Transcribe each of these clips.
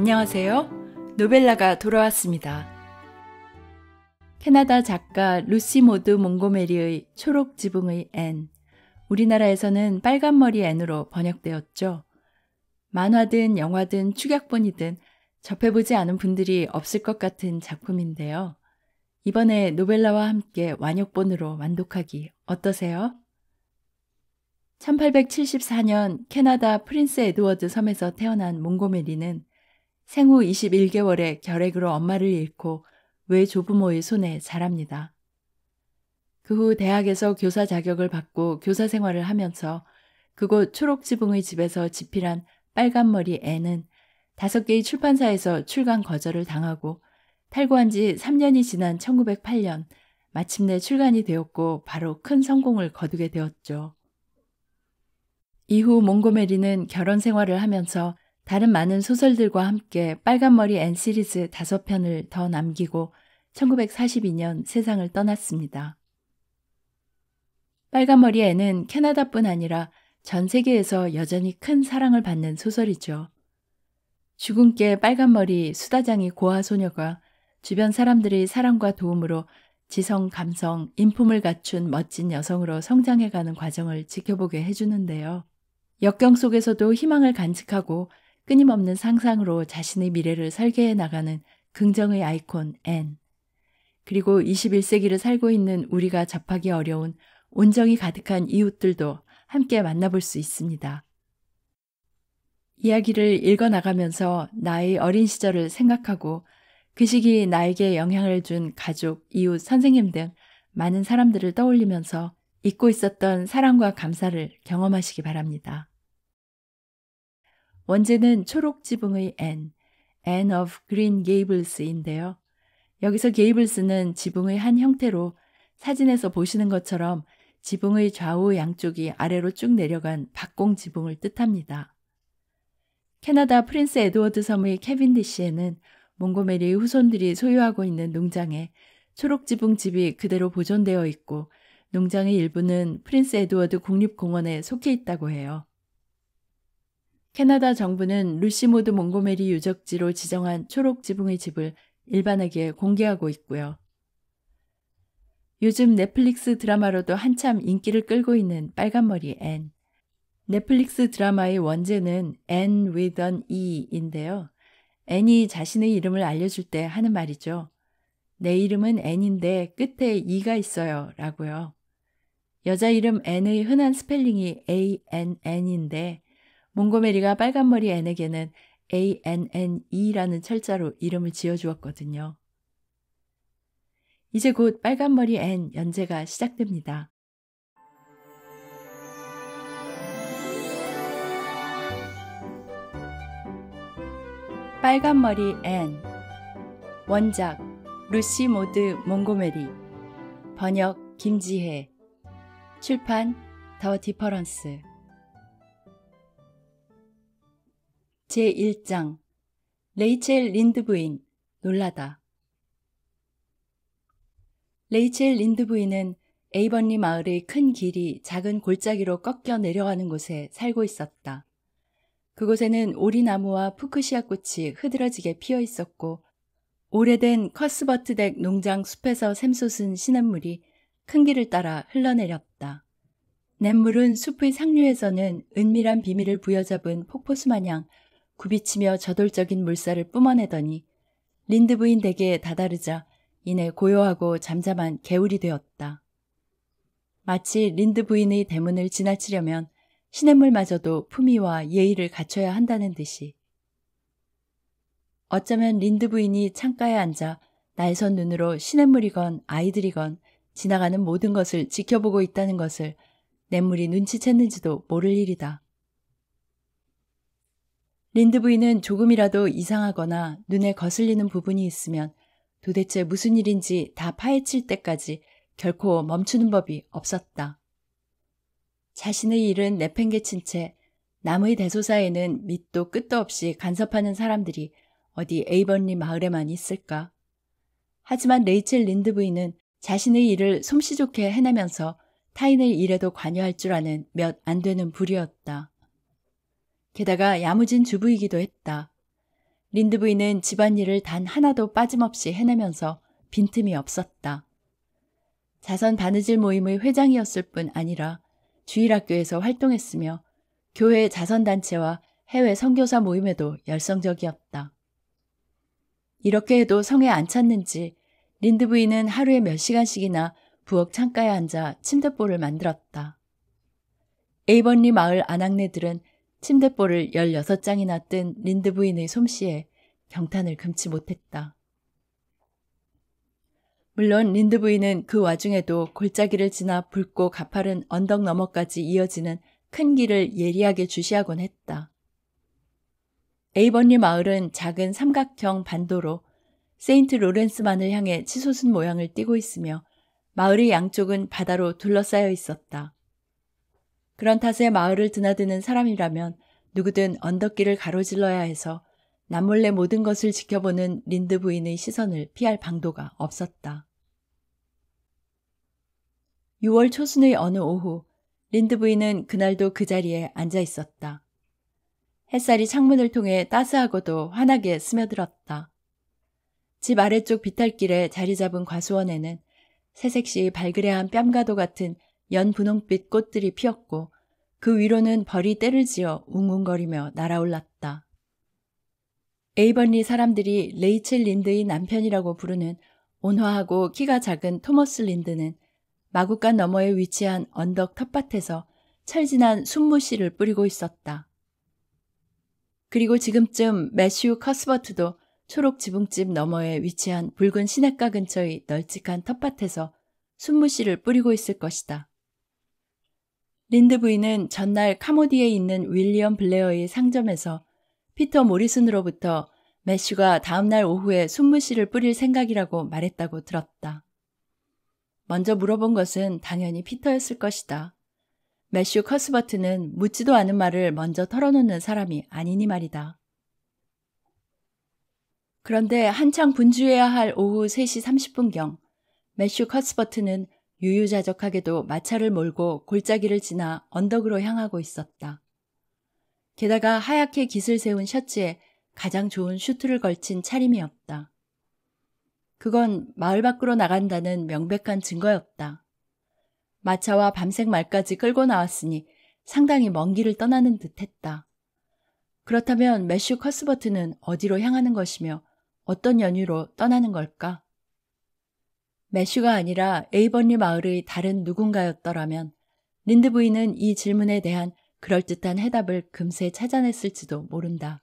안녕하세요. 노벨라가 돌아왔습니다. 캐나다 작가 루시 모드 몽고메리의 초록 지붕의 앤. 우리나라에서는 빨간머리 앤으로 번역되었죠. 만화든 영화든 축약본이든 접해보지 않은 분들이 없을 것 같은 작품인데요. 이번에 노벨라와 함께 완역본으로 완독하기 어떠세요? 1874년 캐나다 프린스 에드워드 섬에서 태어난 몽고메리는 생후 21개월에 결핵으로 엄마를 잃고 외조부모의 손에 자랍니다. 그 후 대학에서 교사 자격을 받고 교사 생활을 하면서 그곳 초록지붕의 집에서 집필한 빨간머리 애는 다섯 개의 출판사에서 출간 거절을 당하고 탈고한 지 3년이 지난 1908년 마침내 출간이 되었고 바로 큰 성공을 거두게 되었죠. 이후 몽고메리는 결혼 생활을 하면서 다른 많은 소설들과 함께 빨간머리 N 시리즈 5편을 더 남기고 1942년 세상을 떠났습니다. 빨간머리 N은 캐나다뿐 아니라 전 세계에서 여전히 큰 사랑을 받는 소설이죠. 주근깨 빨간머리 수다장이 고아소녀가 주변 사람들의 사랑과 도움으로 지성, 감성, 인품을 갖춘 멋진 여성으로 성장해가는 과정을 지켜보게 해주는데요. 역경 속에서도 희망을 간직하고 끊임없는 상상으로 자신의 미래를 설계해 나가는 긍정의 아이콘 N. 그리고 21세기를 살고 있는 우리가 접하기 어려운 온정이 가득한 이웃들도 함께 만나볼 수 있습니다. 이야기를 읽어나가면서 나의 어린 시절을 생각하고 그 시기 나에게 영향을 준 가족, 이웃, 선생님 등 많은 사람들을 떠올리면서 잊고 있었던 사랑과 감사를 경험하시기 바랍니다. 원제는 초록 지붕의 N, N of Green Gables인데요. 여기서 게이블스는 지붕의 한 형태로 사진에서 보시는 것처럼 지붕의 좌우 양쪽이 아래로 쭉 내려간 박공 지붕을 뜻합니다. 캐나다 프린스 에드워드 섬의 캐빈디시에는 몽고메리의 후손들이 소유하고 있는 농장에 초록 지붕 집이 그대로 보존되어 있고 농장의 일부는 프린스 에드워드 국립공원에 속해 있다고 해요. 캐나다 정부는 루시 모드 몽고메리 유적지로 지정한 초록 지붕의 집을 일반에게 공개하고 있고요. 요즘 넷플릭스 드라마로도 한참 인기를 끌고 있는 빨간머리 앤. 넷플릭스 드라마의 원제는 앤 with an E인데요. 앤이 자신의 이름을 알려줄 때 하는 말이죠. 내 이름은 앤인데 끝에 E가 있어요. 라고요. 여자 이름 앤의 흔한 스펠링이 ANN인데 몽고메리가 빨간머리 앤에게는 ANNE라는 철자로 이름을 지어주었거든요. 이제 곧 빨간머리 앤 연재가 시작됩니다. 빨간머리 앤 원작 루시 모드 몽고메리 번역 김지혜 출판 더 디퍼런스 제1장 레이첼 린드 부인 놀라다 레이첼 린드 부인은 에이번리 마을의 큰 길이 작은 골짜기로 꺾여 내려가는 곳에 살고 있었다. 그곳에는 오리나무와 푸크시아 꽃이 흐드러지게 피어 있었고 오래된 커스버트 댁 농장 숲에서 샘솟은 시냇물이 큰 길을 따라 흘러내렸다. 냇물은 숲의 상류에서는 은밀한 비밀을 부여잡은 폭포수 마냥 굽이치며 저돌적인 물살을 뿜어내더니 린드 부인 댁에 다다르자 이내 고요하고 잠잠한 개울이 되었다. 마치 린드 부인의 대문을 지나치려면 시냇물마저도 품위와 예의를 갖춰야 한다는 듯이. 어쩌면 린드 부인이 창가에 앉아 날선 눈으로 시냇물이건 아이들이건 지나가는 모든 것을 지켜보고 있다는 것을 냇물이 눈치챘는지도 모를 일이다. 린드 부인은 조금이라도 이상하거나 눈에 거슬리는 부분이 있으면 도대체 무슨 일인지 다 파헤칠 때까지 결코 멈추는 법이 없었다. 자신의 일은 내팽개친 채 남의 대소사에는 밑도 끝도 없이 간섭하는 사람들이 어디 에이번리 마을에만 있을까? 하지만 레이첼 린드 부인은 자신의 일을 솜씨 좋게 해내면서 타인의 일에도 관여할 줄 아는 몇 안 되는 부류였다. 게다가 야무진 주부이기도 했다. 린드 부인은 집안일을 단 하나도 빠짐없이 해내면서 빈틈이 없었다. 자선 바느질 모임의 회장이었을 뿐 아니라 주일학교에서 활동했으며 교회 자선단체와 해외 선교사 모임에도 열성적이었다. 이렇게 해도 성에 안 찼는지 린드 부인은 하루에 몇 시간씩이나 부엌 창가에 앉아 침대볼을 만들었다. 에이번리 마을 아낙네들은 침대볼을 16장이나 뜬 린드 부인의 솜씨에 경탄을 금치 못했다. 물론 린드 부인은 그 와중에도 골짜기를 지나 붉고 가파른 언덕 너머까지 이어지는 큰 길을 예리하게 주시하곤 했다. 에이번리 마을은 작은 삼각형 반도로 세인트 로렌스만을 향해 치솟은 모양을 띠고 있으며 마을의 양쪽은 바다로 둘러싸여 있었다. 그런 탓에 마을을 드나드는 사람이라면 누구든 언덕길을 가로질러야 해서 남몰래 모든 것을 지켜보는 린드 부인의 시선을 피할 방도가 없었다. 6월 초순의 어느 오후, 린드 부인은 그날도 그 자리에 앉아 있었다. 햇살이 창문을 통해 따스하고도 환하게 스며들었다. 집 아래쪽 비탈길에 자리 잡은 과수원에는 새색시 발그레한 뺨가도 같은 연분홍빛 꽃들이 피었고 그 위로는 벌이 떼를 지어 웅웅거리며 날아올랐다. 에이번리 사람들이 레이첼 린드의 남편이라고 부르는 온화하고 키가 작은 토머스 린드는 마구간 너머에 위치한 언덕 텃밭에서 철진한 순무씨를 뿌리고 있었다. 그리고 지금쯤 매슈 커스버트도 초록 지붕집 너머에 위치한 붉은 시냇가 근처의 널찍한 텃밭에서 순무씨를 뿌리고 있을 것이다. 린드 부인은 전날 카모디에 있는 윌리엄 블레어의 상점에서 피터 모리슨으로부터 매슈가 다음날 오후에 순무씨를 뿌릴 생각이라고 말했다고 들었다. 먼저 물어본 것은 당연히 피터였을 것이다. 매슈 커스버트는 묻지도 않은 말을 먼저 털어놓는 사람이 아니니 말이다. 그런데 한창 분주해야 할 오후 3시 30분경 매슈 커스버트는 유유자적하게도 마차를 몰고 골짜기를 지나 언덕으로 향하고 있었다. 게다가 하얗게 깃을 세운 셔츠에 가장 좋은 슈트를 걸친 차림이 었다 그건 마을 밖으로 나간다는 명백한 증거였다. 마차와 밤색 말까지 끌고 나왔으니 상당히 먼 길을 떠나는 듯했다. 그렇다면 매슈 커스버트는 어디로 향하는 것이며 어떤 연유로 떠나는 걸까? 매슈가 아니라 에이번리 마을의 다른 누군가였더라면 린드 부인은 이 질문에 대한 그럴듯한 해답을 금세 찾아냈을지도 모른다.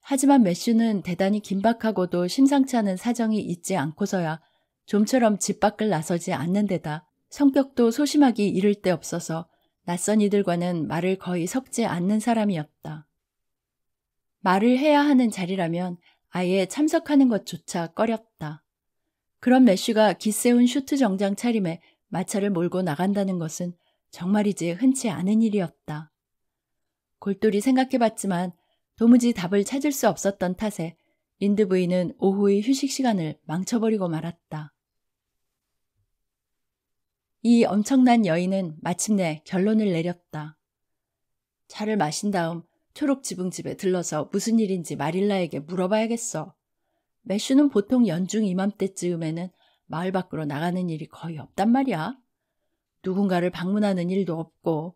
하지만 매슈는 대단히 긴박하고도 심상치 않은 사정이 있지 않고서야 좀처럼 집 밖을 나서지 않는 데다 성격도 소심하기 이를 데 없어서 낯선 이들과는 말을 거의 섞지 않는 사람이었다. 말을 해야 하는 자리라면 아예 참석하는 것조차 꺼렸다. 그런 메쉬가 기세운 슈트 정장 차림에 마차를 몰고 나간다는 것은 정말이지 흔치 않은 일이었다. 골똘히 생각해봤지만 도무지 답을 찾을 수 없었던 탓에 린드 부인은 오후의 휴식 시간을 망쳐버리고 말았다. 이 엄청난 여인은 마침내 결론을 내렸다. 차를 마신 다음 초록 지붕집에 들러서 무슨 일인지 마릴라에게 물어봐야겠어. 매슈는 보통 연중 이맘때쯤에는 마을 밖으로 나가는 일이 거의 없단 말이야. 누군가를 방문하는 일도 없고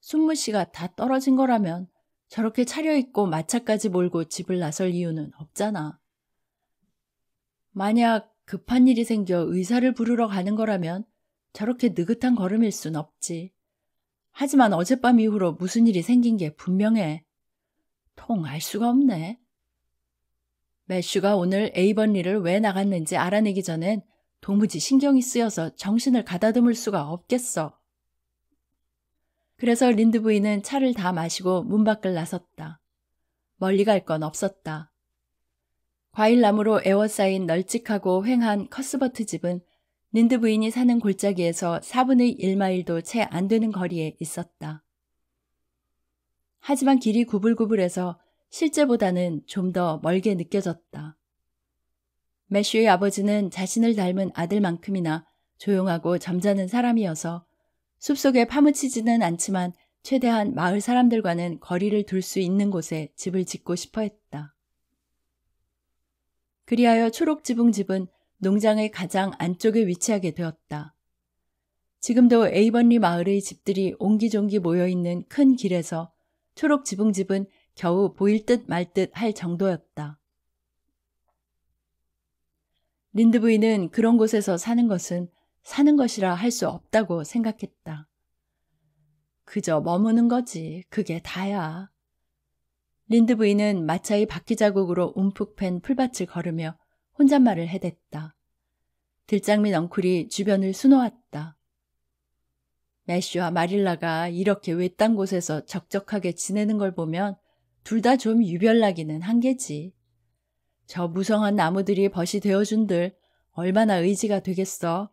순무씨가 다 떨어진 거라면 저렇게 차려입고 마차까지 몰고 집을 나설 이유는 없잖아. 만약 급한 일이 생겨 의사를 부르러 가는 거라면 저렇게 느긋한 걸음일 순 없지. 하지만 어젯밤 이후로 무슨 일이 생긴 게 분명해. 통 알 수가 없네. 매슈가 오늘 에이번리를 왜 나갔는지 알아내기 전엔 도무지 신경이 쓰여서 정신을 가다듬을 수가 없겠어. 그래서 린드 부인은 차를 다 마시고 문 밖을 나섰다. 멀리 갈 건 없었다. 과일나무로 에워싸인 널찍하고 횡한 커스버트 집은 린드 부인이 사는 골짜기에서 4분의 1마일도 채 안 되는 거리에 있었다. 하지만 길이 구불구불해서 실제보다는 좀 더 멀게 느껴졌다. 매슈의 아버지는 자신을 닮은 아들만큼이나 조용하고 점잖은 사람이어서 숲속에 파묻히지는 않지만 최대한 마을 사람들과는 거리를 둘 수 있는 곳에 집을 짓고 싶어 했다. 그리하여 초록 지붕 집은 농장의 가장 안쪽에 위치하게 되었다. 지금도 에이번리 마을의 집들이 옹기종기 모여있는 큰 길에서 초록 지붕 집은 겨우 보일 듯 말 듯 할 정도였다. 린드 부인은 그런 곳에서 사는 것은 사는 것이라 할 수 없다고 생각했다. 그저 머무는 거지. 그게 다야. 린드 부인은 마차의 바퀴 자국으로 움푹 팬 풀밭을 걸으며 혼잣말을 해댔다. 들장미 엉클이 주변을 수놓았다. 매쉬와 마릴라가 이렇게 외딴 곳에서 적적하게 지내는 걸 보면 둘다좀 유별나기는 한계지. 저 무성한 나무들이 벗이 되어준들 얼마나 의지가 되겠어.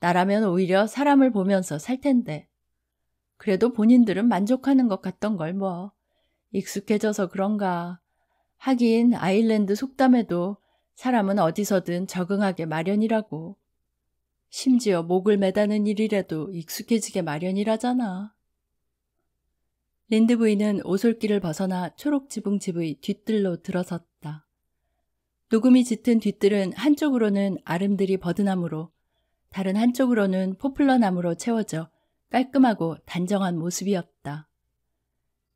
나라면 오히려 사람을 보면서 살 텐데. 그래도 본인들은 만족하는 것 같던 걸 뭐. 익숙해져서 그런가. 하긴 아일랜드 속담에도 사람은 어디서든 적응하게 마련이라고. 심지어 목을 매다는 일이라도 익숙해지게 마련이라잖아. 린드 부인은 오솔길을 벗어나 초록 지붕 집의 뒷뜰로 들어섰다. 녹음이 짙은 뒷뜰은 한쪽으로는 아름드리 버드나무로, 다른 한쪽으로는 포플러 나무로 채워져 깔끔하고 단정한 모습이었다.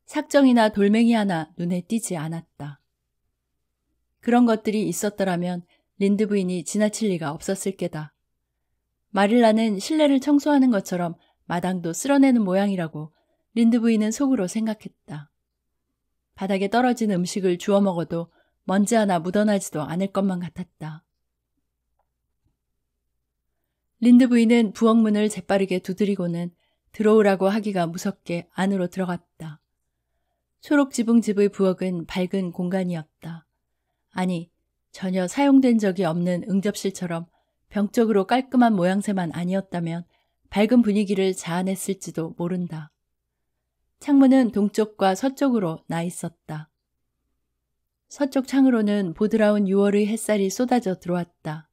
삭정이나 돌멩이 하나 눈에 띄지 않았다. 그런 것들이 있었더라면 린드 부인이 지나칠 리가 없었을 게다. 마릴라는 실내를 청소하는 것처럼 마당도 쓸어내는 모양이라고 린드 부인은 속으로 생각했다. 바닥에 떨어진 음식을 주워 먹어도 먼지 하나 묻어나지도 않을 것만 같았다. 린드 부인은 부엌 문을 재빠르게 두드리고는 들어오라고 하기가 무섭게 안으로 들어갔다. 초록 지붕 집의 부엌은 밝은 공간이었다. 아니, 전혀 사용된 적이 없는 응접실처럼 병적으로 깔끔한 모양새만 아니었다면 밝은 분위기를 자아냈을지도 모른다. 창문은 동쪽과 서쪽으로 나 있었다. 서쪽 창으로는 보드라운 6월의 햇살이 쏟아져 들어왔다.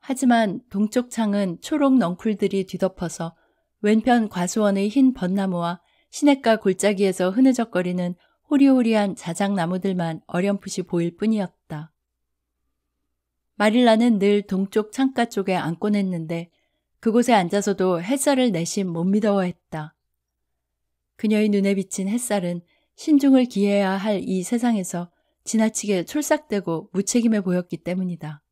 하지만 동쪽 창은 초록 넝쿨들이 뒤덮어서 왼편 과수원의 흰 벚나무와 시냇가 골짜기에서 흐느적거리는 호리호리한 자작나무들만 어렴풋이 보일 뿐이었다. 마릴라는 늘 동쪽 창가 쪽에 앉곤 했는데 그곳에 앉아서도 햇살을 내심 못 미더워했다. 그녀의 눈에 비친 햇살은 신중을 기해야 할 이 세상에서 지나치게 촐싹되고 무책임해 보였기 때문이다.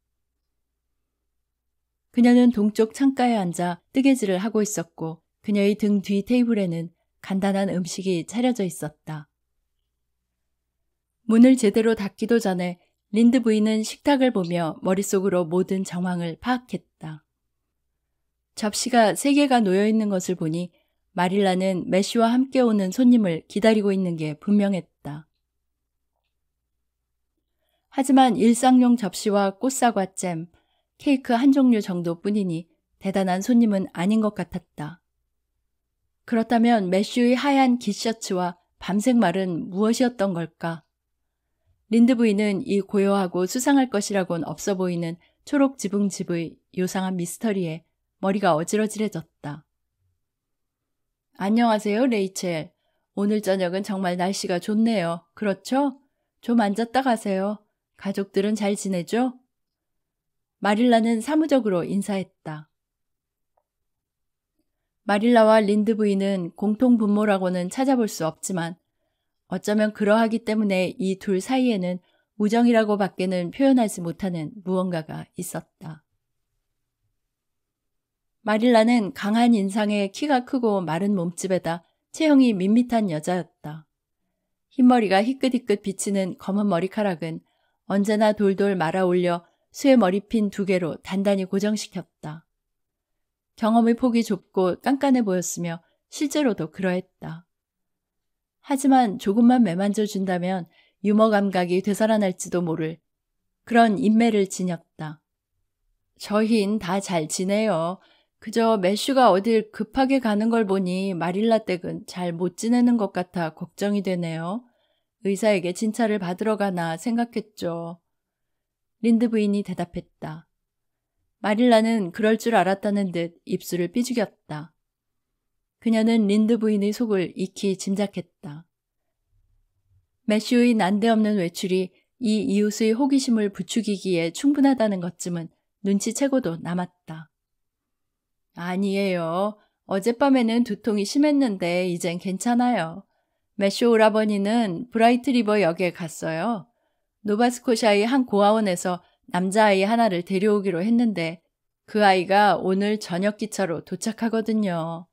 그녀는 동쪽 창가에 앉아 뜨개질을 하고 있었고 그녀의 등 뒤 테이블에는 간단한 음식이 차려져 있었다. 문을 제대로 닫기도 전에 린드 부인은 식탁을 보며 머릿속으로 모든 정황을 파악했다. 접시가 세 개가 놓여 있는 것을 보니 마릴라는 메시와 함께 오는 손님을 기다리고 있는 게 분명했다. 하지만 일상용 접시와 꽃사과잼, 케이크 한 종류 정도뿐이니 대단한 손님은 아닌 것 같았다. 그렇다면 메쉬의 하얀 기셔츠와 밤색 말은 무엇이었던 걸까? 린드 부인은 이 고요하고 수상할 것이라곤 없어 보이는 초록 지붕 집의 요상한 미스터리에 머리가 어지러지해졌다. 안녕하세요, 레이첼. 오늘 저녁은 정말 날씨가 좋네요. 그렇죠? 좀 앉았다 가세요. 가족들은 잘 지내죠? 마릴라는 사무적으로 인사했다. 마릴라와 린드 부인은 공통 분모라고는 찾아볼 수 없지만 어쩌면 그러하기 때문에 이 둘 사이에는 우정이라고 밖에는 표현하지 못하는 무언가가 있었다. 마릴라는 강한 인상에 키가 크고 마른 몸집에다 체형이 밋밋한 여자였다. 흰머리가 희끗희끗 비치는 검은 머리카락은 언제나 돌돌 말아 올려 쇠 머리핀 두 개로 단단히 고정시켰다. 경험의 폭이 좁고 깐깐해 보였으며 실제로도 그러했다. 하지만 조금만 매만져 준다면 유머 감각이 되살아날지도 모를 그런 인매를 지녔다. 저흰 다 잘 지내요. 그저 매슈가 어딜 급하게 가는 걸 보니 마릴라 댁은 잘 못 지내는 것 같아 걱정이 되네요. 의사에게 진찰을 받으러 가나 생각했죠. 린드 부인이 대답했다. 마릴라는 그럴 줄 알았다는 듯 입술을 삐죽였다. 그녀는 린드 부인의 속을 익히 짐작했다. 매슈의 난데없는 외출이 이 이웃의 호기심을 부추기기에 충분하다는 것쯤은 눈치채고도 남았다. 아니에요. 어젯밤에는 두통이 심했는데 이젠 괜찮아요. 메쇼 오라버니는 브라이트 리버 역에 갔어요. 노바스코샤의 한 고아원에서 남자아이 하나를 데려오기로 했는데 그 아이가 오늘 저녁 기차로 도착하거든요.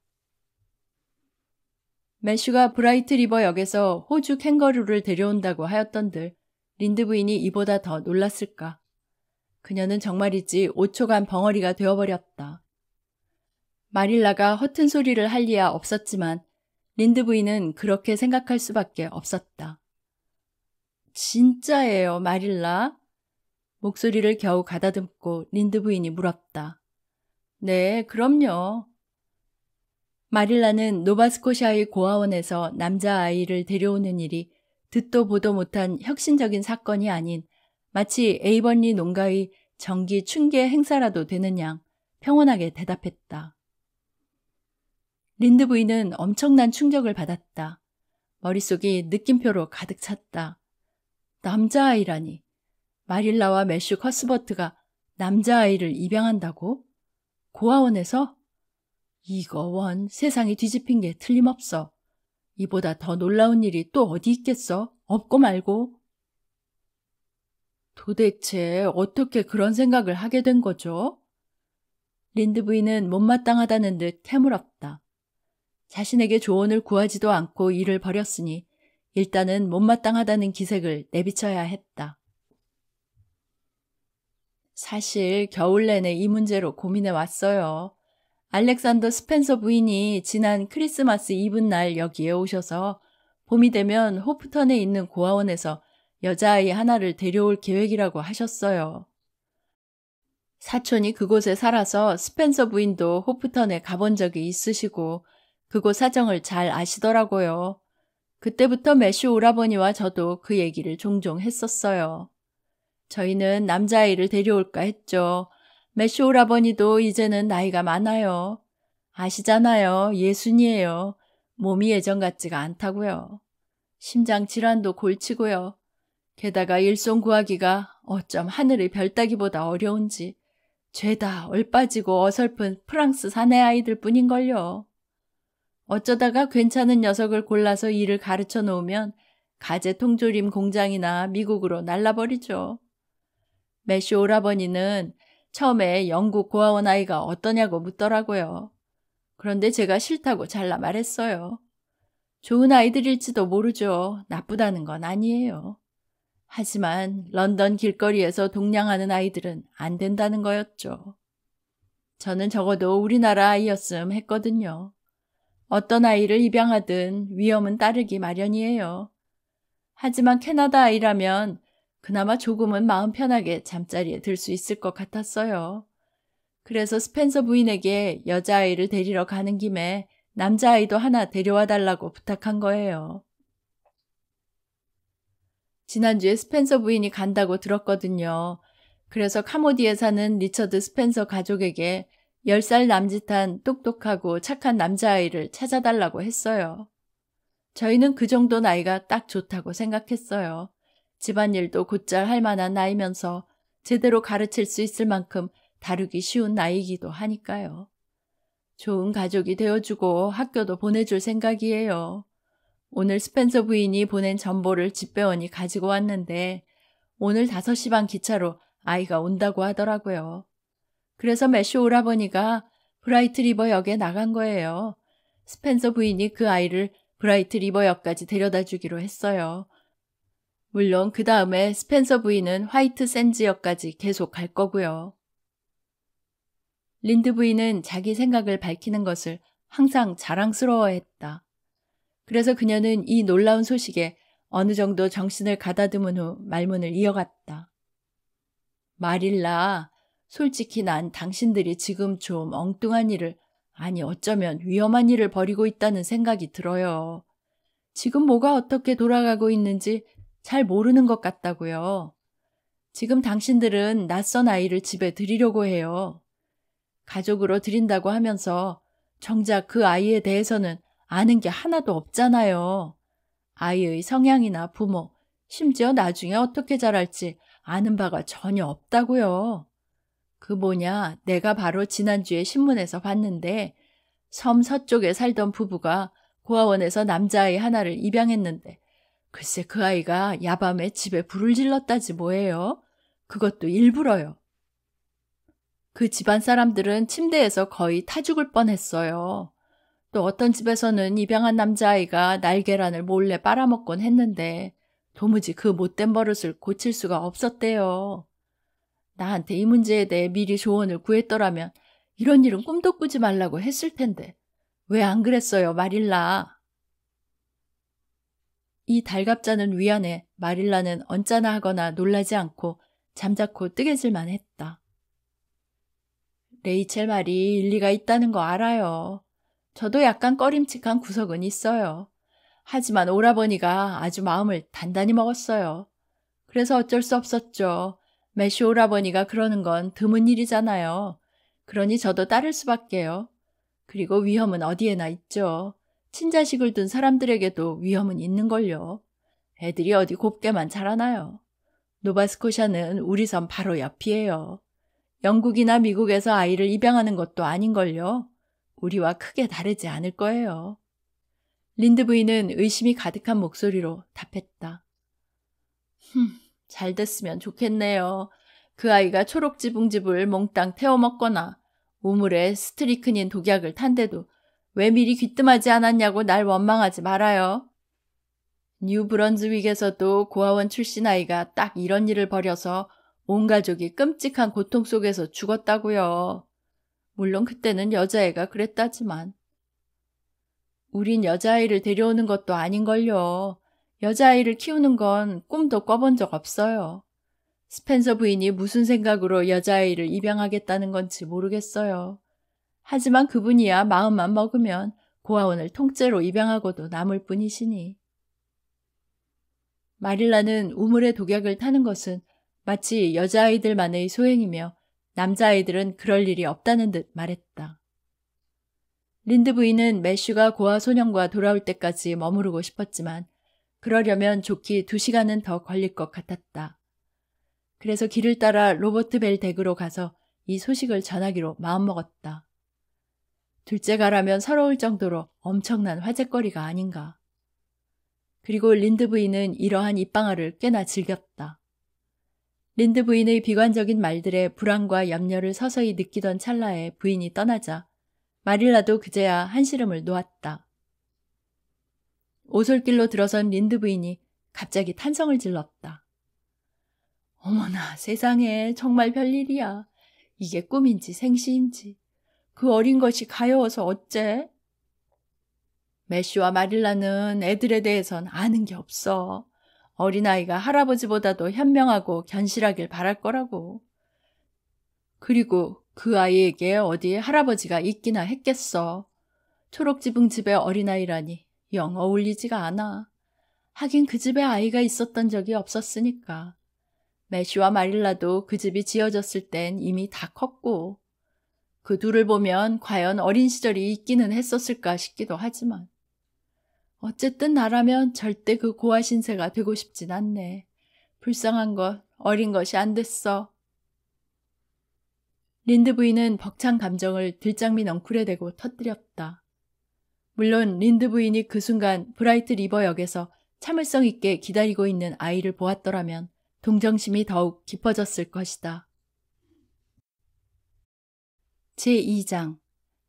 메슈가 브라이트 리버 역에서 호주 캥거루를 데려온다고 하였던들 린드 부인이 이보다 더 놀랐을까. 그녀는 정말이지 5초간 벙어리가 되어버렸다. 마릴라가 허튼 소리를 할 리야 없었지만 린드 부인은 그렇게 생각할 수밖에 없었다. 진짜예요, 마릴라? 목소리를 겨우 가다듬고 린드 부인이 물었다. 네, 그럼요. 마릴라는 노바스코샤의 고아원에서 남자아이를 데려오는 일이 듣도 보도 못한 혁신적인 사건이 아닌 마치 에이번리 농가의 정기 춘계 행사라도 되는 양 평온하게 대답했다. 린드 부인은 엄청난 충격을 받았다. 머릿속이 느낌표로 가득 찼다. 남자아이라니. 마릴라와 매슈 커스버트가 남자아이를 입양한다고? 고아원에서? 이거 원 세상이 뒤집힌 게 틀림없어. 이보다 더 놀라운 일이 또 어디 있겠어? 없고 말고. 도대체 어떻게 그런 생각을 하게 된 거죠? 린드 부인은 못마땅하다는 듯 캐물었다. 자신에게 조언을 구하지도 않고 일을 벌였으니 일단은 못마땅하다는 기색을 내비쳐야 했다. 사실 겨울 내내 이 문제로 고민해 왔어요. 알렉산더 스펜서 부인이 지난 크리스마스 이브 날 여기에 오셔서 봄이 되면 호프턴에 있는 고아원에서 여자아이 하나를 데려올 계획이라고 하셨어요. 사촌이 그곳에 살아서 스펜서 부인도 호프턴에 가본 적이 있으시고 그곳 사정을 잘 아시더라고요. 그때부터 메슈 오라버니와 저도 그 얘기를 종종 했었어요. 저희는 남자아이를 데려올까 했죠. 메슈 오라버니도 이제는 나이가 많아요. 아시잖아요. 예순이에요. 몸이 예전 같지가 않다고요. 심장 질환도 골치고요. 게다가 일손 구하기가 어쩜 하늘의 별 따기보다 어려운지 죄다 얼빠지고 어설픈 프랑스 사내 아이들 뿐인걸요. 어쩌다가 괜찮은 녀석을 골라서 일을 가르쳐 놓으면 가재 통조림 공장이나 미국으로 날라버리죠. 메시 오라버니는 처음에 영국 고아원 아이가 어떠냐고 묻더라고요. 그런데 제가 싫다고 잘라 말했어요. 좋은 아이들일지도 모르죠. 나쁘다는 건 아니에요. 하지만 런던 길거리에서 동냥하는 아이들은 안 된다는 거였죠. 저는 적어도 우리나라 아이였음 했거든요. 어떤 아이를 입양하든 위험은 따르기 마련이에요. 하지만 캐나다 아이라면 그나마 조금은 마음 편하게 잠자리에 들 수 있을 것 같았어요. 그래서 스펜서 부인에게 여자아이를 데리러 가는 김에 남자아이도 하나 데려와 달라고 부탁한 거예요. 지난주에 스펜서 부인이 간다고 들었거든요. 그래서 카모디에 사는 리처드 스펜서 가족에게 10살 남짓한 똑똑하고 착한 남자아이를 찾아달라고 했어요. 저희는 그 정도 나이가 딱 좋다고 생각했어요. 집안일도 곧잘 할 만한 나이면서 제대로 가르칠 수 있을 만큼 다루기 쉬운 나이기도 하니까요. 좋은 가족이 되어주고 학교도 보내줄 생각이에요. 오늘 스펜서 부인이 보낸 전보를 집배원이 가지고 왔는데 오늘 5시 반 기차로 아이가 온다고 하더라고요. 그래서 메쇼 오라버니가 브라이트 리버 역에 나간 거예요. 스펜서 부인이 그 아이를 브라이트 리버 역까지 데려다 주기로 했어요. 물론 그 다음에 스펜서 부인은 화이트 샌즈 역까지 계속 갈 거고요. 린드 부인은 자기 생각을 밝히는 것을 항상 자랑스러워했다. 그래서 그녀는 이 놀라운 소식에 어느 정도 정신을 가다듬은 후 말문을 이어갔다. 마릴라, 솔직히 난 당신들이 지금 좀 엉뚱한 일을, 아니 어쩌면 위험한 일을 벌이고 있다는 생각이 들어요. 지금 뭐가 어떻게 돌아가고 있는지 잘 모르는 것 같다고요. 지금 당신들은 낯선 아이를 집에 들이려고 해요. 가족으로 들인다고 하면서 정작 그 아이에 대해서는 아는 게 하나도 없잖아요. 아이의 성향이나 부모, 심지어 나중에 어떻게 자랄지 아는 바가 전혀 없다고요. 그 뭐냐, 내가 바로 지난주에 신문에서 봤는데 섬 서쪽에 살던 부부가 고아원에서 남자아이 하나를 입양했는데 글쎄 그 아이가 야밤에 집에 불을 질렀다지 뭐예요. 그것도 일부러요. 그 집안 사람들은 침대에서 거의 타 죽을 뻔했어요. 또 어떤 집에서는 입양한 남자아이가 날계란을 몰래 빨아먹곤 했는데 도무지 그 못된 버릇을 고칠 수가 없었대요. 나한테 이 문제에 대해 미리 조언을 구했더라면 이런 일은 꿈도 꾸지 말라고 했을 텐데 왜 안 그랬어요, 마릴라? 이 달갑자는 위안에 마릴라는 언짢아 하거나 놀라지 않고 잠자코 뜨개질만 했다. 레이첼 말이 일리가 있다는 거 알아요. 저도 약간 꺼림칙한 구석은 있어요. 하지만 오라버니가 아주 마음을 단단히 먹었어요. 그래서 어쩔 수 없었죠. 메시 오라버니가 그러는 건 드문 일이잖아요. 그러니 저도 따를 수밖에요. 그리고 위험은 어디에나 있죠. 친자식을 둔 사람들에게도 위험은 있는걸요. 애들이 어디 곱게만 자라나요. 노바스코샤는 우리 섬 바로 옆이에요. 영국이나 미국에서 아이를 입양하는 것도 아닌걸요. 우리와 크게 다르지 않을 거예요. 린드 부인은 의심이 가득한 목소리로 답했다. 흠, 잘 됐으면 좋겠네요. 그 아이가 초록 지붕즙을 몽땅 태워 먹거나 우물에 스트리크닌 독약을 탄데도 왜 미리 귀뜸하지 않았냐고 날 원망하지 말아요. 뉴브런즈윅에서도 고아원 출신 아이가 딱 이런 일을 벌여서 온 가족이 끔찍한 고통 속에서 죽었다고요. 물론 그때는 여자애가 그랬다지만. 우린 여자아이를 데려오는 것도 아닌걸요. 여자아이를 키우는 건 꿈도 꿔본 적 없어요. 스펜서 부인이 무슨 생각으로 여자아이를 입양하겠다는 건지 모르겠어요. 하지만 그분이야 마음만 먹으면 고아원을 통째로 입양하고도 남을 뿐이시니. 마릴라는 우물의 독약을 타는 것은 마치 여자아이들만의 소행이며 남자아이들은 그럴 일이 없다는 듯 말했다. 린드 부인은 매슈가 고아 소년과 돌아올 때까지 머무르고 싶었지만 그러려면 좋기 두 시간은 더 걸릴 것 같았다. 그래서 길을 따라 로버트 벨 댁으로 가서 이 소식을 전하기로 마음먹었다. 둘째가라면 서러울 정도로 엄청난 화제거리가 아닌가. 그리고 린드 부인은 이러한 입방아를 꽤나 즐겼다. 린드 부인의 비관적인 말들에 불안과 염려를 서서히 느끼던 찰나에 부인이 떠나자 마릴라도 그제야 한시름을 놓았다. 오솔길로 들어선 린드 부인이 갑자기 탄성을 질렀다. 어머나 세상에 정말 별일이야. 이게 꿈인지 생시인지. 그 어린 것이 가여워서 어째? 메쉬와 마릴라는 애들에 대해선 아는 게 없어. 어린아이가 할아버지보다도 현명하고 견실하길 바랄 거라고. 그리고 그 아이에게 어디 할아버지가 있기나 했겠어. 초록지붕 집의 어린아이라니 영 어울리지가 않아. 하긴 그 집에 아이가 있었던 적이 없었으니까. 메쉬와 마릴라도 그 집이 지어졌을 땐 이미 다 컸고 그 둘을 보면 과연 어린 시절이 있기는 했었을까 싶기도 하지만 어쨌든 나라면 절대 그 고아 신세가 되고 싶진 않네. 불쌍한 것, 어린 것이 안 됐어. 린드 부인은 벅찬 감정을 들장미 넝쿨에 대고 터뜨렸다. 물론 린드 부인이 그 순간 브라이트 리버역에서 참을성 있게 기다리고 있는 아이를 보았더라면 동정심이 더욱 깊어졌을 것이다. 제2장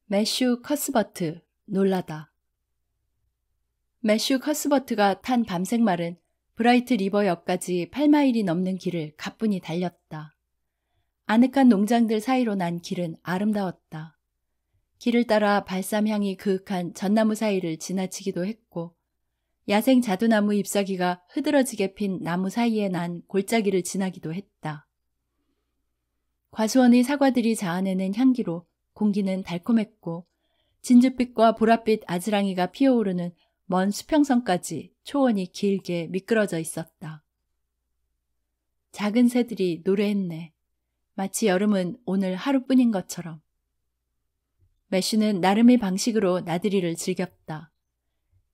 매슈 커스버트 놀라다 매슈 커스버트가 탄 밤색말은 브라이트 리버역까지 8마일이 넘는 길을 가뿐히 달렸다. 아늑한 농장들 사이로 난 길은 아름다웠다. 길을 따라 발삼향이 그윽한 전나무 사이를 지나치기도 했고 야생 자두나무 잎사귀가 흐드러지게 핀 나무 사이에 난 골짜기를 지나기도 했다. 과수원의 사과들이 자아내는 향기로 공기는 달콤했고 진주빛과 보랏빛 아지랑이가 피어오르는 먼 수평선까지 초원이 길게 미끄러져 있었다. 작은 새들이 노래했네. 마치 여름은 오늘 하루뿐인 것처럼. 메쉬는 나름의 방식으로 나들이를 즐겼다.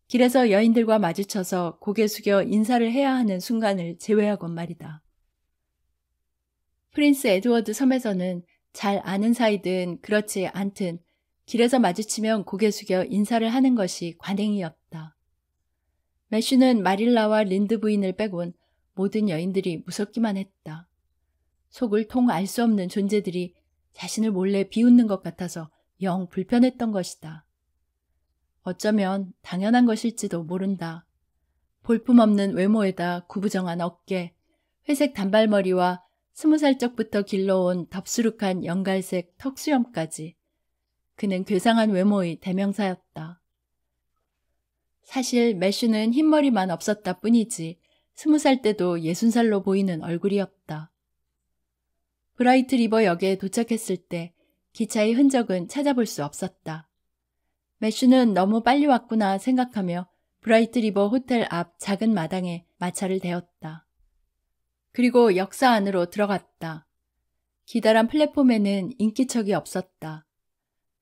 길에서 여인들과 마주쳐서 고개 숙여 인사를 해야 하는 순간을 제외하곤 말이다. 프린스 에드워드 섬에서는 잘 아는 사이든 그렇지 않든 길에서 마주치면 고개 숙여 인사를 하는 것이 관행이었다. 메쉬는 마릴라와 린드 부인을 빼곤 모든 여인들이 무섭기만 했다. 속을 통 알 수 없는 존재들이 자신을 몰래 비웃는 것 같아서 영 불편했던 것이다. 어쩌면 당연한 것일지도 모른다. 볼품없는 외모에다 구부정한 어깨, 회색 단발머리와 스무 살 적부터 길러온 덥수룩한 연갈색 턱수염까지 그는 괴상한 외모의 대명사였다. 사실 매슈는 흰머리만 없었다 뿐이지 스무 살 때도 예순 살로 보이는 얼굴이었다. 브라이트 리버 역에 도착했을 때 기차의 흔적은 찾아볼 수 없었다. 매슈는 너무 빨리 왔구나 생각하며 브라이트 리버 호텔 앞 작은 마당에 마차를 대었다. 그리고 역사 안으로 들어갔다. 기다란 플랫폼에는 인기척이 없었다.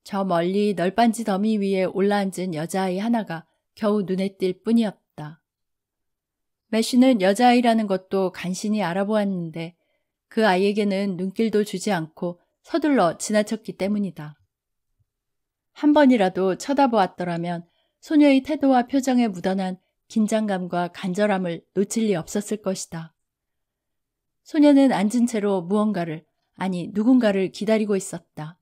저 멀리 널빤지 더미 위에 올라앉은 여자아이 하나가 겨우 눈에 띌 뿐이었다. 매슈는 여자아이라는 것도 간신히 알아보았는데 그 아이에게는 눈길도 주지 않고 서둘러 지나쳤기 때문이다. 한 번이라도 쳐다보았더라면 소녀의 태도와 표정에 묻어난 긴장감과 간절함을 놓칠 리 없었을 것이다. 소녀는 앉은 채로 무언가를, 아니 누군가를 기다리고 있었다.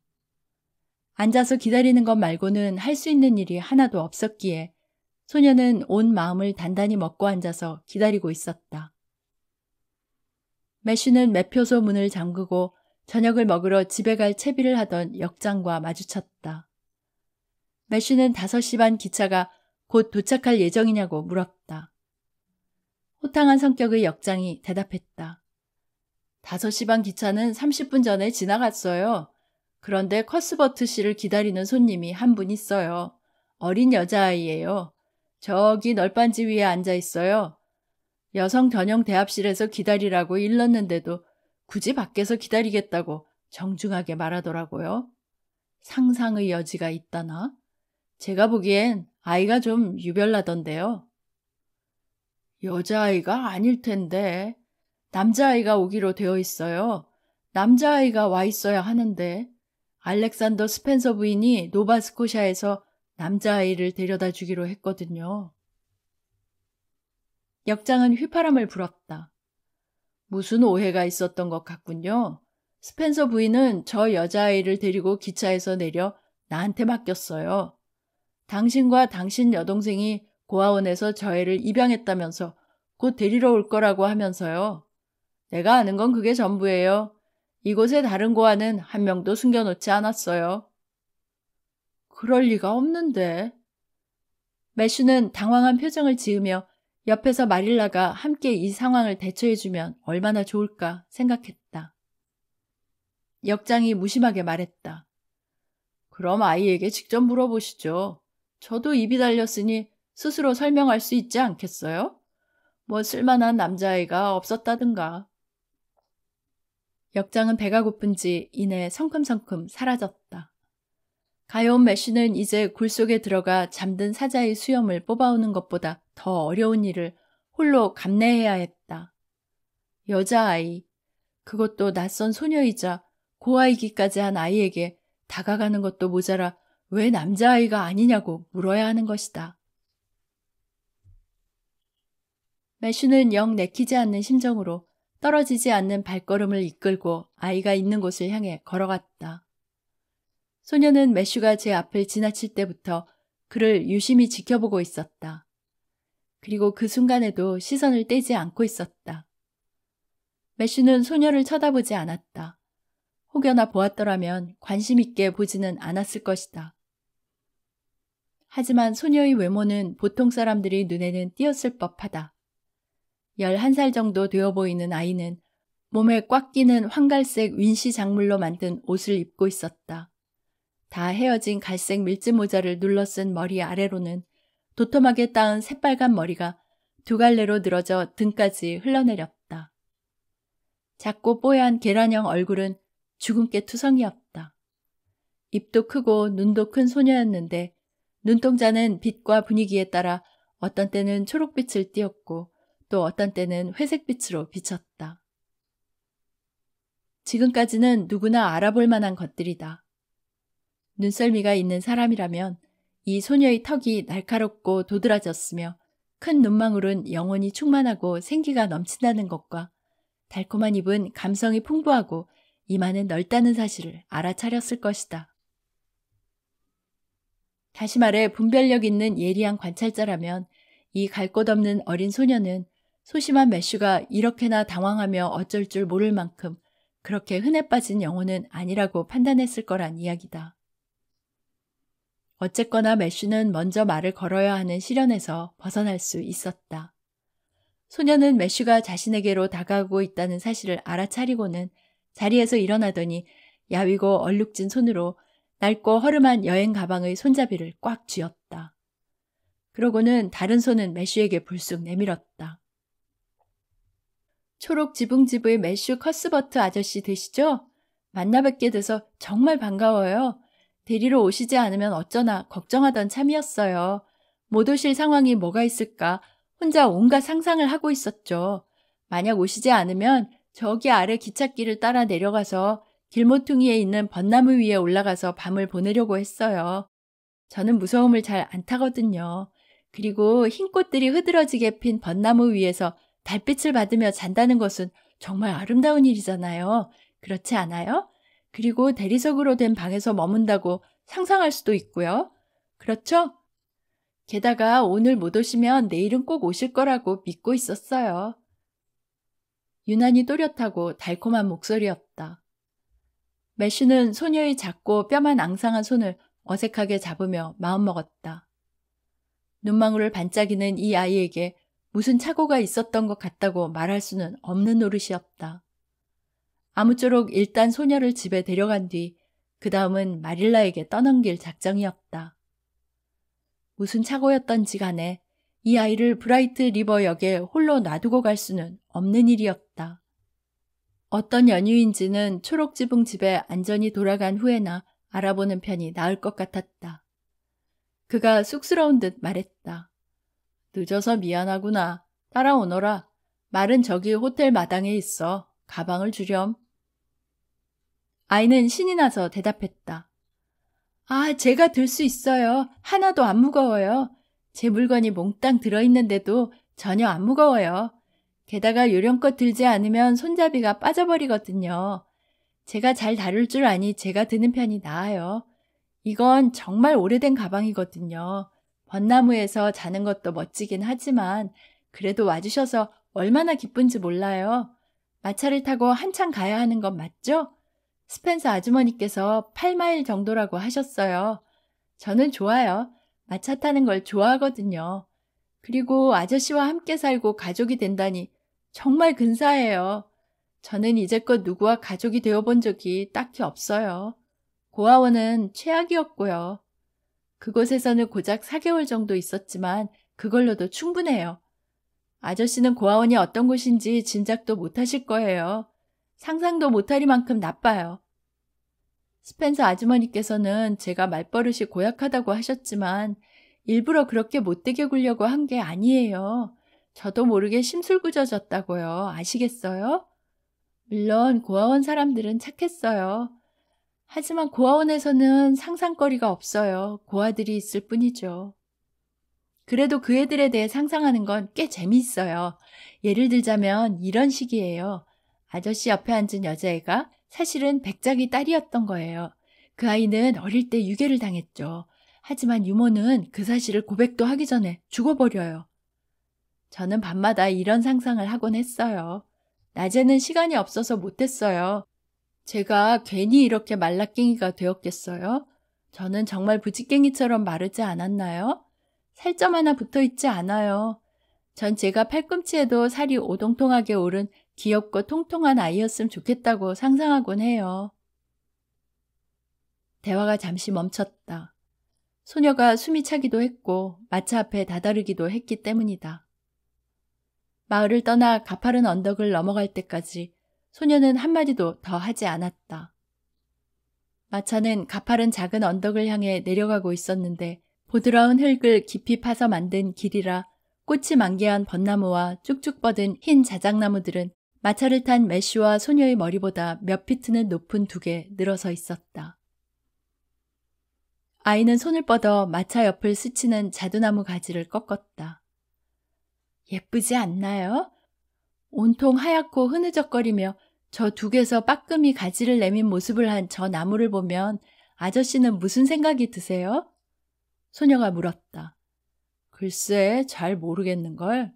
앉아서 기다리는 것 말고는 할 수 있는 일이 하나도 없었기에 소녀는 온 마음을 단단히 먹고 앉아서 기다리고 있었다. 매슈는 매표소 문을 잠그고 저녁을 먹으러 집에 갈 채비를 하던 역장과 마주쳤다. 메쉬는 5시 반 기차가 곧 도착할 예정이냐고 물었다. 호탕한 성격의 역장이 대답했다. 5시 반 기차는 30분 전에 지나갔어요. 그런데 커스버트 씨를 기다리는 손님이 한 분 있어요. 어린 여자아이예요. 저기 널빤지 위에 앉아 있어요. 여성 전용 대합실에서 기다리라고 일렀는데도 굳이 밖에서 기다리겠다고 정중하게 말하더라고요. 상상의 여지가 있다나? 제가 보기엔 아이가 좀 유별나던데요. 여자아이가 아닐 텐데. 남자아이가 오기로 되어 있어요. 남자아이가 와 있어야 하는데. 알렉산더 스펜서 부인이 노바스코샤에서 남자아이를 데려다 주기로 했거든요. 역장은 휘파람을 불었다. 무슨 오해가 있었던 것 같군요. 스펜서 부인은 저 여자아이를 데리고 기차에서 내려 나한테 맡겼어요. 당신과 당신 여동생이 고아원에서 저 애를 입양했다면서 곧 데리러 올 거라고 하면서요. 내가 아는 건 그게 전부예요. 이곳의 다른 고아는 한 명도 숨겨놓지 않았어요. 그럴 리가 없는데. 매슈는 당황한 표정을 지으며 옆에서 마릴라가 함께 이 상황을 대처해주면 얼마나 좋을까 생각했다. 역장이 무심하게 말했다. 그럼 아이에게 직접 물어보시죠. 저도 입이 달렸으니 스스로 설명할 수 있지 않겠어요? 뭐 쓸만한 남자아이가 없었다든가. 역장은 배가 고픈지 이내 성큼성큼 사라졌다. 가여운 메쉬는 이제 굴 속에 들어가 잠든 사자의 수염을 뽑아오는 것보다 더 어려운 일을 홀로 감내해야 했다. 여자아이, 그것도 낯선 소녀이자 고아이기까지 한 아이에게 다가가는 것도 모자라 왜 남자아이가 아니냐고 물어야 하는 것이다. 메슈는 영 내키지 않는 심정으로 떨어지지 않는 발걸음을 이끌고 아이가 있는 곳을 향해 걸어갔다. 소녀는 매슈가 제 앞을 지나칠 때부터 그를 유심히 지켜보고 있었다. 그리고 그 순간에도 시선을 떼지 않고 있었다. 매슈는 소녀를 쳐다보지 않았다. 혹여나 보았더라면 관심 있게 보지는 않았을 것이다. 하지만 소녀의 외모는 보통 사람들이 눈에는 띄었을 법하다. 11살 정도 되어 보이는 아이는 몸에 꽉 끼는 황갈색 윈시 작물로 만든 옷을 입고 있었다. 다 헤어진 갈색 밀짚 모자를 눌러쓴 머리 아래로는 도톰하게 땋은 새빨간 머리가 두 갈래로 늘어져 등까지 흘러내렸다. 작고 뽀얀 계란형 얼굴은 주근깨 투성이었다. 입도 크고 눈도 큰 소녀였는데 눈동자는 빛과 분위기에 따라 어떤 때는 초록빛을 띄었고 또 어떤 때는 회색빛으로 비쳤다. 지금까지는 누구나 알아볼 만한 것들이다. 눈썰미가 있는 사람이라면 이 소녀의 턱이 날카롭고 도드라졌으며 큰 눈망울은 영혼이 충만하고 생기가 넘친다는 것과 달콤한 입은 감성이 풍부하고 이마는 넓다는 사실을 알아차렸을 것이다. 다시 말해 분별력 있는 예리한 관찰자라면 이 갈 곳 없는 어린 소녀는 소심한 매슈가 이렇게나 당황하며 어쩔 줄 모를 만큼 그렇게 흔해 빠진 영혼은 아니라고 판단했을 거란 이야기다. 어쨌거나 매슈는 먼저 말을 걸어야 하는 시련에서 벗어날 수 있었다. 소녀는 매슈가 자신에게로 다가오고 있다는 사실을 알아차리고는 자리에서 일어나더니 야위고 얼룩진 손으로 낡고 허름한 여행 가방의 손잡이를 꽉 쥐었다. 그러고는 다른 손은 매슈에게 불쑥 내밀었다. 초록 지붕집의 매슈 커스버트 아저씨 되시죠? 만나 뵙게 돼서 정말 반가워요. 데리러 오시지 않으면 어쩌나 걱정하던 참이었어요. 못 오실 상황이 뭐가 있을까 혼자 온갖 상상을 하고 있었죠. 만약 오시지 않으면 저기 아래 기찻길을 따라 내려가서 길모퉁이에 있는 벚나무 위에 올라가서 밤을 보내려고 했어요. 저는 무서움을 잘 안 타거든요. 그리고 흰 꽃들이 흐드러지게 핀 벚나무 위에서 달빛을 받으며 잔다는 것은 정말 아름다운 일이잖아요. 그렇지 않아요? 그리고 대리석으로 된 방에서 머문다고 상상할 수도 있고요. 그렇죠? 게다가 오늘 못 오시면 내일은 꼭 오실 거라고 믿고 있었어요. 유난히 또렷하고 달콤한 목소리였다. 매슈는 소녀의 작고 뼈만 앙상한 손을 어색하게 잡으며 마음먹었다. 눈망울을 반짝이는 이 아이에게 무슨 착오가 있었던 것 같다고 말할 수는 없는 노릇이었다. 아무쪼록 일단 소녀를 집에 데려간 뒤 그 다음은 마릴라에게 떠넘길 작정이었다. 무슨 착오였던지 간에 이 아이를 브라이트 리버역에 홀로 놔두고 갈 수는 없는 일이었다. 어떤 연유인지는 초록지붕 집에 안전히 돌아간 후에나 알아보는 편이 나을 것 같았다. 그가 쑥스러운 듯 말했다. 늦어서 미안하구나. 따라오너라. 말은 저기 호텔 마당에 있어. 가방을 주렴. 아이는 신이 나서 대답했다. 아, 제가 들 수 있어요. 하나도 안 무거워요. 제 물건이 몽땅 들어있는데도 전혀 안 무거워요. 게다가 요령껏 들지 않으면 손잡이가 빠져버리거든요. 제가 잘 다룰 줄 아니 제가 드는 편이 나아요. 이건 정말 오래된 가방이거든요. 벚나무에서 자는 것도 멋지긴 하지만 그래도 와주셔서 얼마나 기쁜지 몰라요. 마차를 타고 한참 가야 하는 건 맞죠? 스펜서 아주머니께서 8마일 정도라고 하셨어요. 저는 좋아요. 마차 타는 걸 좋아하거든요. 그리고 아저씨와 함께 살고 가족이 된다니 정말 근사해요. 저는 이제껏 누구와 가족이 되어본 적이 딱히 없어요. 고아원은 최악이었고요. 그곳에서는 고작 4개월 정도 있었지만 그걸로도 충분해요. 아저씨는 고아원이 어떤 곳인지 짐작도 못하실 거예요. 상상도 못하리만큼 나빠요. 스펜서 아주머니께서는 제가 말버릇이 고약하다고 하셨지만 일부러 그렇게 못되게 굴려고 한 게 아니에요. 저도 모르게 심술궂어졌다고요. 아시겠어요? 물론 고아원 사람들은 착했어요. 하지만 고아원에서는 상상거리가 없어요. 고아들이 있을 뿐이죠. 그래도 그 애들에 대해 상상하는 건 꽤 재미있어요. 예를 들자면 이런 식이에요. 아저씨 옆에 앉은 여자애가 사실은 백작이 딸이었던 거예요. 그 아이는 어릴 때 유괴를 당했죠. 하지만 유모는 그 사실을 고백도 하기 전에 죽어버려요. 저는 밤마다 이런 상상을 하곤 했어요. 낮에는 시간이 없어서 못했어요. 제가 괜히 이렇게 말라깽이가 되었겠어요? 저는 정말 부지깽이처럼 마르지 않았나요? 살점 하나 붙어 있지 않아요. 전 제가 팔꿈치에도 살이 오동통하게 오른 귀엽고 통통한 아이였으면 좋겠다고 상상하곤 해요. 대화가 잠시 멈췄다. 소녀가 숨이 차기도 했고 마차 앞에 다다르기도 했기 때문이다. 마을을 떠나 가파른 언덕을 넘어갈 때까지 소녀는 한마디도 더 하지 않았다. 마차는 가파른 작은 언덕을 향해 내려가고 있었는데 부드러운 흙을 깊이 파서 만든 길이라 꽃이 만개한 벚나무와 쭉쭉 뻗은 흰 자작나무들은 마차를 탄 메쉬와 소녀의 머리보다 몇 피트는 높은 두 개 늘어서 있었다. 아이는 손을 뻗어 마차 옆을 스치는 자두나무 가지를 꺾었다. 예쁘지 않나요? 온통 하얗고 흐느적거리며 저 두개서 빠끔히 가지를 내민 모습을 한 저 나무를 보면 아저씨는 무슨 생각이 드세요? 소녀가 물었다. 글쎄, 잘 모르겠는걸.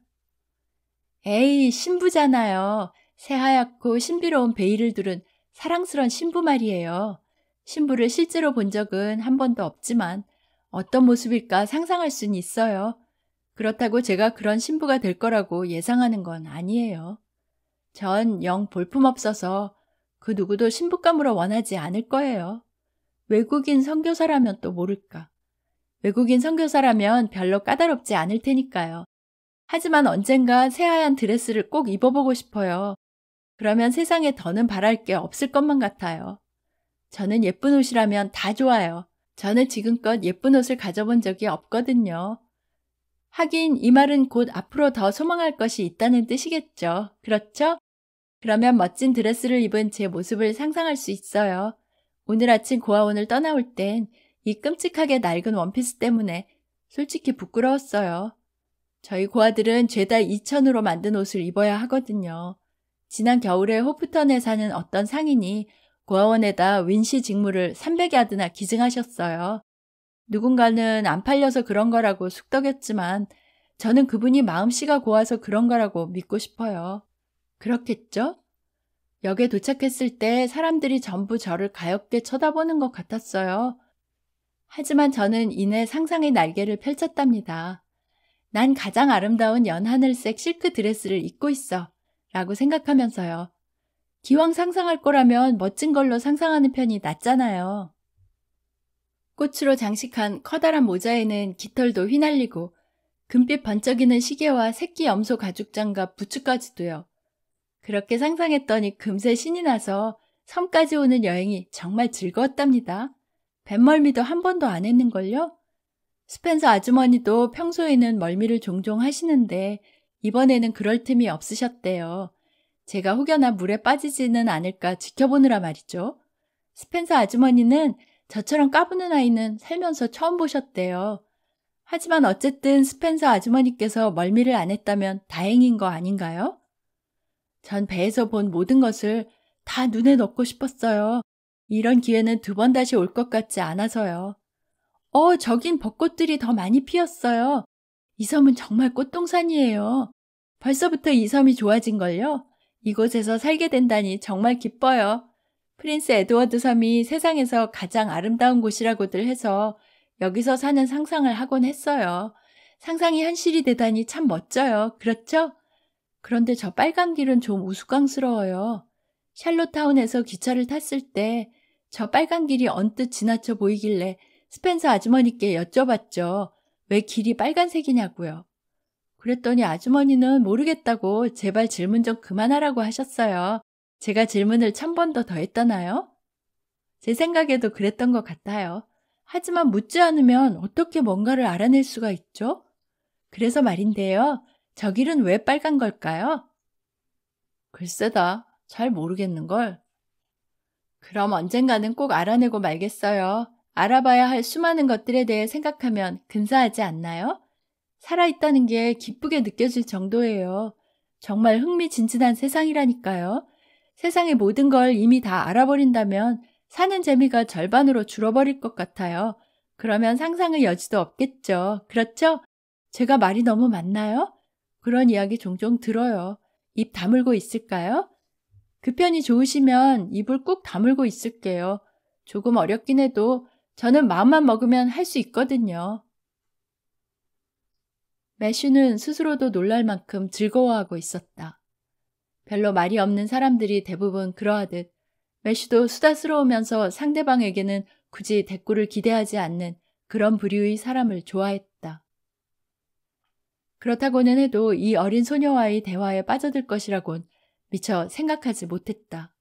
에이, 신부잖아요. 새하얗고 신비로운 베일을 두른 사랑스런 신부 말이에요. 신부를 실제로 본 적은 한 번도 없지만 어떤 모습일까 상상할 순 있어요. 그렇다고 제가 그런 신부가 될 거라고 예상하는 건 아니에요. 전 영 볼품없어서 그 누구도 신부감으로 원하지 않을 거예요. 외국인 선교사라면 또 모를까. 외국인 선교사라면 별로 까다롭지 않을 테니까요. 하지만 언젠가 새하얀 드레스를 꼭 입어보고 싶어요. 그러면 세상에 더는 바랄 게 없을 것만 같아요. 저는 예쁜 옷이라면 다 좋아요. 저는 지금껏 예쁜 옷을 가져본 적이 없거든요. 하긴 이 말은 곧 앞으로 더 소망할 것이 있다는 뜻이겠죠. 그렇죠? 그러면 멋진 드레스를 입은 제 모습을 상상할 수 있어요. 오늘 아침 고아원을 떠나올 땐이 끔찍하게 낡은 원피스 때문에 솔직히 부끄러웠어요. 저희 고아들은 죄다 2천으로 만든 옷을 입어야 하거든요. 지난 겨울에 호프턴에 사는 어떤 상인이 고아원에다 윈시 직무를 300야드나 기증하셨어요. 누군가는 안 팔려서 그런 거라고 숙덕했지만 저는 그분이 마음씨가 고와서 그런 거라고 믿고 싶어요. 그렇겠죠? 역에 도착했을 때 사람들이 전부 저를 가엾게 쳐다보는 것 같았어요. 하지만 저는 이내 상상의 날개를 펼쳤답니다. 난 가장 아름다운 연하늘색 실크 드레스를 입고 있어. 라고 생각하면서요. 기왕 상상할 거라면 멋진 걸로 상상하는 편이 낫잖아요. 꽃으로 장식한 커다란 모자에는 깃털도 휘날리고 금빛 번쩍이는 시계와 새끼 염소 가죽 장과 부츠까지도요. 그렇게 상상했더니 금세 신이 나서 섬까지 오는 여행이 정말 즐거웠답니다. 뱃멀미도 한 번도 안 했는걸요? 스펜서 아주머니도 평소에는 멀미를 종종 하시는데 이번에는 그럴 틈이 없으셨대요. 제가 혹여나 물에 빠지지는 않을까 지켜보느라 말이죠. 스펜서 아주머니는 저처럼 까부는 아이는 살면서 처음 보셨대요. 하지만 어쨌든 스펜서 아주머니께서 멀미를 안 했다면 다행인 거 아닌가요? 전 배에서 본 모든 것을 다 눈에 넣고 싶었어요. 이런 기회는 두 번 다시 올 것 같지 않아서요. 어, 저긴 벚꽃들이 더 많이 피었어요. 이 섬은 정말 꽃동산이에요. 벌써부터 이 섬이 좋아진걸요? 이곳에서 살게 된다니 정말 기뻐요. 프린스 에드워드 섬이 세상에서 가장 아름다운 곳이라고들 해서 여기서 사는 상상을 하곤 했어요. 상상이 현실이 되다니 참 멋져요. 그렇죠? 그런데 저 빨간 길은 좀 우스꽝스러워요. 샬롯타운에서 기차를 탔을 때저 빨간 길이 언뜻 지나쳐 보이길래 스펜서 아주머니께 여쭤봤죠. 왜 길이 빨간색이냐고요. 그랬더니 아주머니는 모르겠다고 제발 질문 좀 그만하라고 하셨어요. 제가 질문을 천 번 더 더했다나요? 제 생각에도 그랬던 것 같아요. 하지만 묻지 않으면 어떻게 뭔가를 알아낼 수가 있죠? 그래서 말인데요. 저 길은 왜 빨간 걸까요? 글쎄다. 잘 모르겠는걸. 그럼 언젠가는 꼭 알아내고 말겠어요. 알아봐야 할 수많은 것들에 대해 생각하면 근사하지 않나요? 살아있다는 게 기쁘게 느껴질 정도예요. 정말 흥미진진한 세상이라니까요. 세상의 모든 걸 이미 다 알아버린다면 사는 재미가 절반으로 줄어버릴 것 같아요. 그러면 상상의 여지도 없겠죠. 그렇죠? 제가 말이 너무 많나요? 그런 이야기 종종 들어요. 입 다물고 있을까요? 그 편이 좋으시면 입을 꾹 다물고 있을게요. 조금 어렵긴 해도 저는 마음만 먹으면 할 수 있거든요. 매슈는 스스로도 놀랄 만큼 즐거워하고 있었다. 별로 말이 없는 사람들이 대부분 그러하듯 매슈도 수다스러우면서 상대방에게는 굳이 대꾸를 기대하지 않는 그런 부류의 사람을 좋아했다. 그렇다고는 해도 이 어린 소녀와의 대화에 빠져들 것이라곤 미처 생각하지 못했다.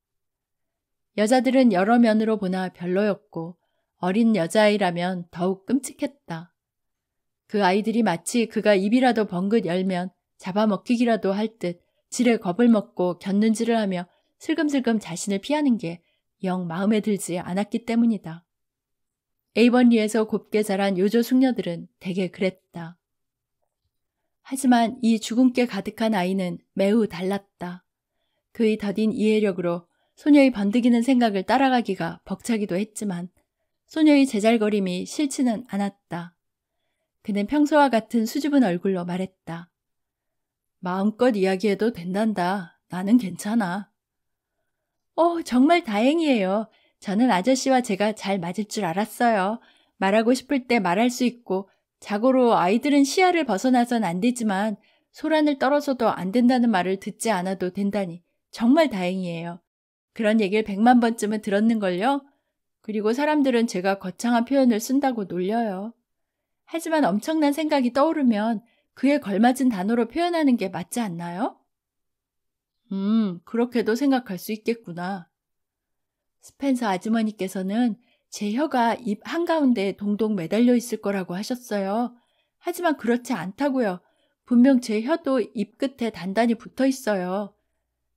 여자들은 여러 면으로 보나 별로였고 어린 여자아이라면 더욱 끔찍했다. 그 아이들이 마치 그가 입이라도 번긋 열면 잡아먹히기라도 할듯 지레 겁을 먹고 곁눈질을 하며 슬금슬금 자신을 피하는 게 영 마음에 들지 않았기 때문이다. 에이번리에서 곱게 자란 요조 숙녀들은 대개 그랬다. 하지만 이 주근깨 가득한 아이는 매우 달랐다. 그의 더딘 이해력으로 소녀의 번득이는 생각을 따라가기가 벅차기도 했지만 소녀의 제잘거림이 싫지는 않았다. 그는 평소와 같은 수줍은 얼굴로 말했다. 마음껏 이야기해도 된단다. 나는 괜찮아. 어, 정말 다행이에요. 저는 아저씨와 제가 잘 맞을 줄 알았어요. 말하고 싶을 때 말할 수 있고, 자고로 아이들은 시야를 벗어나선 안 되지만, 소란을 떨어서도 안 된다는 말을 듣지 않아도 된다니. 정말 다행이에요. 그런 얘기를 백만 번쯤은 들었는걸요? 그리고 사람들은 제가 거창한 표현을 쓴다고 놀려요. 하지만 엄청난 생각이 떠오르면 그에 걸맞은 단어로 표현하는 게 맞지 않나요? 음, 그렇게도 생각할 수 있겠구나. 스펜서 아주머니께서는 제 혀가 입 한가운데 동동 매달려 있을 거라고 하셨어요. 하지만 그렇지 않다고요. 분명 제 혀도 입 끝에 단단히 붙어 있어요.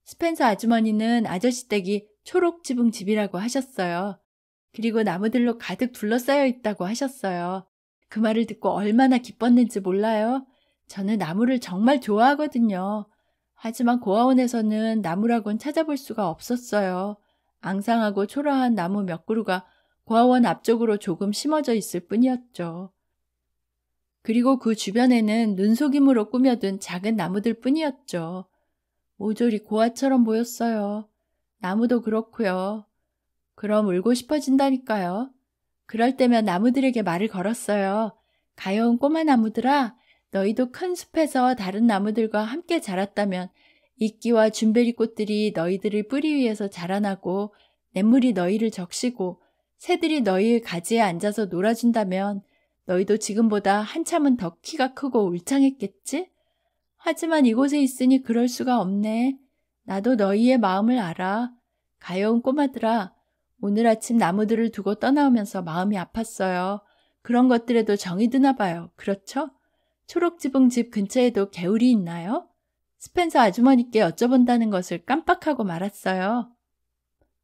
스펜서 아주머니는 아저씨 댁이 초록 지붕 집이라고 하셨어요. 그리고 나무들로 가득 둘러싸여 있다고 하셨어요. 그 말을 듣고 얼마나 기뻤는지 몰라요. 저는 나무를 정말 좋아하거든요. 하지만 고아원에서는 나무라곤 찾아볼 수가 없었어요. 앙상하고 초라한 나무 몇 그루가 고아원 앞쪽으로 조금 심어져 있을 뿐이었죠. 그리고 그 주변에는 눈속임으로 꾸며둔 작은 나무들 뿐이었죠. 모조리 고아처럼 보였어요. 나무도 그렇고요. 그럼 울고 싶어진다니까요. 그럴 때면 나무들에게 말을 걸었어요. 가여운 꼬마 나무들아, 너희도 큰 숲에서 다른 나무들과 함께 자랐다면 이끼와 준베리 꽃들이 너희들을 뿌리 위에서 자라나고 냇물이 너희를 적시고 새들이 너희의 가지에 앉아서 놀아준다면 너희도 지금보다 한참은 더 키가 크고 울창했겠지? 하지만 이곳에 있으니 그럴 수가 없네. 나도 너희의 마음을 알아. 가여운 꼬마들아, 오늘 아침 나무들을 두고 떠나오면서 마음이 아팠어요. 그런 것들에도 정이 드나 봐요. 그렇죠? 초록지붕 집 근처에도 개울이 있나요? 스펜서 아주머니께 여쭤본다는 것을 깜빡하고 말았어요.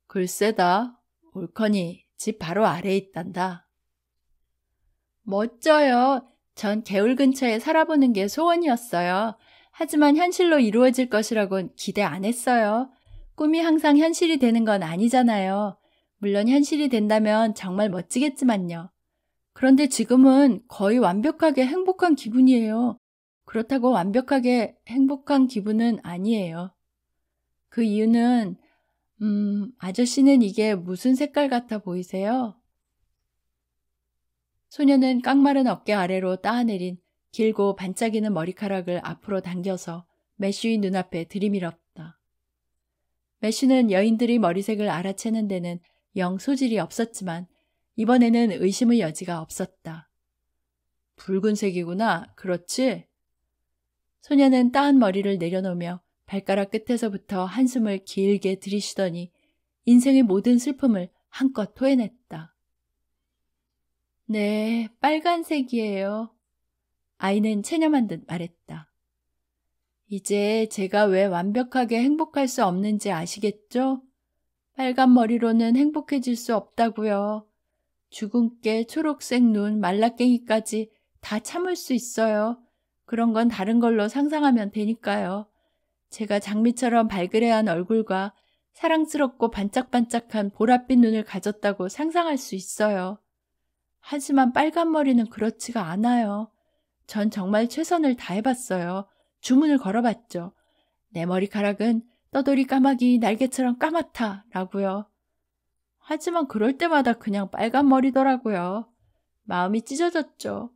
글쎄다. 올커니 집 바로 아래에 있단다. 멋져요. 전 개울 근처에 살아보는 게 소원이었어요. 하지만 현실로 이루어질 것이라곤 기대 안 했어요. 꿈이 항상 현실이 되는 건 아니잖아요. 물론 현실이 된다면 정말 멋지겠지만요. 그런데 지금은 거의 완벽하게 행복한 기분이에요. 그렇다고 완벽하게 행복한 기분은 아니에요. 그 이유는, 음, 아저씨는 이게 무슨 색깔 같아 보이세요? 소녀는 깡마른 어깨 아래로 따아내린 길고 반짝이는 머리카락을 앞으로 당겨서 메쉬의 눈앞에 들이밀었다. 메쉬는 여인들이 머리색을 알아채는 데는 영 소질이 없었지만 이번에는 의심의 여지가 없었다. 붉은색이구나, 그렇지? 소녀는 따은 머리를 내려놓으며 발가락 끝에서부터 한숨을 길게 들이쉬더니 인생의 모든 슬픔을 한껏 토해냈다. 네, 빨간색이에요. 아이는 체념한 듯 말했다. 이제 제가 왜 완벽하게 행복할 수 없는지 아시겠죠? 빨간 머리로는 행복해질 수 없다고요. 주근깨, 초록색 눈, 말라깽이까지 다 참을 수 있어요. 그런 건 다른 걸로 상상하면 되니까요. 제가 장미처럼 발그레한 얼굴과 사랑스럽고 반짝반짝한 보랏빛 눈을 가졌다고 상상할 수 있어요. 하지만 빨간 머리는 그렇지가 않아요. 전 정말 최선을 다해봤어요. 주문을 걸어봤죠. 내 머리카락은 떠돌이 까마귀 날개처럼 까맣다 라고요. 하지만 그럴 때마다 그냥 빨간 머리더라고요. 마음이 찢어졌죠.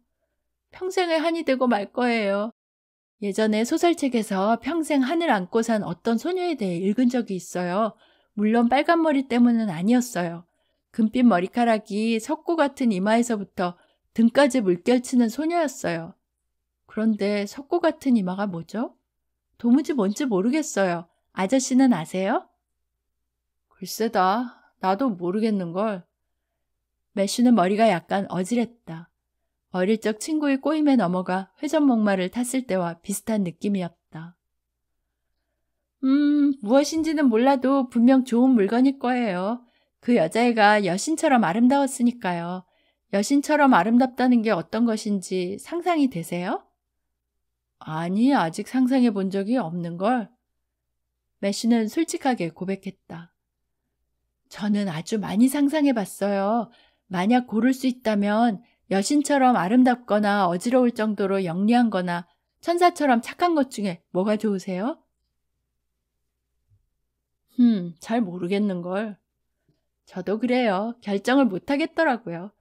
평생의 한이 되고 말 거예요. 예전에 소설책에서 평생 한을 안고 산 어떤 소녀에 대해 읽은 적이 있어요. 물론 빨간 머리 때문은 아니었어요. 금빛 머리카락이 석고 같은 이마에서부터 등까지 물결치는 소녀였어요. 그런데 석고 같은 이마가 뭐죠? 도무지 뭔지 모르겠어요. 아저씨는 아세요? 글쎄다. 나도 모르겠는걸. 메슈는 머리가 약간 어지했다 어릴 적 친구의 꼬임에 넘어가 회전목마를 탔을 때와 비슷한 느낌이었다. 음, 무엇인지는 몰라도 분명 좋은 물건일 거예요. 그 여자애가 여신처럼 아름다웠으니까요. 여신처럼 아름답다는 게 어떤 것인지 상상이 되세요? 아니, 아직 상상해 본 적이 없는걸. 메시는 솔직하게 고백했다. 저는 아주 많이 상상해 봤어요. 만약 고를 수 있다면 여신처럼 아름답거나 어지러울 정도로 영리한 거나 천사처럼 착한 것 중에 뭐가 좋으세요? 흠, 잘 모르겠는걸. 저도 그래요. 결정을 못 하겠더라고요.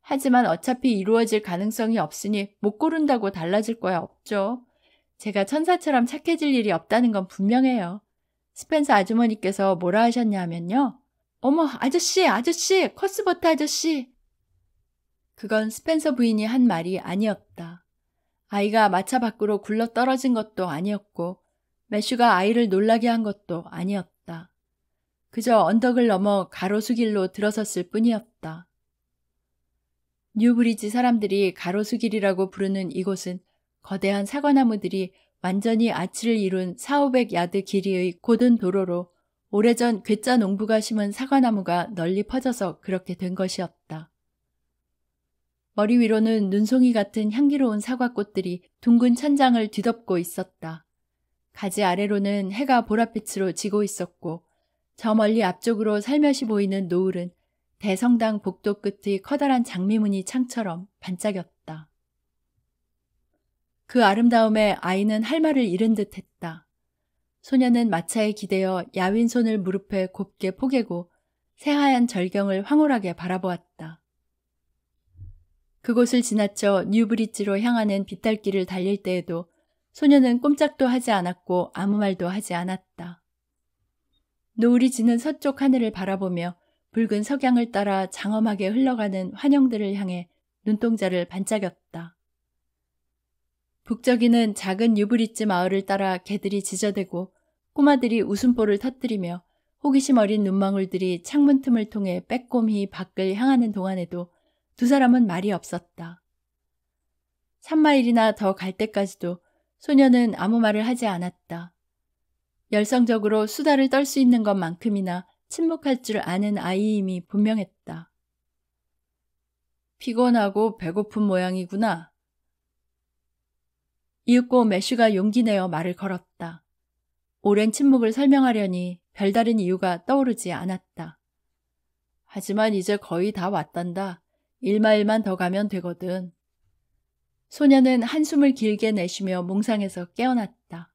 하지만 어차피 이루어질 가능성이 없으니 못 고른다고 달라질 거야 없죠. 제가 천사처럼 착해질 일이 없다는 건 분명해요. 스펜서 아주머니께서 뭐라 하셨냐 면요 어머, 아저씨, 아저씨, 커스버터 아저씨. 그건 스펜서 부인이 한 말이 아니었다. 아이가 마차 밖으로 굴러 떨어진 것도 아니었고, 매슈가 아이를 놀라게 한 것도 아니었다. 그저 언덕을 넘어 가로수길로 들어섰을 뿐이었다. 뉴브리지 사람들이 가로수길이라고 부르는 이곳은 거대한 사과나무들이 완전히 아치를 이룬 4,500 야드 길이의 고든 도로로 오래전 괴짜 농부가 심은 사과나무가 널리 퍼져서 그렇게 된 것이었다. 머리 위로는 눈송이 같은 향기로운 사과꽃들이 둥근 천장을 뒤덮고 있었다. 가지 아래로는 해가 보랏빛으로 지고 있었고 저 멀리 앞쪽으로 살며시 보이는 노을은 대성당 복도 끝의 커다란 장미문이 창처럼 반짝였다. 그 아름다움에 아이는 할 말을 잃은 듯 했다. 소녀는 마차에 기대어 야윈 손을 무릎에 곱게 포개고 새하얀 절경을 황홀하게 바라보았다. 그곳을 지나쳐 뉴브릿지로 향하는 빗달길을 달릴 때에도 소녀는 꼼짝도 하지 않았고 아무 말도 하지 않았다. 노을이 지는 서쪽 하늘을 바라보며 붉은 석양을 따라 장엄하게 흘러가는 환영들을 향해 눈동자를 반짝였다. 북적이는 작은 유브리츠 마을을 따라 개들이 짖어대고 꼬마들이 웃음보를 터뜨리며 호기심 어린 눈망울들이 창문 틈을 통해 빼꼼히 밖을 향하는 동안에도 두 사람은 말이 없었다. 3마일이나 더 갈 때까지도 소녀는 아무 말을 하지 않았다. 열성적으로 수다를 떨 수 있는 것만큼이나 침묵할 줄 아는 아이임이 분명했다. 피곤하고 배고픈 모양이구나. 이윽고 매슈가 용기 내어 말을 걸었다. 오랜 침묵을 설명하려니 별다른 이유가 떠오르지 않았다. 하지만 이제 거의 다 왔단다. 일마일만 더 가면 되거든. 소녀는 한숨을 길게 내쉬며 몽상에서 깨어났다.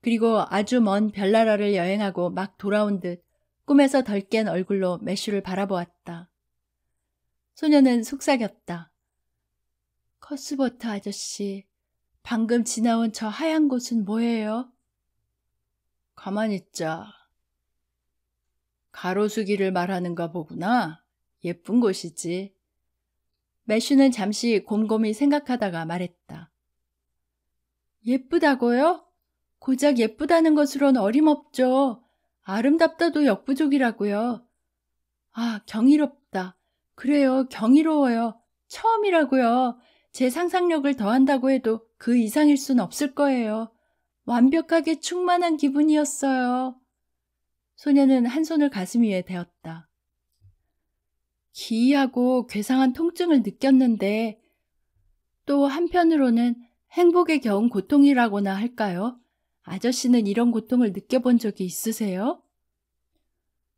그리고 아주 먼 별나라를 여행하고 막 돌아온 듯 꿈에서 덜 깬 얼굴로 매슈를 바라보았다. 소녀는 속삭였다. 커스버트 아저씨, 방금 지나온 저 하얀 곳은 뭐예요? 가만 있자. 가로수길을 말하는가 보구나. 예쁜 곳이지. 매슈는 잠시 곰곰이 생각하다가 말했다. 예쁘다고요? 고작 예쁘다는 것으론 어림없죠. 아름답다도 역부족이라고요. 아, 경이롭다. 그래요, 경이로워요. 처음이라고요. 제 상상력을 더한다고 해도 그 이상일 순 없을 거예요. 완벽하게 충만한 기분이었어요. 소녀는 한 손을 가슴 위에 대었다. 기이하고 괴상한 통증을 느꼈는데 또 한편으로는 행복에 겨운 고통이라고나 할까요? 아저씨는 이런 고통을 느껴본 적이 있으세요?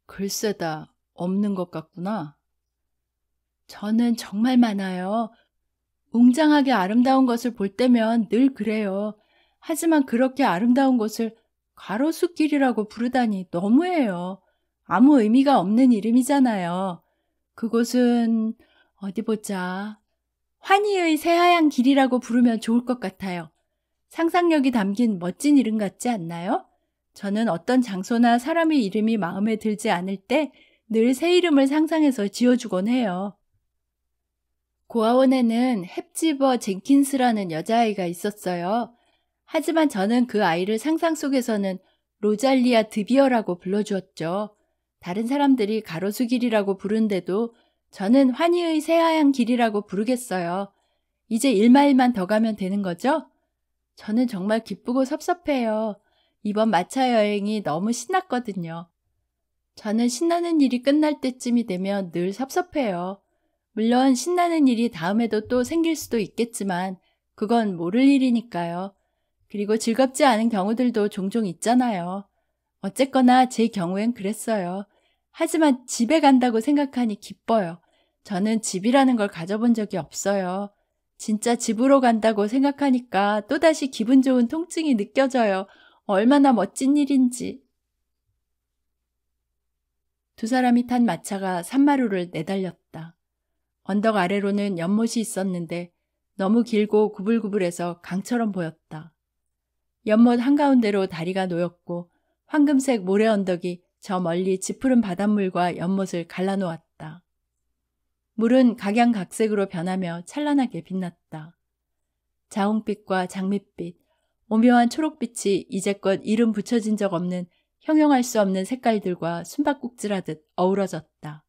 글쎄다, 없는 것 같구나. 저는 정말 많아요. 웅장하게 아름다운 것을 볼 때면 늘 그래요. 하지만 그렇게 아름다운 것을 가로수길이라고 부르다니 너무해요. 아무 의미가 없는 이름이잖아요. 그곳은 어디 보자. 환희의 새하얀 길이라고 부르면 좋을 것 같아요. 상상력이 담긴 멋진 이름 같지 않나요? 저는 어떤 장소나 사람의 이름이 마음에 들지 않을 때 늘 새 이름을 상상해서 지어주곤 해요. 고아원에는 햅지버 젠킨스라는 여자아이가 있었어요. 하지만 저는 그 아이를 상상 속에서는 로잘리아 드비어라고 불러주었죠. 다른 사람들이 가로수 길이라고 부른데도 저는 환희의 새하얀 길이라고 부르겠어요. 이제 일마일만더 가면 되는 거죠? 저는 정말 기쁘고 섭섭해요. 이번 마차 여행이 너무 신났거든요. 저는 신나는 일이 끝날 때쯤이 되면 늘 섭섭해요. 물론 신나는 일이 다음에도 또 생길 수도 있겠지만 그건 모를 일이니까요. 그리고 즐겁지 않은 경우들도 종종 있잖아요. 어쨌거나 제 경우엔 그랬어요. 하지만 집에 간다고 생각하니 기뻐요. 저는 집이라는 걸 가져본 적이 없어요. 진짜 집으로 간다고 생각하니까 또다시 기분 좋은 통증이 느껴져요. 얼마나 멋진 일인지. 두 사람이 탄 마차가 산마루를 내달렸다. 언덕 아래로는 연못이 있었는데 너무 길고 구불구불해서 강처럼 보였다. 연못 한가운데로 다리가 놓였고 황금색 모래 언덕이 저 멀리 지푸른 바닷물과 연못을 갈라놓았다. 물은 각양각색으로 변하며 찬란하게 빛났다. 자홍빛과 장밋빛, 오묘한 초록빛이 이제껏 이름 붙여진 적 없는 형용할 수 없는 색깔들과 숨바꼭질하듯 어우러졌다.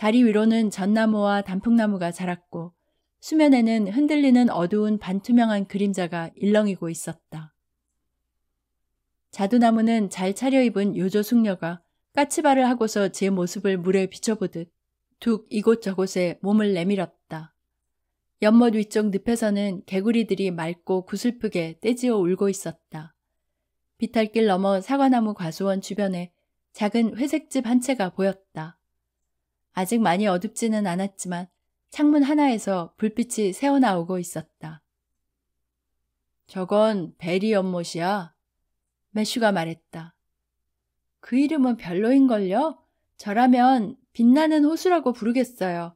다리 위로는 전나무와 단풍나무가 자랐고 수면에는 흔들리는 어두운 반투명한 그림자가 일렁이고 있었다. 자두나무는 잘 차려입은 요조 숙녀가 까치발을 하고서 제 모습을 물에 비춰보듯 툭 이곳저곳에 몸을 내밀었다. 연못 위쪽 늪에서는 개구리들이 맑고 구슬프게 떼지어 울고 있었다. 비탈길 넘어 사과나무 과수원 주변에 작은 회색집 한 채가 보였다. 아직 많이 어둡지는 않았지만 창문 하나에서 불빛이 새어나오고 있었다. 저건 베리 연못이야. 매슈가 말했다. 그 이름은 별로인걸요? 저라면 빛나는 호수라고 부르겠어요.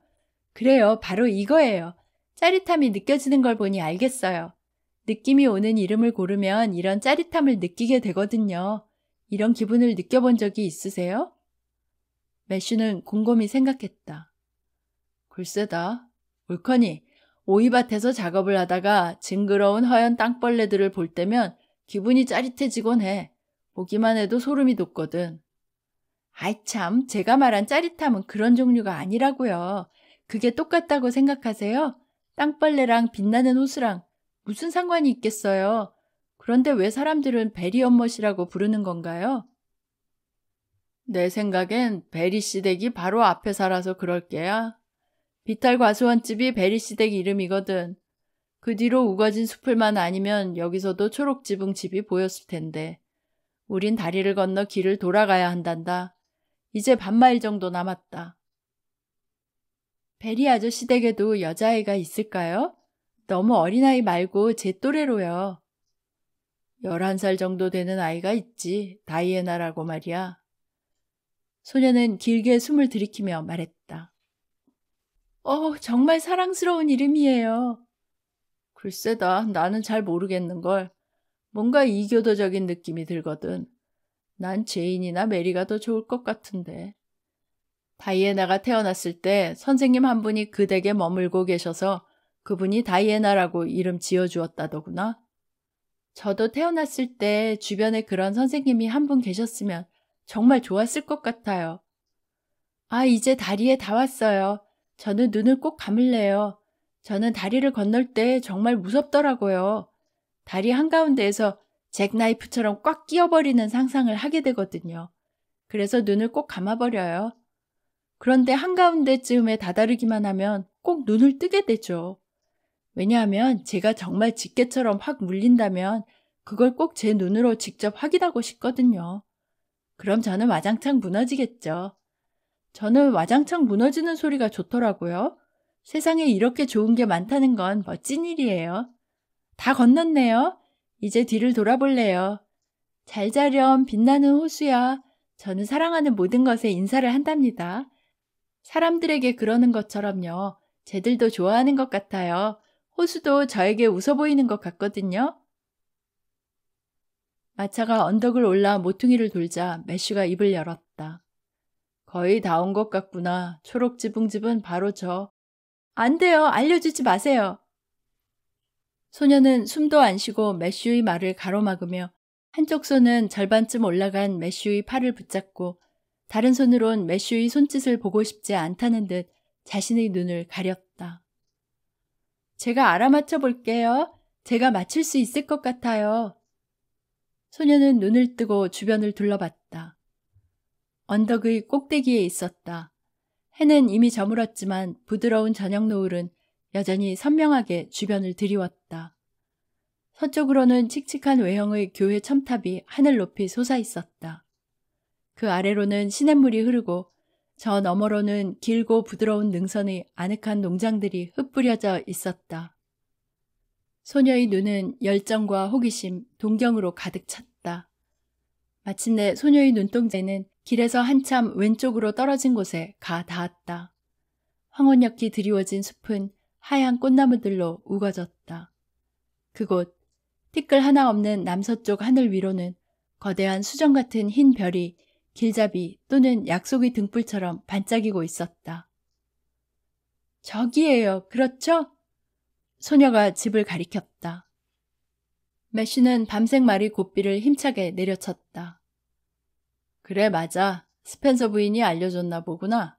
그래요, 바로 이거예요. 짜릿함이 느껴지는 걸 보니 알겠어요. 느낌이 오는 이름을 고르면 이런 짜릿함을 느끼게 되거든요. 이런 기분을 느껴본 적이 있으세요? 메쉬는 곰곰이 생각했다. 글쎄다. 울커니 오이밭에서 작업을 하다가 징그러운 허연 땅벌레들을 볼 때면 기분이 짜릿해지곤 해. 보기만 해도 소름이 돋거든. 아이 참, 제가 말한 짜릿함은 그런 종류가 아니라고요. 그게 똑같다고 생각하세요? 땅벌레랑 빛나는 호수랑 무슨 상관이 있겠어요? 그런데 왜 사람들은 베리엄멋이라고 부르는 건가요? 내 생각엔 베리 시댁이 바로 앞에 살아서 그럴 게야. 비탈 과수원집이 베리 시댁 이름이거든. 그 뒤로 우거진 숲을만 아니면 여기서도 초록지붕 집이 보였을 텐데. 우린 다리를 건너 길을 돌아가야 한단다. 이제 반마일 정도 남았다. 베리 아저씨 댁에도 여자아이가 있을까요? 너무 어린아이 말고 제 또래로요. 11살 정도 되는 아이가 있지. 다이애나라고 말이야. 소녀는 길게 숨을 들이키며 말했다. 어, 정말 사랑스러운 이름이에요. 글쎄다, 나는 잘 모르겠는걸. 뭔가 이교도적인 느낌이 들거든. 난 제인이나 메리가 더 좋을 것 같은데. 다이애나가 태어났을 때 선생님 한 분이 그 댁에 머물고 계셔서 그분이 다이애나라고 이름 지어주었다더구나. 저도 태어났을 때 주변에 그런 선생님이 한 분 계셨으면 정말 좋았을 것 같아요. 아, 이제 다리에 다 왔어요. 저는 눈을 꼭 감을래요. 저는 다리를 건널 때 정말 무섭더라고요. 다리 한가운데에서 잭나이프처럼 꽉 끼어버리는 상상을 하게 되거든요. 그래서 눈을 꼭 감아버려요. 그런데 한가운데쯤에 다다르기만 하면 꼭 눈을 뜨게 되죠. 왜냐하면 제가 정말 직계처럼확 물린다면 그걸 꼭 제 눈으로 직접 확인하고 싶거든요. 그럼 저는 와장창 무너지겠죠. 저는 와장창 무너지는 소리가 좋더라고요. 세상에 이렇게 좋은 게 많다는 건 멋진 일이에요. 다 건넜네요. 이제 뒤를 돌아볼래요. 잘 자렴, 빛나는 호수야. 저는 사랑하는 모든 것에 인사를 한답니다. 사람들에게 그러는 것처럼요. 쟤들도 좋아하는 것 같아요. 호수도 저에게 웃어 보이는 것 같거든요. 마차가 언덕을 올라 모퉁이를 돌자 메슈가 입을 열었다. 거의 다 온 것 같구나. 초록 지붕집은 바로 저. 안 돼요. 알려주지 마세요. 소녀는 숨도 안 쉬고 메슈의 말을 가로막으며 한쪽 손은 절반쯤 올라간 메슈의 팔을 붙잡고 다른 손으론 메슈의 손짓을 보고 싶지 않다는 듯 자신의 눈을 가렸다. 제가 알아맞혀 볼게요. 제가 맞출 수 있을 것 같아요. 소녀는 눈을 뜨고 주변을 둘러봤다. 언덕의 꼭대기에 있었다. 해는 이미 저물었지만 부드러운 저녁 노을은 여전히 선명하게 주변을 드리웠다. 서쪽으로는 칙칙한 외형의 교회 첨탑이 하늘 높이 솟아 있었다. 그 아래로는 시냇물이 흐르고 저 너머로는 길고 부드러운 능선의 아늑한 농장들이 흩뿌려져 있었다. 소녀의 눈은 열정과 호기심, 동경으로 가득 찼다. 마침내 소녀의 눈동자는 길에서 한참 왼쪽으로 떨어진 곳에 가 닿았다. 황혼역기 드리워진 숲은 하얀 꽃나무들로 우거졌다. 그곳, 티끌 하나 없는 남서쪽 하늘 위로는 거대한 수정 같은 흰 별이 길잡이 또는 약속의 등불처럼 반짝이고 있었다. 저기에요, 그렇죠? 소녀가 집을 가리켰다. 메쉬는 밤색 말이 고삐를 힘차게 내려쳤다. 그래 맞아. 스펜서 부인이 알려줬나 보구나.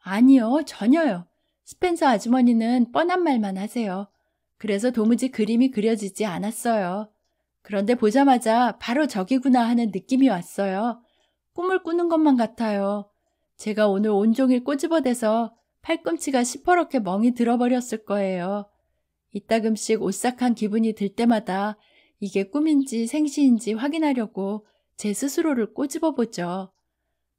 아니요, 전혀요. 스펜서 아주머니는 뻔한 말만 하세요. 그래서 도무지 그림이 그려지지 않았어요. 그런데 보자마자 바로 저기구나 하는 느낌이 왔어요. 꿈을 꾸는 것만 같아요. 제가 오늘 온종일 꼬집어대서 팔꿈치가 시퍼렇게 멍이 들어버렸을 거예요. 이따금씩 오싹한 기분이 들 때마다 이게 꿈인지 생시인지 확인하려고 제 스스로를 꼬집어 보죠.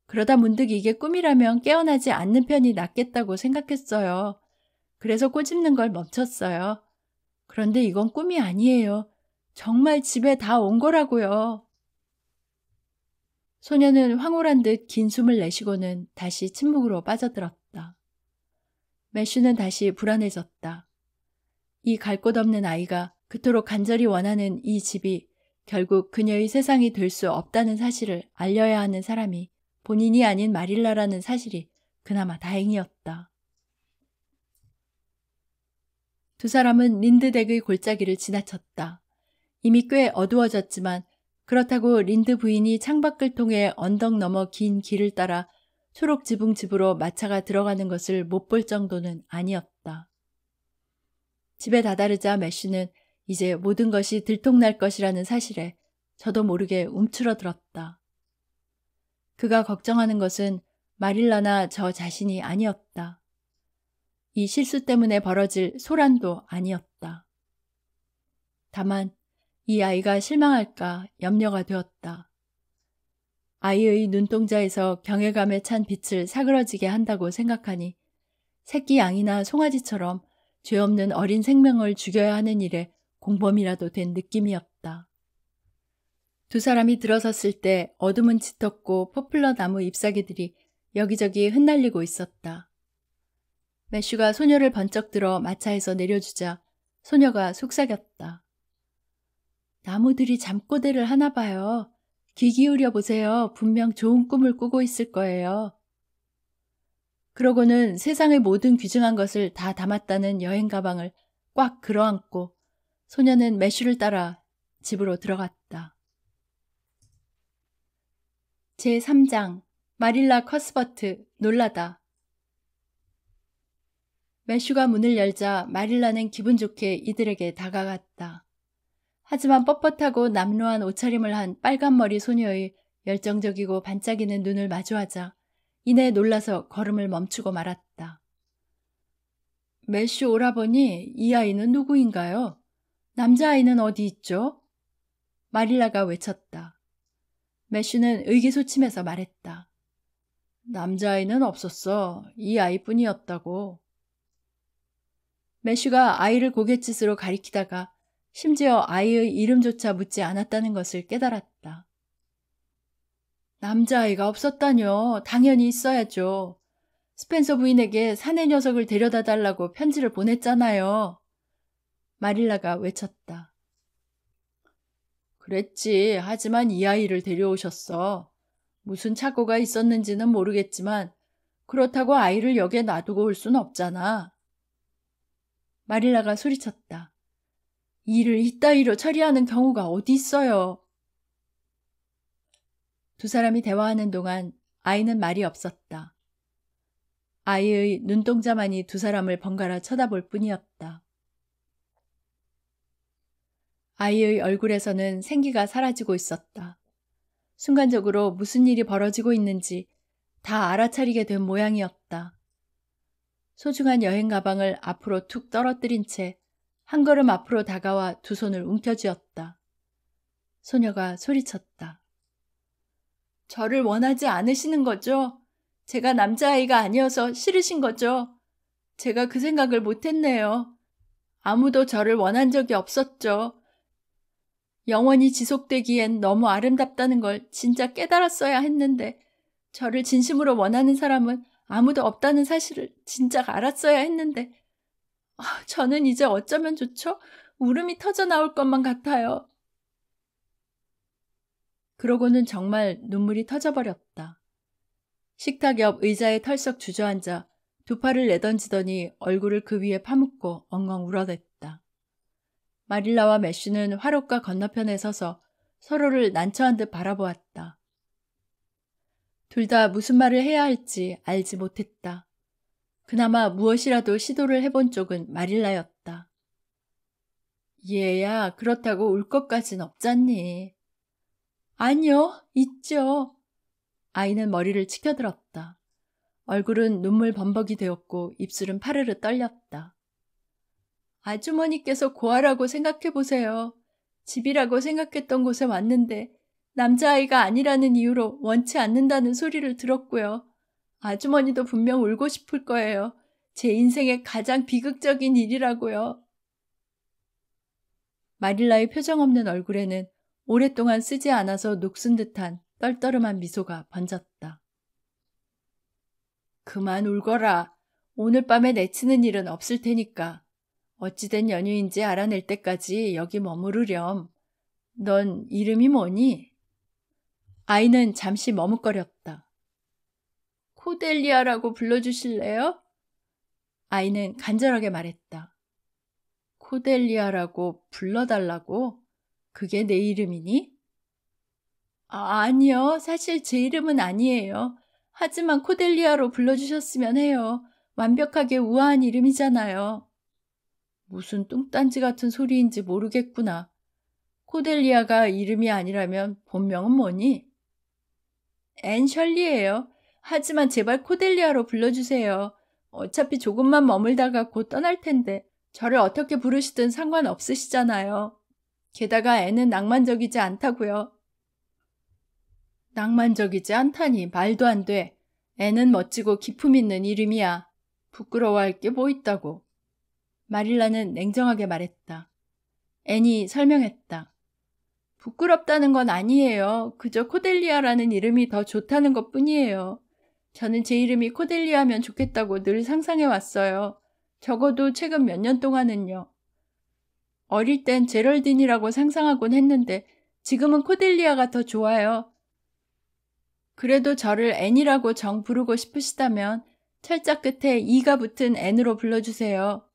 그러다 문득 이게 꿈이라면 깨어나지 않는 편이 낫겠다고 생각했어요. 그래서 꼬집는 걸 멈췄어요. 그런데 이건 꿈이 아니에요. 정말 집에 다 온 거라고요. 소녀는 황홀한 듯 긴 숨을 내쉬고는 다시 침묵으로 빠져들었다. 매슈는 다시 불안해졌다. 이 갈 곳 없는 아이가 그토록 간절히 원하는 이 집이 결국 그녀의 세상이 될 수 없다는 사실을 알려야 하는 사람이 본인이 아닌 마릴라라는 사실이 그나마 다행이었다. 두 사람은 린드댁의 골짜기를 지나쳤다. 이미 꽤 어두워졌지만 그렇다고 린드 부인이 창밖을 통해 언덕 너머 긴 길을 따라 초록 지붕 집으로 마차가 들어가는 것을 못 볼 정도는 아니었다. 집에 다다르자 메쉬는 이제 모든 것이 들통날 것이라는 사실에 저도 모르게 움츠러들었다. 그가 걱정하는 것은 마릴라나 저 자신이 아니었다. 이 실수 때문에 벌어질 소란도 아니었다. 다만 이 아이가 실망할까 염려가 되었다. 아이의 눈동자에서 경외감에 찬 빛을 사그러지게 한다고 생각하니 새끼 양이나 송아지처럼 죄 없는 어린 생명을 죽여야 하는 일에 공범이라도 된 느낌이었다. 두 사람이 들어섰을 때 어둠은 짙었고 퍼플러 나무 잎사귀들이 여기저기 흩날리고 있었다. 매슈가 소녀를 번쩍 들어 마차에서 내려주자 소녀가 속삭였다. 나무들이 잠꼬대를 하나 봐요. 귀 기울여 보세요. 분명 좋은 꿈을 꾸고 있을 거예요. 그러고는 세상의 모든 귀중한 것을 다 담았다는 여행 가방을 꽉 끌어안고 소녀는 매슈를 따라 집으로 들어갔다. 제3장 마릴라 커스버트 놀라다 매슈가 문을 열자 마릴라는 기분 좋게 이들에게 다가갔다. 하지만 뻣뻣하고 남루한 옷차림을 한 빨간머리 소녀의 열정적이고 반짝이는 눈을 마주하자 이내 놀라서 걸음을 멈추고 말았다. 멜슈 오라버니, 이 아이는 누구인가요? 남자아이는 어디 있죠? 마릴라가 외쳤다. 멜슈는 의기소침해서 말했다. 남자아이는 없었어. 이 아이뿐이었다고. 멜슈가 아이를 고갯짓으로 가리키다가 심지어 아이의 이름조차 묻지 않았다는 것을 깨달았다. 남자아이가 없었다뇨. 당연히 있어야죠. 스펜서 부인에게 사내 녀석을 데려다 달라고 편지를 보냈잖아요. 마릴라가 외쳤다. 그랬지. 하지만 이 아이를 데려오셨어. 무슨 착오가 있었는지는 모르겠지만 그렇다고 아이를 역에 놔두고 올 순 없잖아. 마릴라가 소리쳤다. 일을 이따위로 처리하는 경우가 어디 있어요. 두 사람이 대화하는 동안 아이는 말이 없었다. 아이의 눈동자만이 두 사람을 번갈아 쳐다볼 뿐이었다. 아이의 얼굴에서는 생기가 사라지고 있었다. 순간적으로 무슨 일이 벌어지고 있는지 다 알아차리게 된 모양이었다. 소중한 여행 가방을 앞으로 툭 떨어뜨린 채한 걸음 앞으로 다가와 두 손을 움켜쥐었다. 소녀가 소리쳤다. 저를 원하지 않으시는 거죠? 제가 남자아이가 아니어서 싫으신 거죠? 제가 그 생각을 못했네요. 아무도 저를 원한 적이 없었죠. 영원히 지속되기엔 너무 아름답다는 걸 진짜 깨달았어야 했는데 저를 진심으로 원하는 사람은 아무도 없다는 사실을 진작 알았어야 했는데 아, 저는 이제 어쩌면 좋죠? 울음이 터져 나올 것만 같아요. 그러고는 정말 눈물이 터져버렸다. 식탁 옆 의자에 털썩 주저앉아 두 팔을 내던지더니 얼굴을 그 위에 파묻고 엉엉 울어댔다. 마릴라와 메쉬는 화롯과 건너편에 서서 서로를 난처한 듯 바라보았다. 둘 다 무슨 말을 해야 할지 알지 못했다. 그나마 무엇이라도 시도를 해본 쪽은 마릴라였다. 얘야, 그렇다고 울 것까진 없잖니. 아니요, 있죠. 아이는 머리를 치켜들었다. 얼굴은 눈물 범벅이 되었고 입술은 파르르 떨렸다. 아주머니께서 고아라고 생각해보세요. 집이라고 생각했던 곳에 왔는데 남자아이가 아니라는 이유로 원치 않는다는 소리를 들었고요. 아주머니도 분명 울고 싶을 거예요. 제 인생의 가장 비극적인 일이라고요. 마릴라의 표정 없는 얼굴에는 오랫동안 쓰지 않아서 녹슨 듯한 떨떠름한 미소가 번졌다. 그만 울거라. 오늘 밤에 내치는 일은 없을 테니까. 어찌된 연유인지 알아낼 때까지 여기 머무르렴. 넌 이름이 뭐니? 아이는 잠시 머뭇거렸다. 코델리아라고 불러주실래요? 아이는 간절하게 말했다. 코델리아라고 불러달라고? 그게 내 이름이니? 아, 아니요. 사실 제 이름은 아니에요. 하지만 코델리아로 불러주셨으면 해요. 완벽하게 우아한 이름이잖아요. 무슨 뚱딴지 같은 소리인지 모르겠구나. 코델리아가 이름이 아니라면 본명은 뭐니? 앤 셜리예요. 하지만 제발 코델리아로 불러주세요. 어차피 조금만 머물다가 곧 떠날 텐데 저를 어떻게 부르시든 상관없으시잖아요. 게다가 애는 낭만적이지 않다고요. 낭만적이지 않다니 말도 안 돼. 애는 멋지고 기품 있는 이름이야. 부끄러워할 게 뭐 있다고. 마릴라는 냉정하게 말했다. 애니 설명했다. 부끄럽다는 건 아니에요. 그저 코델리아라는 이름이 더 좋다는 것 뿐이에요. 저는 제 이름이 코델리아면 좋겠다고 늘 상상해 왔어요. 적어도 최근 몇 년 동안은요. 어릴 땐 제럴딘이라고 상상하곤 했는데 지금은 코델리아가 더 좋아요. 그래도 저를 N이라고 정 부르고 싶으시다면 철자 끝에 E가 붙은 N으로 불러주세요.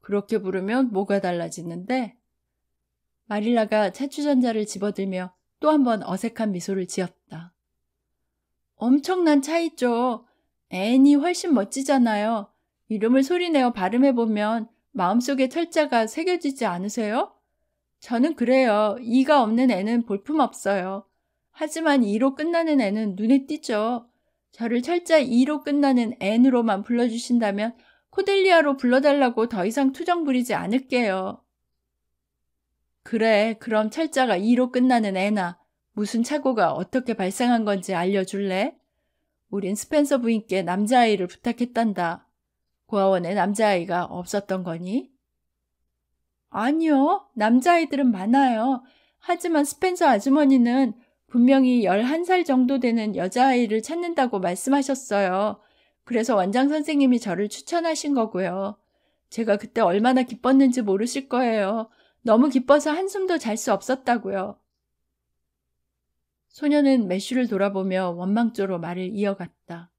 그렇게 부르면 뭐가 달라지는데? 마릴라가 차추전자를 집어들며 또 한 번 어색한 미소를 지었다. 엄청난 차이죠. 앤이 훨씬 멋지잖아요. 이름을 소리내어 발음해보면 마음속에 철자가 새겨지지 않으세요? 저는 그래요. 이가 없는 애는 볼품없어요. 하지만 이로 끝나는 애는 눈에 띄죠. 저를 철자 이로 끝나는 N으로만 불러주신다면 코델리아로 불러달라고 더 이상 투정 부리지 않을게요. 그래, 그럼 철자가 이로 끝나는 애아 무슨 착오가 어떻게 발생한 건지 알려줄래? 우린 스펜서 부인께 남자아이를 부탁했단다. 고아원에 남자아이가 없었던 거니? 아니요. 남자아이들은 많아요. 하지만 스펜서 아주머니는 분명히 11살 정도 되는 여자아이를 찾는다고 말씀하셨어요. 그래서 원장 선생님이 저를 추천하신 거고요. 제가 그때 얼마나 기뻤는지 모르실 거예요. 너무 기뻐서 한숨도 잘 수 없었다고요. 소녀는 매슈를 돌아보며 원망조로 말을 이어갔다.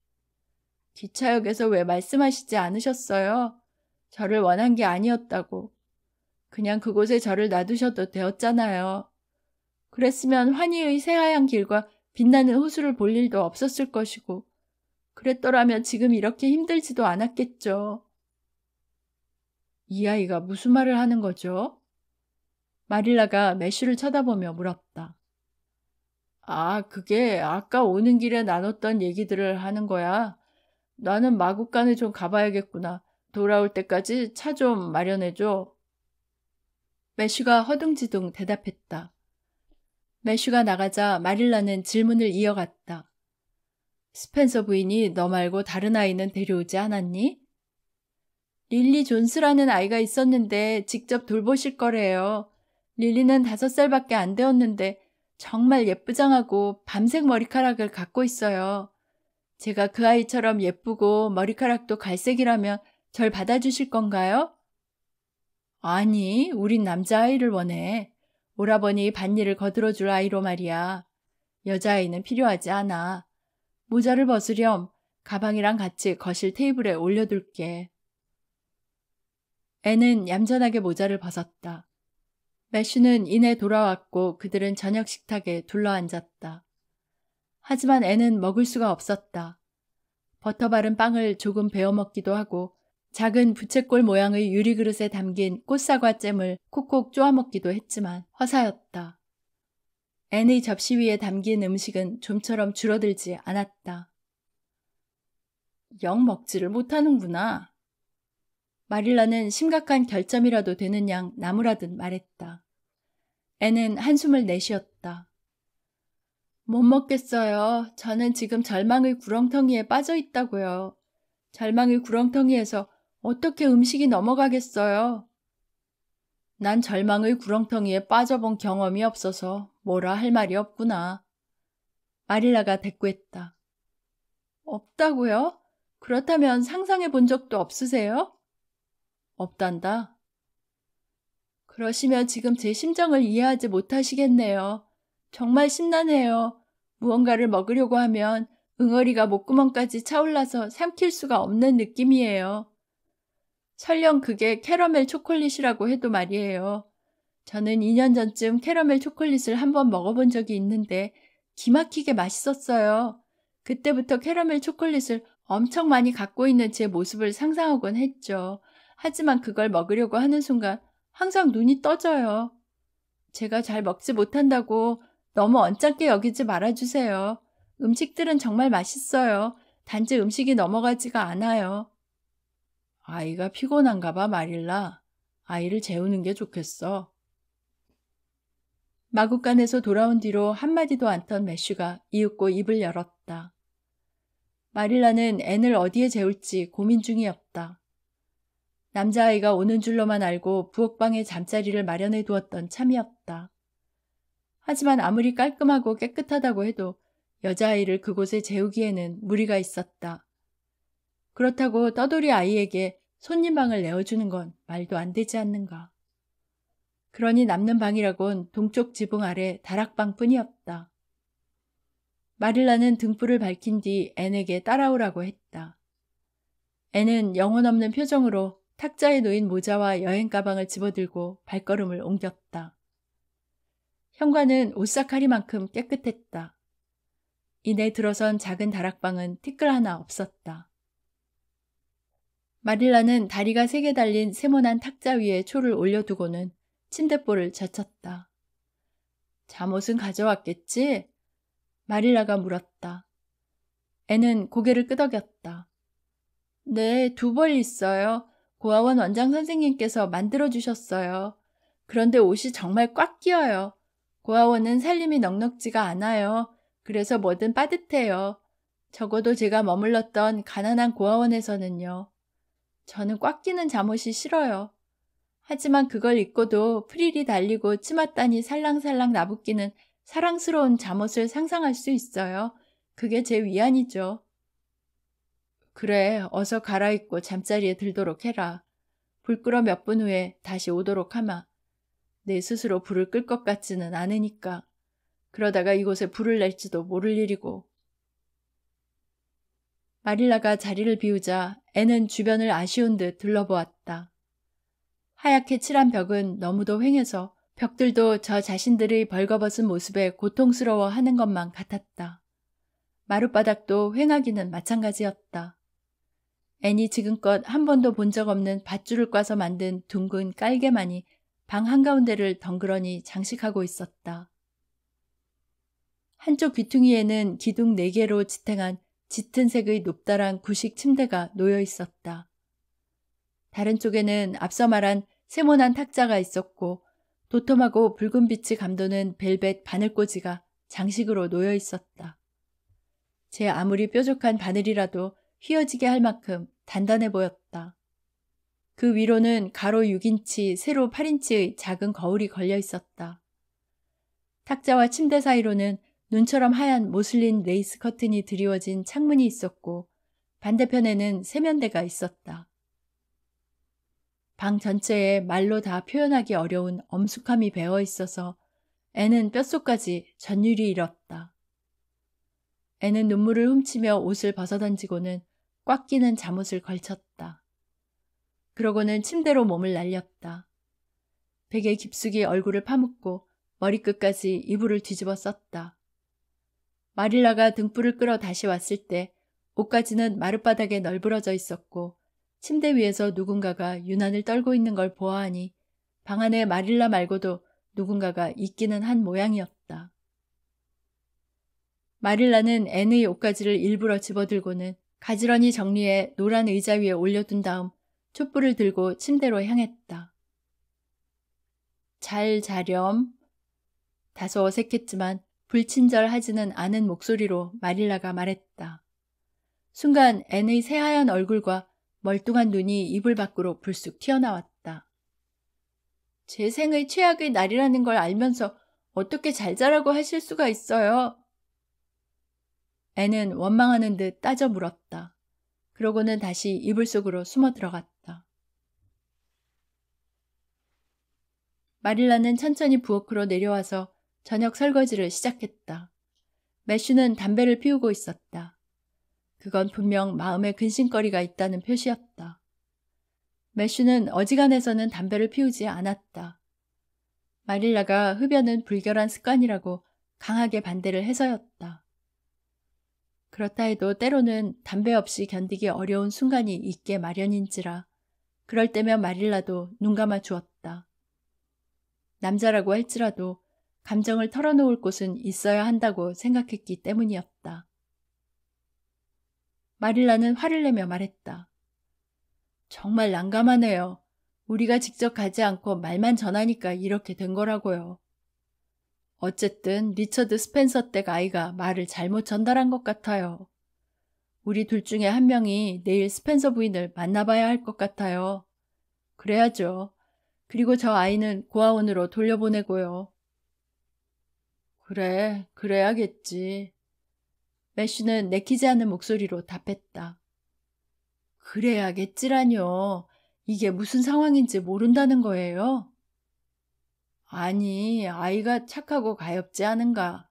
기차역에서 왜 말씀하시지 않으셨어요? 저를 원한 게 아니었다고. 그냥 그곳에 저를 놔두셔도 되었잖아요. 그랬으면 환희의 새하얀 길과 빛나는 호수를 볼 일도 없었을 것이고, 그랬더라면 지금 이렇게 힘들지도 않았겠죠. 이 아이가 무슨 말을 하는 거죠? 마릴라가 매슈를 쳐다보며 물었다. 아, 그게 아까 오는 길에 나눴던 얘기들을 하는 거야. 나는 마국간을좀 가봐야겠구나. 돌아올 때까지 차 좀 마련해줘. 매슈가 허둥지둥 대답했다. 매슈가 나가자 마릴라는 질문을 이어갔다. 스펜서 부인이 너 말고 다른 아이는 데려오지 않았니? 릴리 존스라는 아이가 있었는데 직접 돌보실 거래요. 릴리는 다섯 살밖에 안 되었는데 정말 예쁘장하고 밤색 머리카락을 갖고 있어요. 제가 그 아이처럼 예쁘고 머리카락도 갈색이라면 절 받아주실 건가요? 아니, 우린 남자아이를 원해. 오라버니 반일을 거들어줄 아이로 말이야. 여자아이는 필요하지 않아. 모자를 벗으렴. 가방이랑 같이 거실 테이블에 올려둘게. 애는 얌전하게 모자를 벗었다. 매슈는 이내 돌아왔고 그들은 저녁 식탁에 둘러앉았다. 하지만 애는 먹을 수가 없었다. 버터 바른 빵을 조금 베어 먹기도 하고 작은 부채꼴 모양의 유리그릇에 담긴 꽃사과 잼을 콕콕 쪼아 먹기도 했지만 허사였다. 앤의 접시 위에 담긴 음식은 좀처럼 줄어들지 않았다. 영 먹지를 못하는구나. 마릴라는 심각한 결점이라도 되는 양 나무라듯 말했다. 애는 한숨을 내쉬었다. 못 먹겠어요. 저는 지금 절망의 구렁텅이에 빠져 있다고요. 절망의 구렁텅이에서 어떻게 음식이 넘어가겠어요? 난 절망의 구렁텅이에 빠져본 경험이 없어서 뭐라 할 말이 없구나. 마릴라가 대꾸했다. 없다고요? 그렇다면 상상해 본 적도 없으세요? 없단다. 그러시면 지금 제 심정을 이해하지 못하시겠네요. 정말 심란해요. 무언가를 먹으려고 하면 응어리가 목구멍까지 차올라서 삼킬 수가 없는 느낌이에요. 설령 그게 캐러멜 초콜릿이라고 해도 말이에요. 저는 2년 전쯤 캐러멜 초콜릿을 한번 먹어본 적이 있는데 기막히게 맛있었어요. 그때부터 캐러멜 초콜릿을 엄청 많이 갖고 있는 제 모습을 상상하곤 했죠. 하지만 그걸 먹으려고 하는 순간 항상 눈이 떠져요. 제가 잘 먹지 못한다고 너무 언짢게 여기지 말아주세요. 음식들은 정말 맛있어요. 단지 음식이 넘어가지가 않아요. 아이가 피곤한가 봐, 마릴라. 아이를 재우는 게 좋겠어. 마구간에서 돌아온 뒤로 한마디도 않던 메슈가 이윽고 입을 열었다. 마릴라는 앤을 어디에 재울지 고민 중이었다. 남자아이가 오는 줄로만 알고 부엌방에 잠자리를 마련해 두었던 참이었다. 하지만 아무리 깔끔하고 깨끗하다고 해도 여자아이를 그곳에 재우기에는 무리가 있었다. 그렇다고 떠돌이 아이에게 손님방을 내어주는 건 말도 안 되지 않는가. 그러니 남는 방이라곤 동쪽 지붕 아래 다락방 뿐이었다. 마릴라는 등불을 밝힌 뒤 앤에게 따라오라고 했다. 앤은 영혼 없는 표정으로 탁자에 놓인 모자와 여행 가방을 집어들고 발걸음을 옮겼다. 현관은 오싹하리만큼 깨끗했다. 이내 들어선 작은 다락방은 티끌 하나 없었다. 마릴라는 다리가 세 개 달린 세모난 탁자 위에 초를 올려두고는 침대볼을 젖혔다. 잠옷은 가져왔겠지? 마릴라가 물었다. 애는 고개를 끄덕였다. 네, 두 벌 있어요. 고아원 원장 선생님께서 만들어 주셨어요. 그런데 옷이 정말 꽉 끼어요. 고아원은 살림이 넉넉지가 않아요. 그래서 뭐든 빠듯해요. 적어도 제가 머물렀던 가난한 고아원에서는요. 저는 꽉 끼는 잠옷이 싫어요. 하지만 그걸 입고도 프릴이 달리고 치맛단이 살랑살랑 나부끼는 사랑스러운 잠옷을 상상할 수 있어요. 그게 제 위안이죠. 그래, 어서 갈아입고 잠자리에 들도록 해라. 불 끄러 몇 분 후에 다시 오도록 하마. 내 스스로 불을 끌 것 같지는 않으니까. 그러다가 이곳에 불을 낼지도 모를 일이고. 마릴라가 자리를 비우자 애는 주변을 아쉬운 듯 둘러보았다. 하얗게 칠한 벽은 너무도 횡해서 벽들도 저 자신들의 벌거벗은 모습에 고통스러워하는 것만 같았다. 마룻바닥도 횡하기는 마찬가지였다. 애니 지금껏 한 번도 본 적 없는 밧줄을 꽈서 만든 둥근 깔개만이 방 한가운데를 덩그러니 장식하고 있었다. 한쪽 귀퉁이에는 기둥 네 개로 지탱한 짙은 색의 높다란 구식 침대가 놓여 있었다. 다른 쪽에는 앞서 말한 세모난 탁자가 있었고 도톰하고 붉은 빛이 감도는 벨벳 바늘꽂이가 장식으로 놓여 있었다. 제 아무리 뾰족한 바늘이라도 휘어지게 할 만큼 단단해 보였다. 그 위로는 가로 6인치, 세로 8인치의 작은 거울이 걸려 있었다. 탁자와 침대 사이로는 눈처럼 하얀 모슬린 레이스 커튼이 드리워진 창문이 있었고 반대편에는 세면대가 있었다. 방 전체에 말로 다 표현하기 어려운 엄숙함이 배어 있어서 애는 뼛속까지 전율이 잃었다 애는 눈물을 훔치며 옷을 벗어던지고는 꽉 끼는 잠옷을 걸쳤다. 그러고는 침대로 몸을 날렸다. 베개 깊숙이 얼굴을 파묻고 머리끝까지 이불을 뒤집어 썼다. 마릴라가 등불을 끌어 다시 왔을 때 옷까지는 마룻바닥에 널브러져 있었고 침대 위에서 누군가가 유난을 떨고 있는 걸 보아하니 방 안에 마릴라 말고도 누군가가 있기는 한 모양이었다. 마릴라는 앤의 옷가지를 일부러 집어들고는 가지런히 정리해 노란 의자 위에 올려둔 다음 촛불을 들고 침대로 향했다. 잘 자렴. 다소 어색했지만 불친절하지는 않은 목소리로 마릴라가 말했다. 순간 앤의 새하얀 얼굴과 멀뚱한 눈이 이불 밖으로 불쑥 튀어나왔다. 제 생의 최악의 날이라는 걸 알면서 어떻게 잘 자라고 하실 수가 있어요? 애는 원망하는 듯 따져 물었다. 그러고는 다시 이불 속으로 숨어 들어갔다. 마릴라는 천천히 부엌으로 내려와서 저녁 설거지를 시작했다. 매슈는 담배를 피우고 있었다. 그건 분명 마음의 근심거리가 있다는 표시였다. 매슈는 어지간해서는 담배를 피우지 않았다. 마릴라가 흡연은 불결한 습관이라고 강하게 반대를 해서였다. 그렇다 해도 때로는 담배 없이 견디기 어려운 순간이 있게 마련인지라 그럴 때면 마릴라도눈 감아 주었다. 남자라고 할지라도 감정을 털어놓을 곳은 있어야 한다고 생각했기 때문이었다. 마릴라는 화를 내며 말했다. 정말 난감하네요. 우리가 직접 가지 않고 말만 전하니까 이렇게 된 거라고요. 어쨌든 리처드 스펜서 댁 아이가 말을 잘못 전달한 것 같아요. 우리 둘 중에 한 명이 내일 스펜서 부인을 만나봐야 할 것 같아요. 그래야죠. 그리고 저 아이는 고아원으로 돌려보내고요. 그래, 그래야겠지. 메쉬는 내키지 않은 목소리로 답했다. 그래야겠지라뇨. 이게 무슨 상황인지 모른다는 거예요? 아니, 아이가 착하고 가엾지 않은가?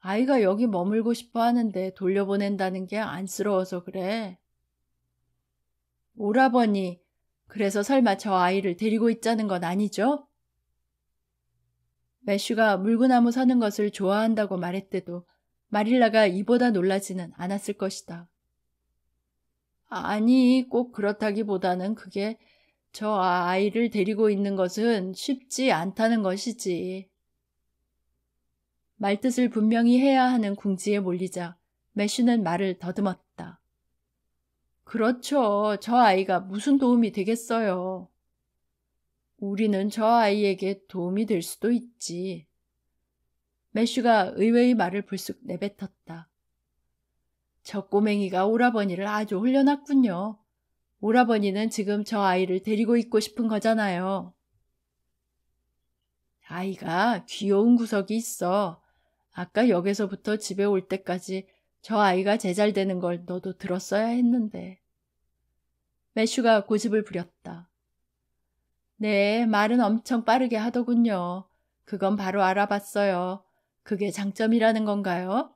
아이가 여기 머물고 싶어 하는데 돌려보낸다는 게 안쓰러워서 그래. 오라버니, 그래서 설마 저 아이를 데리고 있자는 건 아니죠? 메슈가 물구나무 서는 것을 좋아한다고 말했대도 마릴라가 이보다 놀라지는 않았을 것이다. 아니, 꼭 그렇다기보다는 그게 저 아, 아이를 데리고 있는 것은 쉽지 않다는 것이지. 말뜻을 분명히 해야 하는 궁지에 몰리자 매슈는 말을 더듬었다. 그렇죠. 저 아이가 무슨 도움이 되겠어요. 우리는 저 아이에게 도움이 될 수도 있지. 매슈가 의외의 말을 불쑥 내뱉었다. 저 꼬맹이가 오라버니를 아주 홀려놨군요. 오라버니는 지금 저 아이를 데리고 있고 싶은 거잖아요. 아이가 귀여운 구석이 있어. 아까 역에서부터 집에 올 때까지 저 아이가 제잘되는 걸 너도 들었어야 했는데. 매슈가 고집을 부렸다. 네, 말은 엄청 빠르게 하더군요. 그건 바로 알아봤어요. 그게 장점이라는 건가요?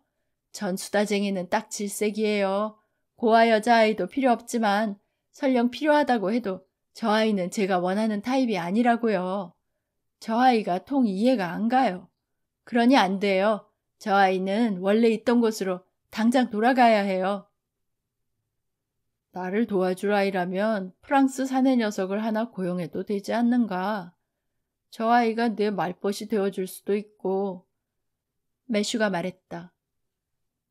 전 수다쟁이는 딱 질색이에요. 고아 여자아이도 필요 없지만 설령 필요하다고 해도 저 아이는 제가 원하는 타입이 아니라고요. 저 아이가 통 이해가 안 가요. 그러니 안 돼요. 저 아이는 원래 있던 곳으로 당장 돌아가야 해요. 나를 도와줄 아이라면 프랑스 사내 녀석을 하나 고용해도 되지 않는가? 저 아이가 내 말벗이 되어줄 수도 있고. 메슈가 말했다.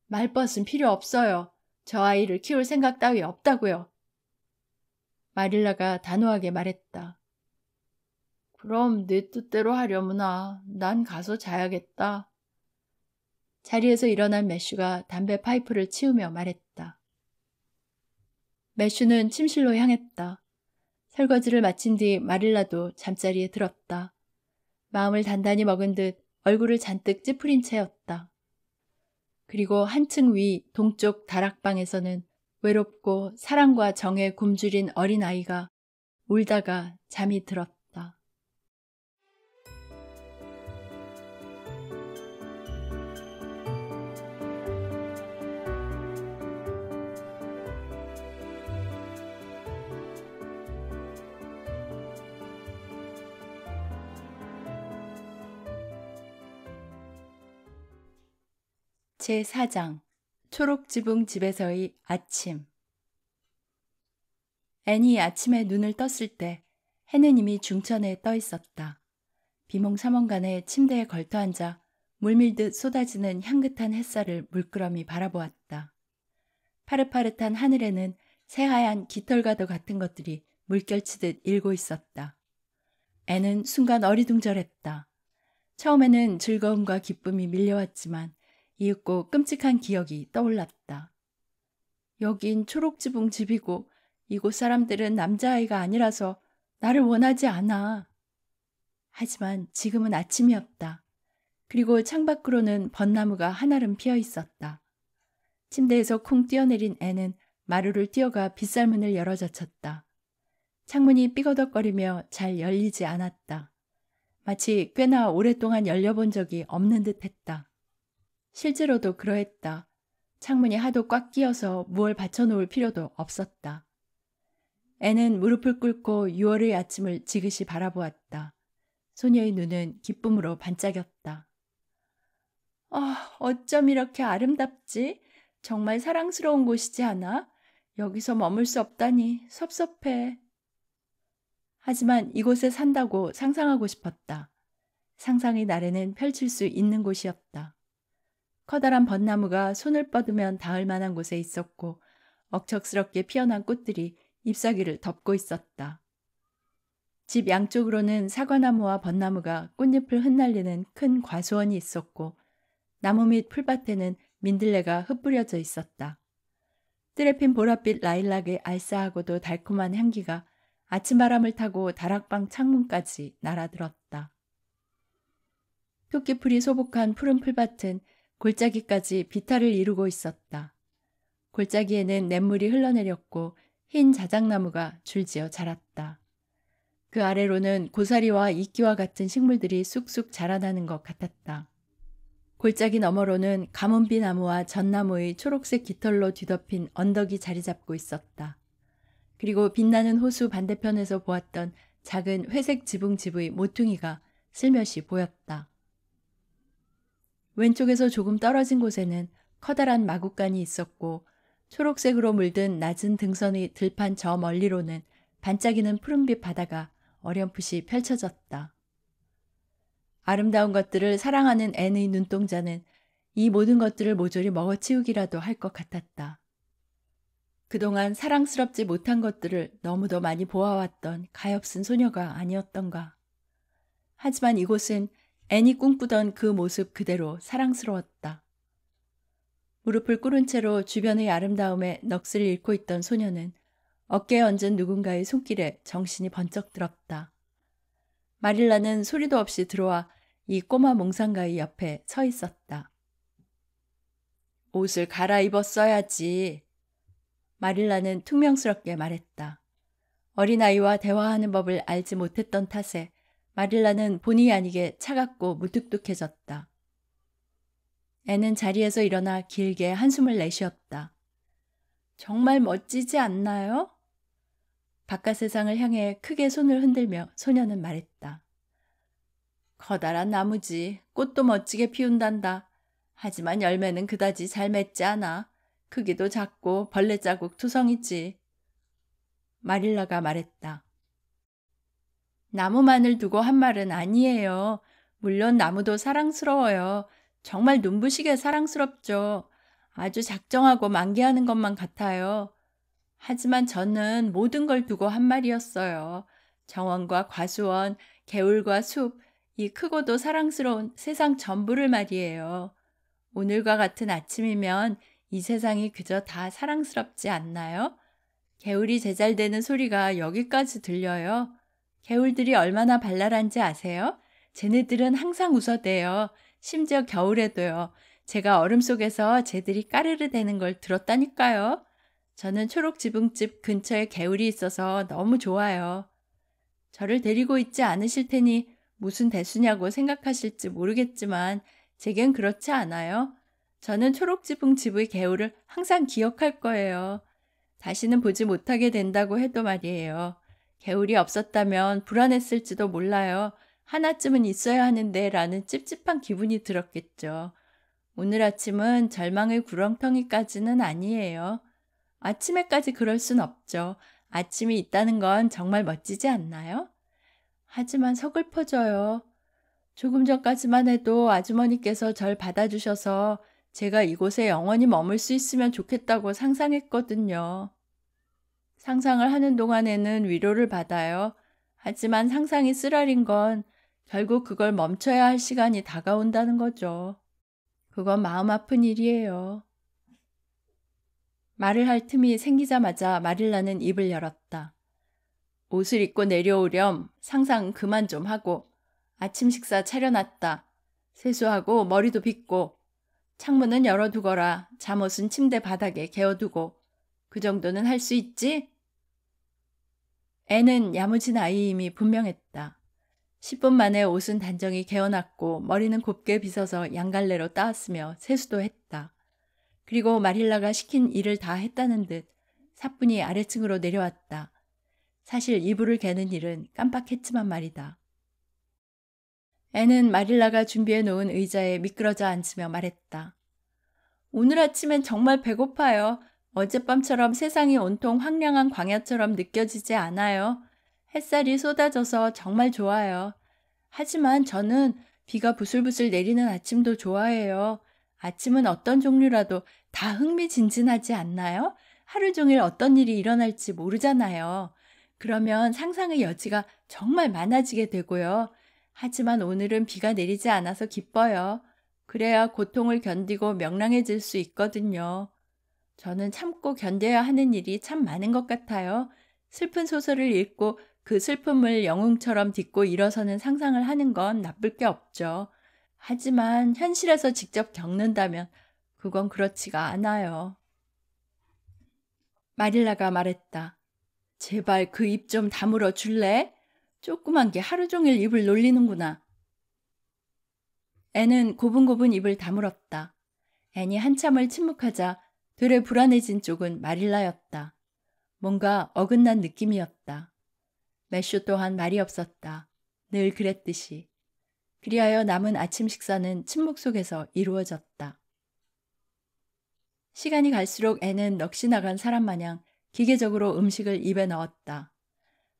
말벗은 필요 없어요. 저 아이를 키울 생각 따위 없다고요. 마릴라가 단호하게 말했다. 그럼 내 네 뜻대로 하려무나 난 가서 자야겠다. 자리에서 일어난 매슈가 담배 파이프를 치우며 말했다. 매슈는 침실로 향했다. 설거지를 마친 뒤 마릴라도 잠자리에 들었다. 마음을 단단히 먹은 듯 얼굴을 잔뜩 찌푸린 채였다. 그리고 한층 위 동쪽 다락방에서는 외롭고 사랑과 정에 굶주린 어린아이가 울다가 잠이 들었다. 제4장 초록지붕 집에서의 아침 애니 아침에 눈을 떴을 때 해는 이미 중천에 떠 있었다. 비몽사몽간에 침대에 걸터앉아 물밀듯 쏟아지는 향긋한 햇살을 물끄러미 바라보았다. 파릇파릇한 하늘에는 새하얀 깃털과도 같은 것들이 물결치듯 일고 있었다. 애는 순간 어리둥절했다. 처음에는 즐거움과 기쁨이 밀려왔지만 이윽고 끔찍한 기억이 떠올랐다. 여긴 초록지붕 집이고 이곳 사람들은 남자아이가 아니라서 나를 원하지 않아. 하지만 지금은 아침이었다. 그리고 창밖으로는 벚나무가 한아름 피어 있었다. 침대에서 쿵 뛰어내린 애는 마루를 뛰어가 빗살문을 열어 젖혔다. 창문이 삐거덕거리며 잘 열리지 않았다. 마치 꽤나 오랫동안 열려본 적이 없는 듯 했다. 실제로도 그러했다. 창문이 하도 꽉 끼어서 무얼 받쳐놓을 필요도 없었다. 애는 무릎을 꿇고 6월의 아침을 지그시 바라보았다. 소녀의 눈은 기쁨으로 반짝였다. 아, 어, 어쩜 이렇게 아름답지? 정말 사랑스러운 곳이지 않아? 여기서 머물 수 없다니 섭섭해. 하지만 이곳에 산다고 상상하고 싶었다. 상상의 날에는 펼칠 수 있는 곳이었다. 커다란 벚나무가 손을 뻗으면 닿을 만한 곳에 있었고 억척스럽게 피어난 꽃들이 잎사귀를 덮고 있었다. 집 양쪽으로는 사과나무와 벚나무가 꽃잎을 흩날리는 큰 과수원이 있었고 나무 밑 풀밭에는 민들레가 흩뿌려져 있었다. 뜰레핀 보랏빛 라일락의 알싸하고도 달콤한 향기가 아침바람을 타고 다락방 창문까지 날아들었다. 토끼풀이 소복한 푸른 풀밭은 골짜기까지 비탈을 이루고 있었다. 골짜기에는 냇물이 흘러내렸고 흰 자작나무가 줄지어 자랐다. 그 아래로는 고사리와 이끼와 같은 식물들이 쑥쑥 자라나는 것 같았다. 골짜기 너머로는 가문비 나무와 전나무의 초록색 깃털로 뒤덮인 언덕이 자리 잡고 있었다. 그리고 빛나는 호수 반대편에서 보았던 작은 회색 지붕집의 모퉁이가 슬며시 보였다. 왼쪽에서 조금 떨어진 곳에는 커다란 마구간이 있었고 초록색으로 물든 낮은 등선의 들판 저 멀리로는 반짝이는 푸른빛 바다가 어렴풋이 펼쳐졌다. 아름다운 것들을 사랑하는 앤의 눈동자는 이 모든 것들을 모조리 먹어치우기라도 할 것 같았다. 그동안 사랑스럽지 못한 것들을 너무도 많이 보아왔던 가엾은 소녀가 아니었던가. 하지만 이곳은 앤이 꿈꾸던 그 모습 그대로 사랑스러웠다. 무릎을 꿇은 채로 주변의 아름다움에 넋을 잃고 있던 소녀는 어깨에 얹은 누군가의 손길에 정신이 번쩍 들었다. 마릴라는 소리도 없이 들어와 이 꼬마 몽상가의 옆에 서 있었다. 옷을 갈아입었어야지. 마릴라는 퉁명스럽게 말했다. 어린아이와 대화하는 법을 알지 못했던 탓에 마릴라는 본의 아니게 차갑고 무뚝뚝해졌다. 애는 자리에서 일어나 길게 한숨을 내쉬었다. 정말 멋지지 않나요? 바깥 세상을 향해 크게 손을 흔들며 소녀는 말했다. 커다란 나무지 꽃도 멋지게 피운단다. 하지만 열매는 그다지 잘 맺지 않아. 크기도 작고 벌레 자국 투성이지. 마릴라가 말했다. 나무만을 두고 한 말은 아니에요. 물론 나무도 사랑스러워요. 정말 눈부시게 사랑스럽죠. 아주 작정하고 만개하는 것만 같아요. 하지만 저는 모든 걸 두고 한 말이었어요. 정원과 과수원, 개울과 숲, 이 크고도 사랑스러운 세상 전부를 말이에요. 오늘과 같은 아침이면 이 세상이 그저 다 사랑스럽지 않나요? 개울이 제잘되는 소리가 여기까지 들려요. 개울들이 얼마나 발랄한지 아세요? 쟤네들은 항상 웃어대요. 심지어 겨울에도요. 제가 얼음 속에서 쟤들이 까르르 대는 걸 들었다니까요. 저는 초록지붕집 근처에 개울이 있어서 너무 좋아요. 저를 데리고 있지 않으실 테니 무슨 대수냐고 생각하실지 모르겠지만 제겐 그렇지 않아요. 저는 초록지붕집의 개울을 항상 기억할 거예요. 다시는 보지 못하게 된다고 해도 말이에요. 개울이 없었다면 불안했을지도 몰라요. 하나쯤은 있어야 하는데 라는 찝찝한 기분이 들었겠죠. 오늘 아침은 절망의 구렁텅이까지는 아니에요. 아침에까지 그럴 순 없죠. 아침이 있다는 건 정말 멋지지 않나요? 하지만 서글퍼져요. 조금 전까지만 해도 아주머니께서 절 받아주셔서 제가 이곳에 영원히 머물 수 있으면 좋겠다고 상상했거든요. 상상을 하는 동안에는 위로를 받아요. 하지만 상상이 쓰라린 건 결국 그걸 멈춰야 할 시간이 다가온다는 거죠. 그건 마음 아픈 일이에요. 말을 할 틈이 생기자마자 마릴라는 입을 열었다. 옷을 입고 내려오렴 상상 그만 좀 하고 아침 식사 차려놨다. 세수하고 머리도 빗고 창문은 열어두거라 잠옷은 침대 바닥에 개어두고 그 정도는 할 수 있지? 애는 야무진 아이임이 분명했다. 10분 만에 옷은 단정히 개어났고 머리는 곱게 빗어서 양갈래로 따왔으며 세수도 했다. 그리고 마릴라가 시킨 일을 다 했다는 듯 사뿐히 아래층으로 내려왔다. 사실 이불을 개는 일은 깜빡했지만 말이다. 애는 마릴라가 준비해 놓은 의자에 미끄러져 앉으며 말했다. 오늘 아침엔 정말 배고파요. 어젯밤처럼 세상이 온통 황량한 광야처럼 느껴지지 않아요. 햇살이 쏟아져서 정말 좋아요. 하지만 저는 비가 부슬부슬 내리는 아침도 좋아해요. 아침은 어떤 종류라도 다 흥미진진하지 않나요? 하루 종일 어떤 일이 일어날지 모르잖아요. 그러면 상상의 여지가 정말 많아지게 되고요. 하지만 오늘은 비가 내리지 않아서 기뻐요. 그래야 고통을 견디고 명랑해질 수 있거든요. 저는 참고 견뎌야 하는 일이 참 많은 것 같아요. 슬픈 소설을 읽고 그 슬픔을 영웅처럼 딛고 일어서는 상상을 하는 건 나쁠 게 없죠. 하지만 현실에서 직접 겪는다면 그건 그렇지가 않아요. 마릴라가 말했다. 제발 그 입 좀 다물어 줄래? 조그만 게 하루 종일 입을 놀리는구나. 애는 고분고분 입을 다물었다. 애니 한참을 침묵하자 되의 불안해진 쪽은 마릴라였다. 뭔가 어긋난 느낌이었다. 매슈 또한 말이 없었다. 늘 그랬듯이. 그리하여 남은 아침 식사는 침묵 속에서 이루어졌다. 시간이 갈수록 애는 넋이 나간 사람 마냥 기계적으로 음식을 입에 넣었다.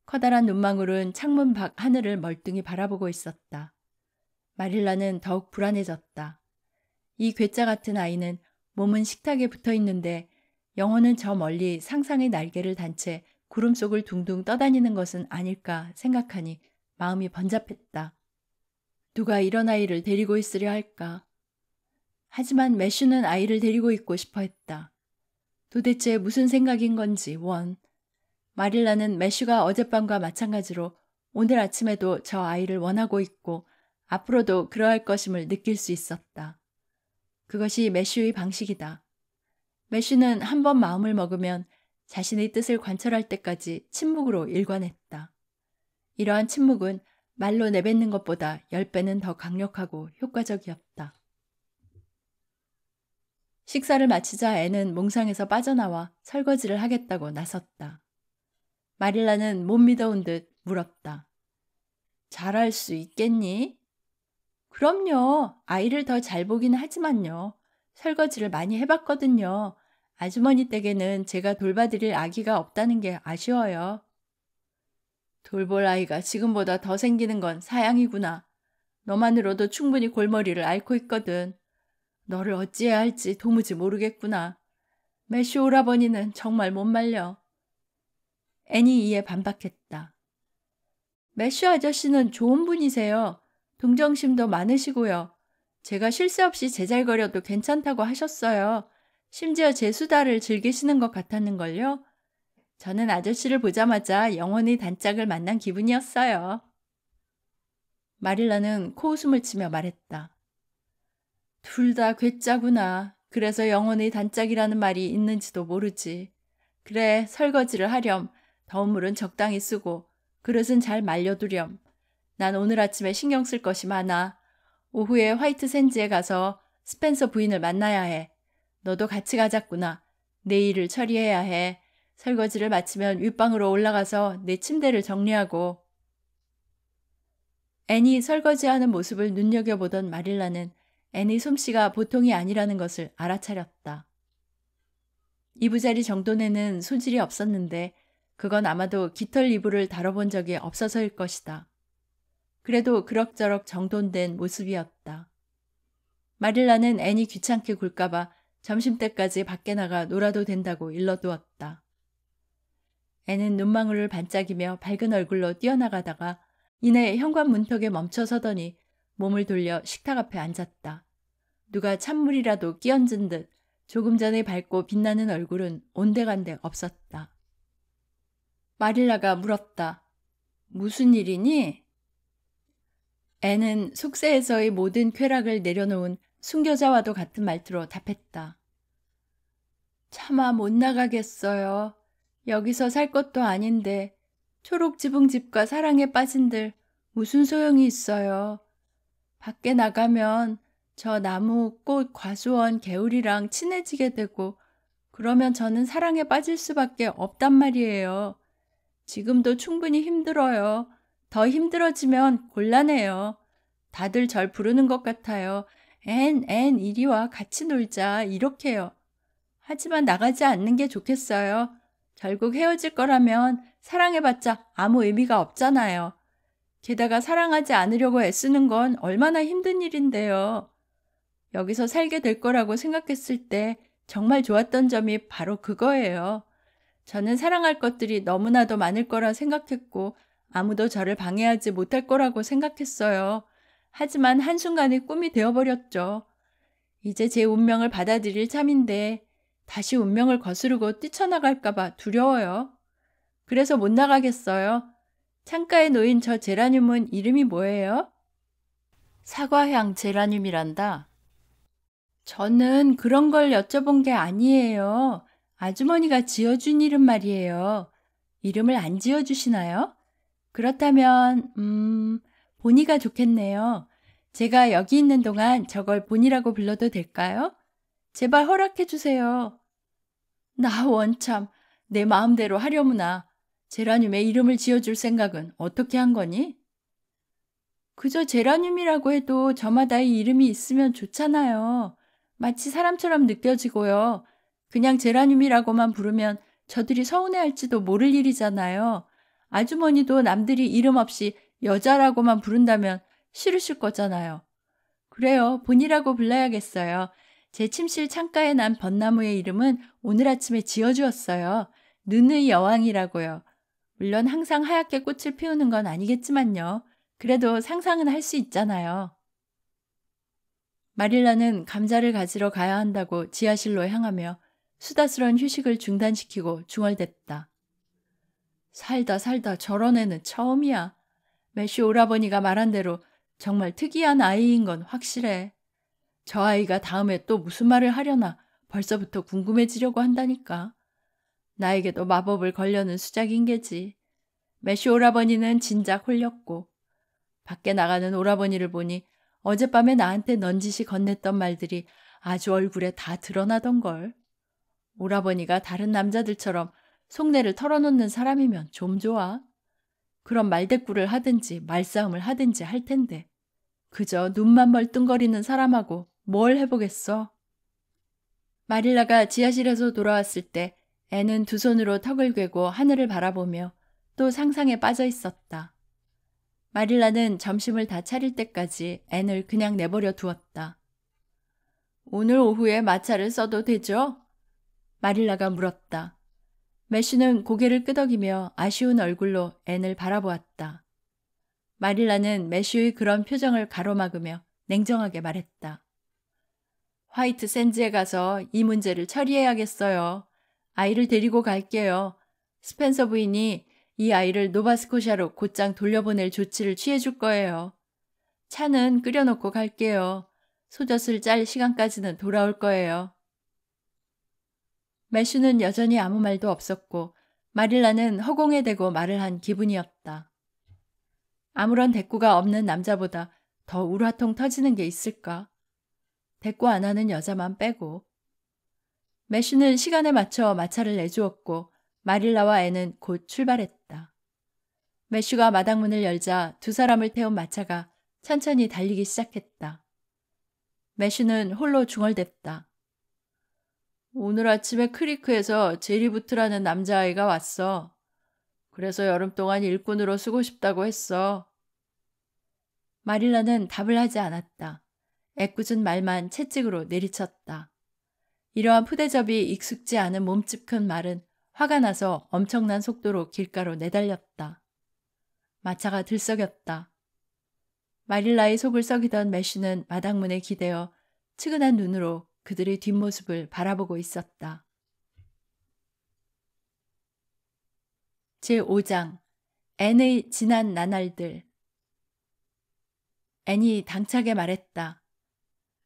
커다란 눈망울은 창문 밖 하늘을 멀뚱히 바라보고 있었다. 마릴라는 더욱 불안해졌다. 이 괴짜 같은 아이는 몸은 식탁에 붙어 있는데 영혼은 저 멀리 상상의 날개를 단 채 구름 속을 둥둥 떠다니는 것은 아닐까 생각하니 마음이 번잡했다. 누가 이런 아이를 데리고 있으려 할까? 하지만 매슈는 아이를 데리고 있고 싶어 했다. 도대체 무슨 생각인 건지 원. 마릴라는 매슈가 어젯밤과 마찬가지로 오늘 아침에도 저 아이를 원하고 있고 앞으로도 그러할 것임을 느낄 수 있었다. 그것이 메쉬의 방식이다. 메쉬는 한 번 마음을 먹으면 자신의 뜻을 관철할 때까지 침묵으로 일관했다. 이러한 침묵은 말로 내뱉는 것보다 10배는 더 강력하고 효과적이었다. 식사를 마치자 애는 몽상에서 빠져나와 설거지를 하겠다고 나섰다. 마릴라는 못 믿어온 듯 물었다. 잘할 수 있겠니? 그럼요. 아이를 더 잘 보긴 하지만요. 설거지를 많이 해봤거든요. 아주머니 댁에는 제가 돌봐드릴 아기가 없다는 게 아쉬워요. 돌볼 아이가 지금보다 더 생기는 건 사양이구나. 너만으로도 충분히 골머리를 앓고 있거든. 너를 어찌해야 할지 도무지 모르겠구나. 메시 오라버니는 정말 못 말려. 애니 이에 반박했다. 메시 아저씨는 좋은 분이세요. 동정심도 많으시고요. 제가 쉴 새 없이 제잘거려도 괜찮다고 하셨어요. 심지어 제 수다를 즐기시는 것 같았는걸요. 저는 아저씨를 보자마자 영원히 단짝을 만난 기분이었어요. 마릴라는 코웃음을 치며 말했다. 둘 다 괴짜구나. 그래서 영원히 단짝이라는 말이 있는지도 모르지. 그래, 설거지를 하렴. 더운 물은 적당히 쓰고, 그릇은 잘 말려두렴. 난 오늘 아침에 신경 쓸 것이 많아. 오후에 화이트 샌즈에 가서 스펜서 부인을 만나야 해. 너도 같이 가자꾸나. 내 일을 처리해야 해. 설거지를 마치면 윗방으로 올라가서 내 침대를 정리하고. 애니 설거지하는 모습을 눈여겨보던 마릴라는 애니 솜씨가 보통이 아니라는 것을 알아차렸다. 이부자리 정돈에는 소질이 없었는데 그건 아마도 깃털 이불을 다뤄본 적이 없어서일 것이다. 그래도 그럭저럭 정돈된 모습이었다. 마릴라는 애니 귀찮게 굴까봐 점심때까지 밖에 나가 놀아도 된다고 일러두었다. 애는 눈망울을 반짝이며 밝은 얼굴로 뛰어나가다가 이내 현관 문턱에 멈춰 서더니 몸을 돌려 식탁 앞에 앉았다. 누가 찬물이라도 끼얹은 듯 조금 전에 밝고 빛나는 얼굴은 온데간데 없었다. 마릴라가 물었다. 무슨 일이니? 애는 숙세에서의 모든 쾌락을 내려놓은 순교자와도 같은 말투로 답했다. 차마 못 나가겠어요. 여기서 살 것도 아닌데 초록 지붕 집과 사랑에 빠진들 무슨 소용이 있어요. 밖에 나가면 저 나무, 꽃, 과수원, 개울이랑 친해지게 되고 그러면 저는 사랑에 빠질 수밖에 없단 말이에요. 지금도 충분히 힘들어요. 더 힘들어지면 곤란해요. 다들 절 부르는 것 같아요. 앤, 앤, 이리 와, 같이 놀자. 이렇게요. 하지만 나가지 않는 게 좋겠어요. 결국 헤어질 거라면 사랑해봤자 아무 의미가 없잖아요. 게다가 사랑하지 않으려고 애쓰는 건 얼마나 힘든 일인데요. 여기서 살게 될 거라고 생각했을 때 정말 좋았던 점이 바로 그거예요. 저는 사랑할 것들이 너무나도 많을 거라 생각했고 아무도 저를 방해하지 못할 거라고 생각했어요. 하지만 한순간에 꿈이 되어버렸죠. 이제 제 운명을 받아들일 참인데 다시 운명을 거스르고 뛰쳐나갈까봐 두려워요. 그래서 못 나가겠어요. 창가에 놓인 저 제라늄은 이름이 뭐예요? 사과향 제라늄이란다. 저는 그런 걸 여쭤본 게 아니에요. 아주머니가 지어준 이름 말이에요. 이름을 안 지어주시나요? 그렇다면, 음, 보니가 좋겠네요. 제가 여기 있는 동안 저걸 보니라고 불러도 될까요? 제발 허락해주세요. 나 원참, 내 마음대로 하려무나. 제라늄의 이름을 지어줄 생각은 어떻게 한 거니? 그저 제라늄이라고 해도 저마다의 이름이 있으면 좋잖아요. 마치 사람처럼 느껴지고요. 그냥 제라늄이라고만 부르면 저들이 서운해할지도 모를 일이잖아요. 아주머니도 남들이 이름 없이 여자라고만 부른다면 싫으실 거잖아요. 그래요. 본이라고 불러야겠어요. 제 침실 창가에 난 벚나무의 이름은 오늘 아침에 지어주었어요. 눈의 여왕이라고요. 물론 항상 하얗게 꽃을 피우는 건 아니겠지만요. 그래도 상상은 할 수 있잖아요. 마릴라는 감자를 가지러 가야 한다고 지하실로 향하며 수다스런 휴식을 중단시키고 중얼댔다. 살다 살다 저런 애는 처음이야. 메쉬 오라버니가 말한 대로 정말 특이한 아이인 건 확실해. 저 아이가 다음에 또 무슨 말을 하려나 벌써부터 궁금해지려고 한다니까. 나에게도 마법을 걸려는 수작인 게지. 메쉬 오라버니는 진작 홀렸고 밖에 나가는 오라버니를 보니 어젯밤에 나한테 넌지시 건넸던 말들이 아주 얼굴에 다 드러나던 걸. 오라버니가 다른 남자들처럼 속내를 털어놓는 사람이면 좀 좋아. 그럼 말대꾸를 하든지 말싸움을 하든지 할 텐데 그저 눈만 멀뚱거리는 사람하고 뭘 해보겠어. 마릴라가 지하실에서 돌아왔을 때 애는 두 손으로 턱을 괴고 하늘을 바라보며 또 상상에 빠져 있었다. 마릴라는 점심을 다 차릴 때까지 앤을 그냥 내버려 두었다. 오늘 오후에 마차를 써도 되죠? 마릴라가 물었다. 메시는 고개를 끄덕이며 아쉬운 얼굴로 앤을 바라보았다. 마릴라는 메시의 그런 표정을 가로막으며 냉정하게 말했다. 화이트 샌즈에 가서 이 문제를 처리해야겠어요. 아이를 데리고 갈게요. 스펜서 부인이 이 아이를 노바스코샤로 곧장 돌려보낼 조치를 취해줄 거예요. 차는 끓여놓고 갈게요. 소젖을 짤 시간까지는 돌아올 거예요. 매슈는 여전히 아무 말도 없었고 마릴라는 허공에 대고 말을 한 기분이었다. 아무런 대꾸가 없는 남자보다 더 울화통 터지는 게 있을까? 대꾸 안 하는 여자만 빼고. 매슈는 시간에 맞춰 마차를 내주었고 마릴라와 애는 곧 출발했다. 매슈가 마당문을 열자 두 사람을 태운 마차가 천천히 달리기 시작했다. 매슈는 홀로 중얼댔다. 오늘 아침에 크리크에서 제리부트라는 남자아이가 왔어. 그래서 여름 동안 일꾼으로 쓰고 싶다고 했어. 마릴라는 답을 하지 않았다. 애꿎은 말만 채찍으로 내리쳤다. 이러한 푸대접이 익숙지 않은 몸집 큰 말은 화가 나서 엄청난 속도로 길가로 내달렸다. 마차가 들썩였다. 마릴라의 속을 썩이던 메쉬는 마당문에 기대어 측은한 눈으로 그들의 뒷모습을 바라보고 있었다. 제5장 앤의 지난 나날들 앤이 당차게 말했다.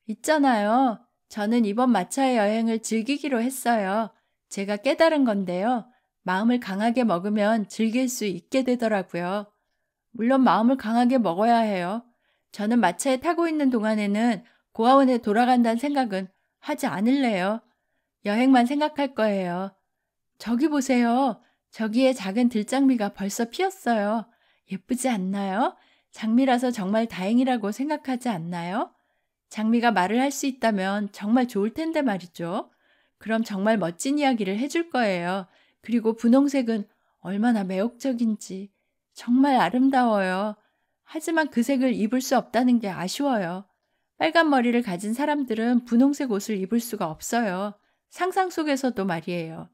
있잖아요. 저는 이번 마차의 여행을 즐기기로 했어요. 제가 깨달은 건데요. 마음을 강하게 먹으면 즐길 수 있게 되더라고요. 물론 마음을 강하게 먹어야 해요. 저는 마차에 타고 있는 동안에는 고아원에 돌아간다는 생각은 하지 않을래요. 여행만 생각할 거예요. 저기 보세요. 저기에 작은 들장미가 벌써 피었어요. 예쁘지 않나요? 장미라서 정말 다행이라고 생각하지 않나요? 장미가 말을 할 수 있다면 정말 좋을 텐데 말이죠. 그럼 정말 멋진 이야기를 해줄 거예요. 그리고 분홍색은 얼마나 매혹적인지 정말 아름다워요. 하지만 그 색을 입을 수 없다는 게 아쉬워요. 빨간 머리를 가진 사람들은 분홍색 옷을 입을 수가 없어요. 상상 속에서도 말이에요.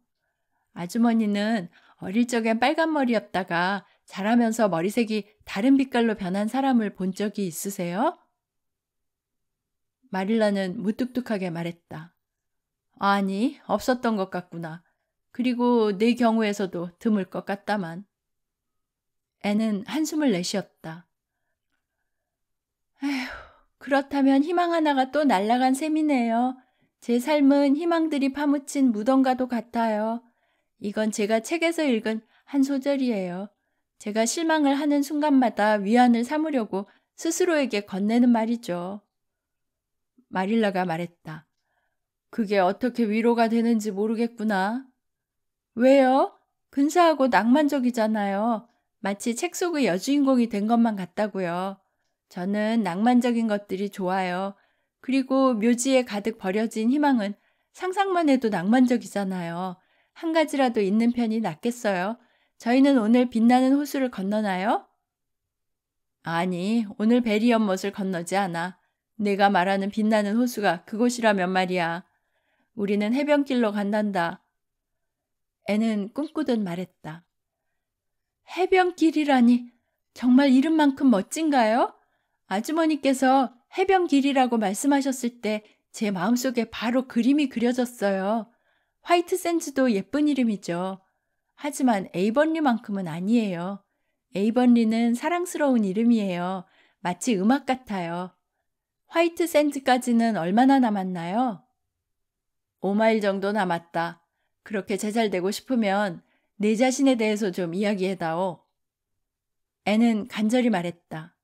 아주머니는 어릴 적엔 빨간 머리였다가 자라면서 머리색이 다른 빛깔로 변한 사람을 본 적이 있으세요? 마릴라는 무뚝뚝하게 말했다. 아니, 없었던 것 같구나. 그리고 내 경우에서도 드물 것 같다만. 애는 한숨을 내쉬었다. 에휴, 그렇다면 희망 하나가 또 날아간 셈이네요. 제 삶은 희망들이 파묻힌 무덤과도 같아요. 이건 제가 책에서 읽은 한 소절이에요. 제가 실망을 하는 순간마다 위안을 삼으려고 스스로에게 건네는 말이죠. 마릴라가 말했다. 그게 어떻게 위로가 되는지 모르겠구나. 왜요? 근사하고 낭만적이잖아요. 마치 책 속의 여주인공이 된 것만 같다고요. 저는 낭만적인 것들이 좋아요. 그리고 묘지에 가득 버려진 희망은 상상만 해도 낭만적이잖아요. 한 가지라도 있는 편이 낫겠어요. 저희는 오늘 빛나는 호수를 건너나요? 아니, 오늘 베리 연못을 건너지 않아. 내가 말하는 빛나는 호수가 그곳이라면 말이야. 우리는 해변길로 간단다. 애는 꿈꾸듯 말했다. 해변길이라니 정말 이름만큼 멋진가요? 아주머니께서 해변 길이라고 말씀하셨을 때 제 마음속에 바로 그림이 그려졌어요. 화이트 샌즈도 예쁜 이름이죠. 하지만 에이번리만큼은 아니에요. 에이번리는 사랑스러운 이름이에요. 마치 음악 같아요. 화이트 샌즈까지는 얼마나 남았나요? 5마일 정도 남았다. 그렇게 제잘되고 싶으면 내 자신에 대해서 좀 이야기해다오. 애는 간절히 말했다.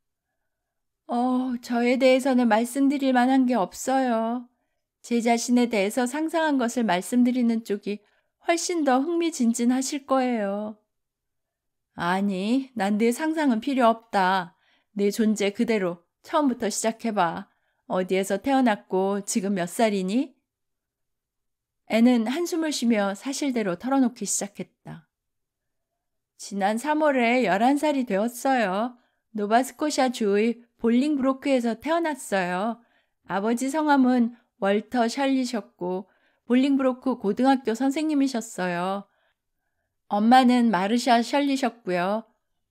어, 저에 대해서는 말씀드릴 만한 게 없어요. 제 자신에 대해서 상상한 것을 말씀드리는 쪽이 훨씬 더 흥미진진하실 거예요. 아니, 난 내 상상은 필요 없다. 내 존재 그대로 처음부터 시작해봐. 어디에서 태어났고 지금 몇 살이니? 애는 한숨을 쉬며 사실대로 털어놓기 시작했다. 지난 3월에 11살이 되었어요. 노바스코샤 주의 볼링브로크에서 태어났어요. 아버지 성함은 월터 샬리셨고 볼링브로크 고등학교 선생님이셨어요. 엄마는 마르샤 샬리셨고요.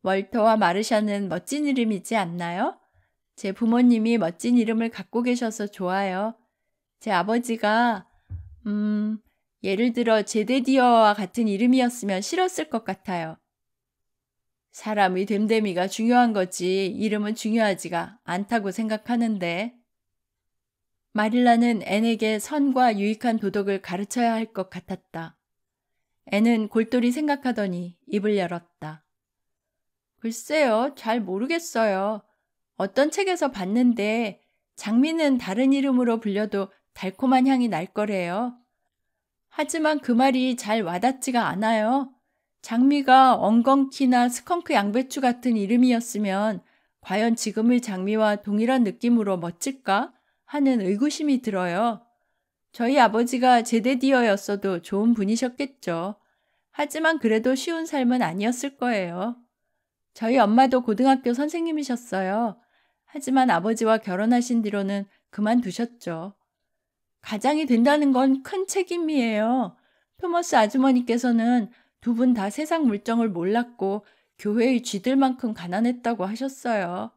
월터와 마르샤는 멋진 이름이지 않나요? 제 부모님이 멋진 이름을 갖고 계셔서 좋아요. 제 아버지가 음 예를 들어 제데디어와 같은 이름이었으면 싫었을 것 같아요. 사람이 됨됨이가 중요한 거지 이름은 중요하지가 않다고 생각하는데 마릴라는 앤에게 선과 유익한 도덕을 가르쳐야 할 것 같았다. 앤은 골똘히 생각하더니 입을 열었다. 글쎄요, 잘 모르겠어요. 어떤 책에서 봤는데 장미는 다른 이름으로 불려도 달콤한 향이 날 거래요. 하지만 그 말이 잘 와닿지가 않아요. 장미가 엉겅키나 스컹크 양배추 같은 이름이었으면 과연 지금의 장미와 동일한 느낌으로 멋질까 하는 의구심이 들어요. 저희 아버지가 제대디어였어도 좋은 분이셨겠죠. 하지만 그래도 쉬운 삶은 아니었을 거예요. 저희 엄마도 고등학교 선생님이셨어요. 하지만 아버지와 결혼하신 뒤로는 그만두셨죠. 가장이 된다는 건 큰 책임이에요. 토머스 아주머니께서는 두분다 세상 물정을 몰랐고 교회의 쥐들만큼 가난했다고 하셨어요.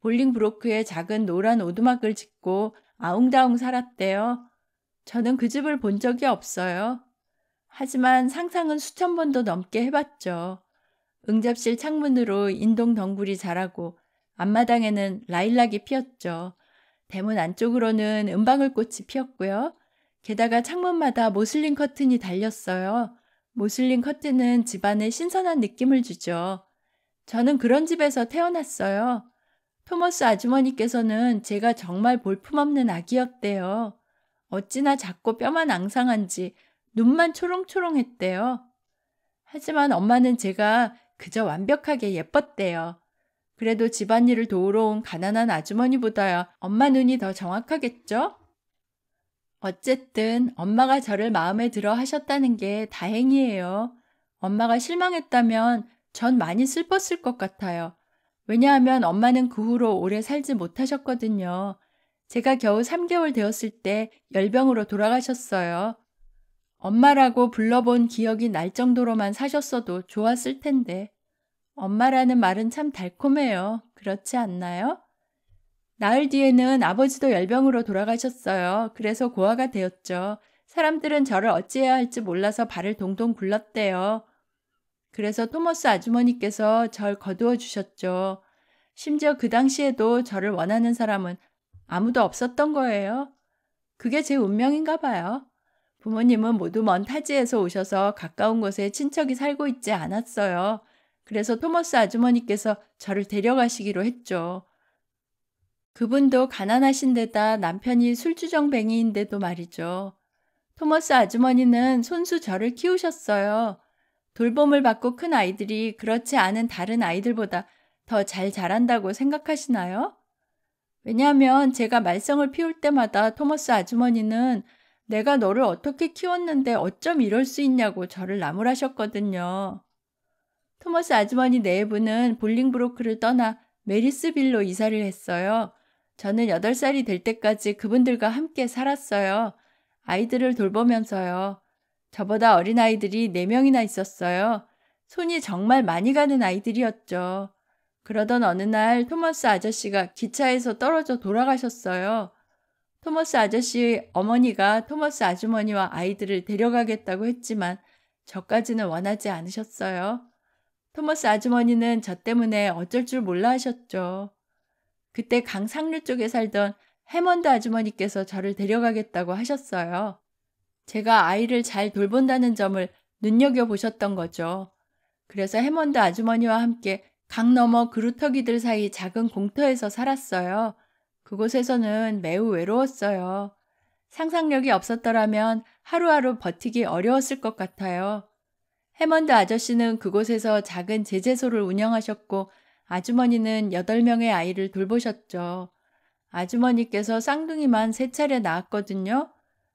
볼링브로크에 작은 노란 오두막을 짓고 아웅다웅 살았대요. 저는 그 집을 본 적이 없어요. 하지만 상상은 수천 번도 넘게 해봤죠. 응접실 창문으로 인동 덩굴이 자라고 앞마당에는 라일락이 피었죠. 대문 안쪽으로는 은방울꽃이 피었고요. 게다가 창문마다 모슬린 커튼이 달렸어요. 모슬린 커튼은 집안에 신선한 느낌을 주죠. 저는 그런 집에서 태어났어요. 토머스 아주머니께서는 제가 정말 볼품없는 아기였대요. 어찌나 작고 뼈만 앙상한지 눈만 초롱초롱했대요. 하지만 엄마는 제가 그저 완벽하게 예뻤대요. 그래도 집안일을 도우러 온 가난한 아주머니보다야 엄마 눈이 더 정확하겠죠? 어쨌든 엄마가 저를 마음에 들어 하셨다는 게 다행이에요. 엄마가 실망했다면 전 많이 슬펐을 것 같아요. 왜냐하면 엄마는 그 후로 오래 살지 못하셨거든요. 제가 겨우 3개월 되었을 때 열병으로 돌아가셨어요. 엄마라고 불러본 기억이 날 정도로만 사셨어도 좋았을 텐데. 엄마라는 말은 참 달콤해요. 그렇지 않나요? 나흘 뒤에는 아버지도 열병으로 돌아가셨어요. 그래서 고아가 되었죠. 사람들은 저를 어찌해야 할지 몰라서 발을 동동 굴렀대요. 그래서 토머스 아주머니께서 절 거두어 주셨죠. 심지어 그 당시에도 저를 원하는 사람은 아무도 없었던 거예요. 그게 제 운명인가 봐요. 부모님은 모두 먼 타지에서 오셔서 가까운 곳에 친척이 살고 있지 않았어요. 그래서 토머스 아주머니께서 저를 데려가시기로 했죠. 그분도 가난하신 데다 남편이 술주정뱅이인데도 말이죠. 토머스 아주머니는 손수 저를 키우셨어요. 돌봄을 받고 큰 아이들이 그렇지 않은 다른 아이들보다 더 잘 자란다고 생각하시나요? 왜냐하면 제가 말썽을 피울 때마다 토머스 아주머니는 내가 너를 어떻게 키웠는데 어쩜 이럴 수 있냐고 저를 나무라셨거든요. 토머스 아주머니 내부는 볼링브로크를 떠나 메리스빌로 이사를 했어요. 저는 8살이 될 때까지 그분들과 함께 살았어요. 아이들을 돌보면서요. 저보다 어린 아이들이 4명이나 있었어요. 손이 정말 많이 가는 아이들이었죠. 그러던 어느 날 토머스 아저씨가 기차에서 떨어져 돌아가셨어요. 토머스 아저씨의 어머니가 토머스 아주머니와 아이들을 데려가겠다고 했지만 저까지는 원하지 않으셨어요. 토머스 아주머니는 저 때문에 어쩔 줄 몰라 하셨죠. 그때 강상류 쪽에 살던 해먼드 아주머니께서 저를 데려가겠다고 하셨어요. 제가 아이를 잘 돌본다는 점을 눈여겨보셨던 거죠. 그래서 해먼드 아주머니와 함께 강 너머 그루터기들 사이 작은 공터에서 살았어요. 그곳에서는 매우 외로웠어요. 상상력이 없었더라면 하루하루 버티기 어려웠을 것 같아요. 해먼드 아저씨는 그곳에서 작은 제재소를 운영하셨고 아주머니는 8명의 아이를 돌보셨죠. 아주머니께서 쌍둥이만 세 차례 낳았거든요.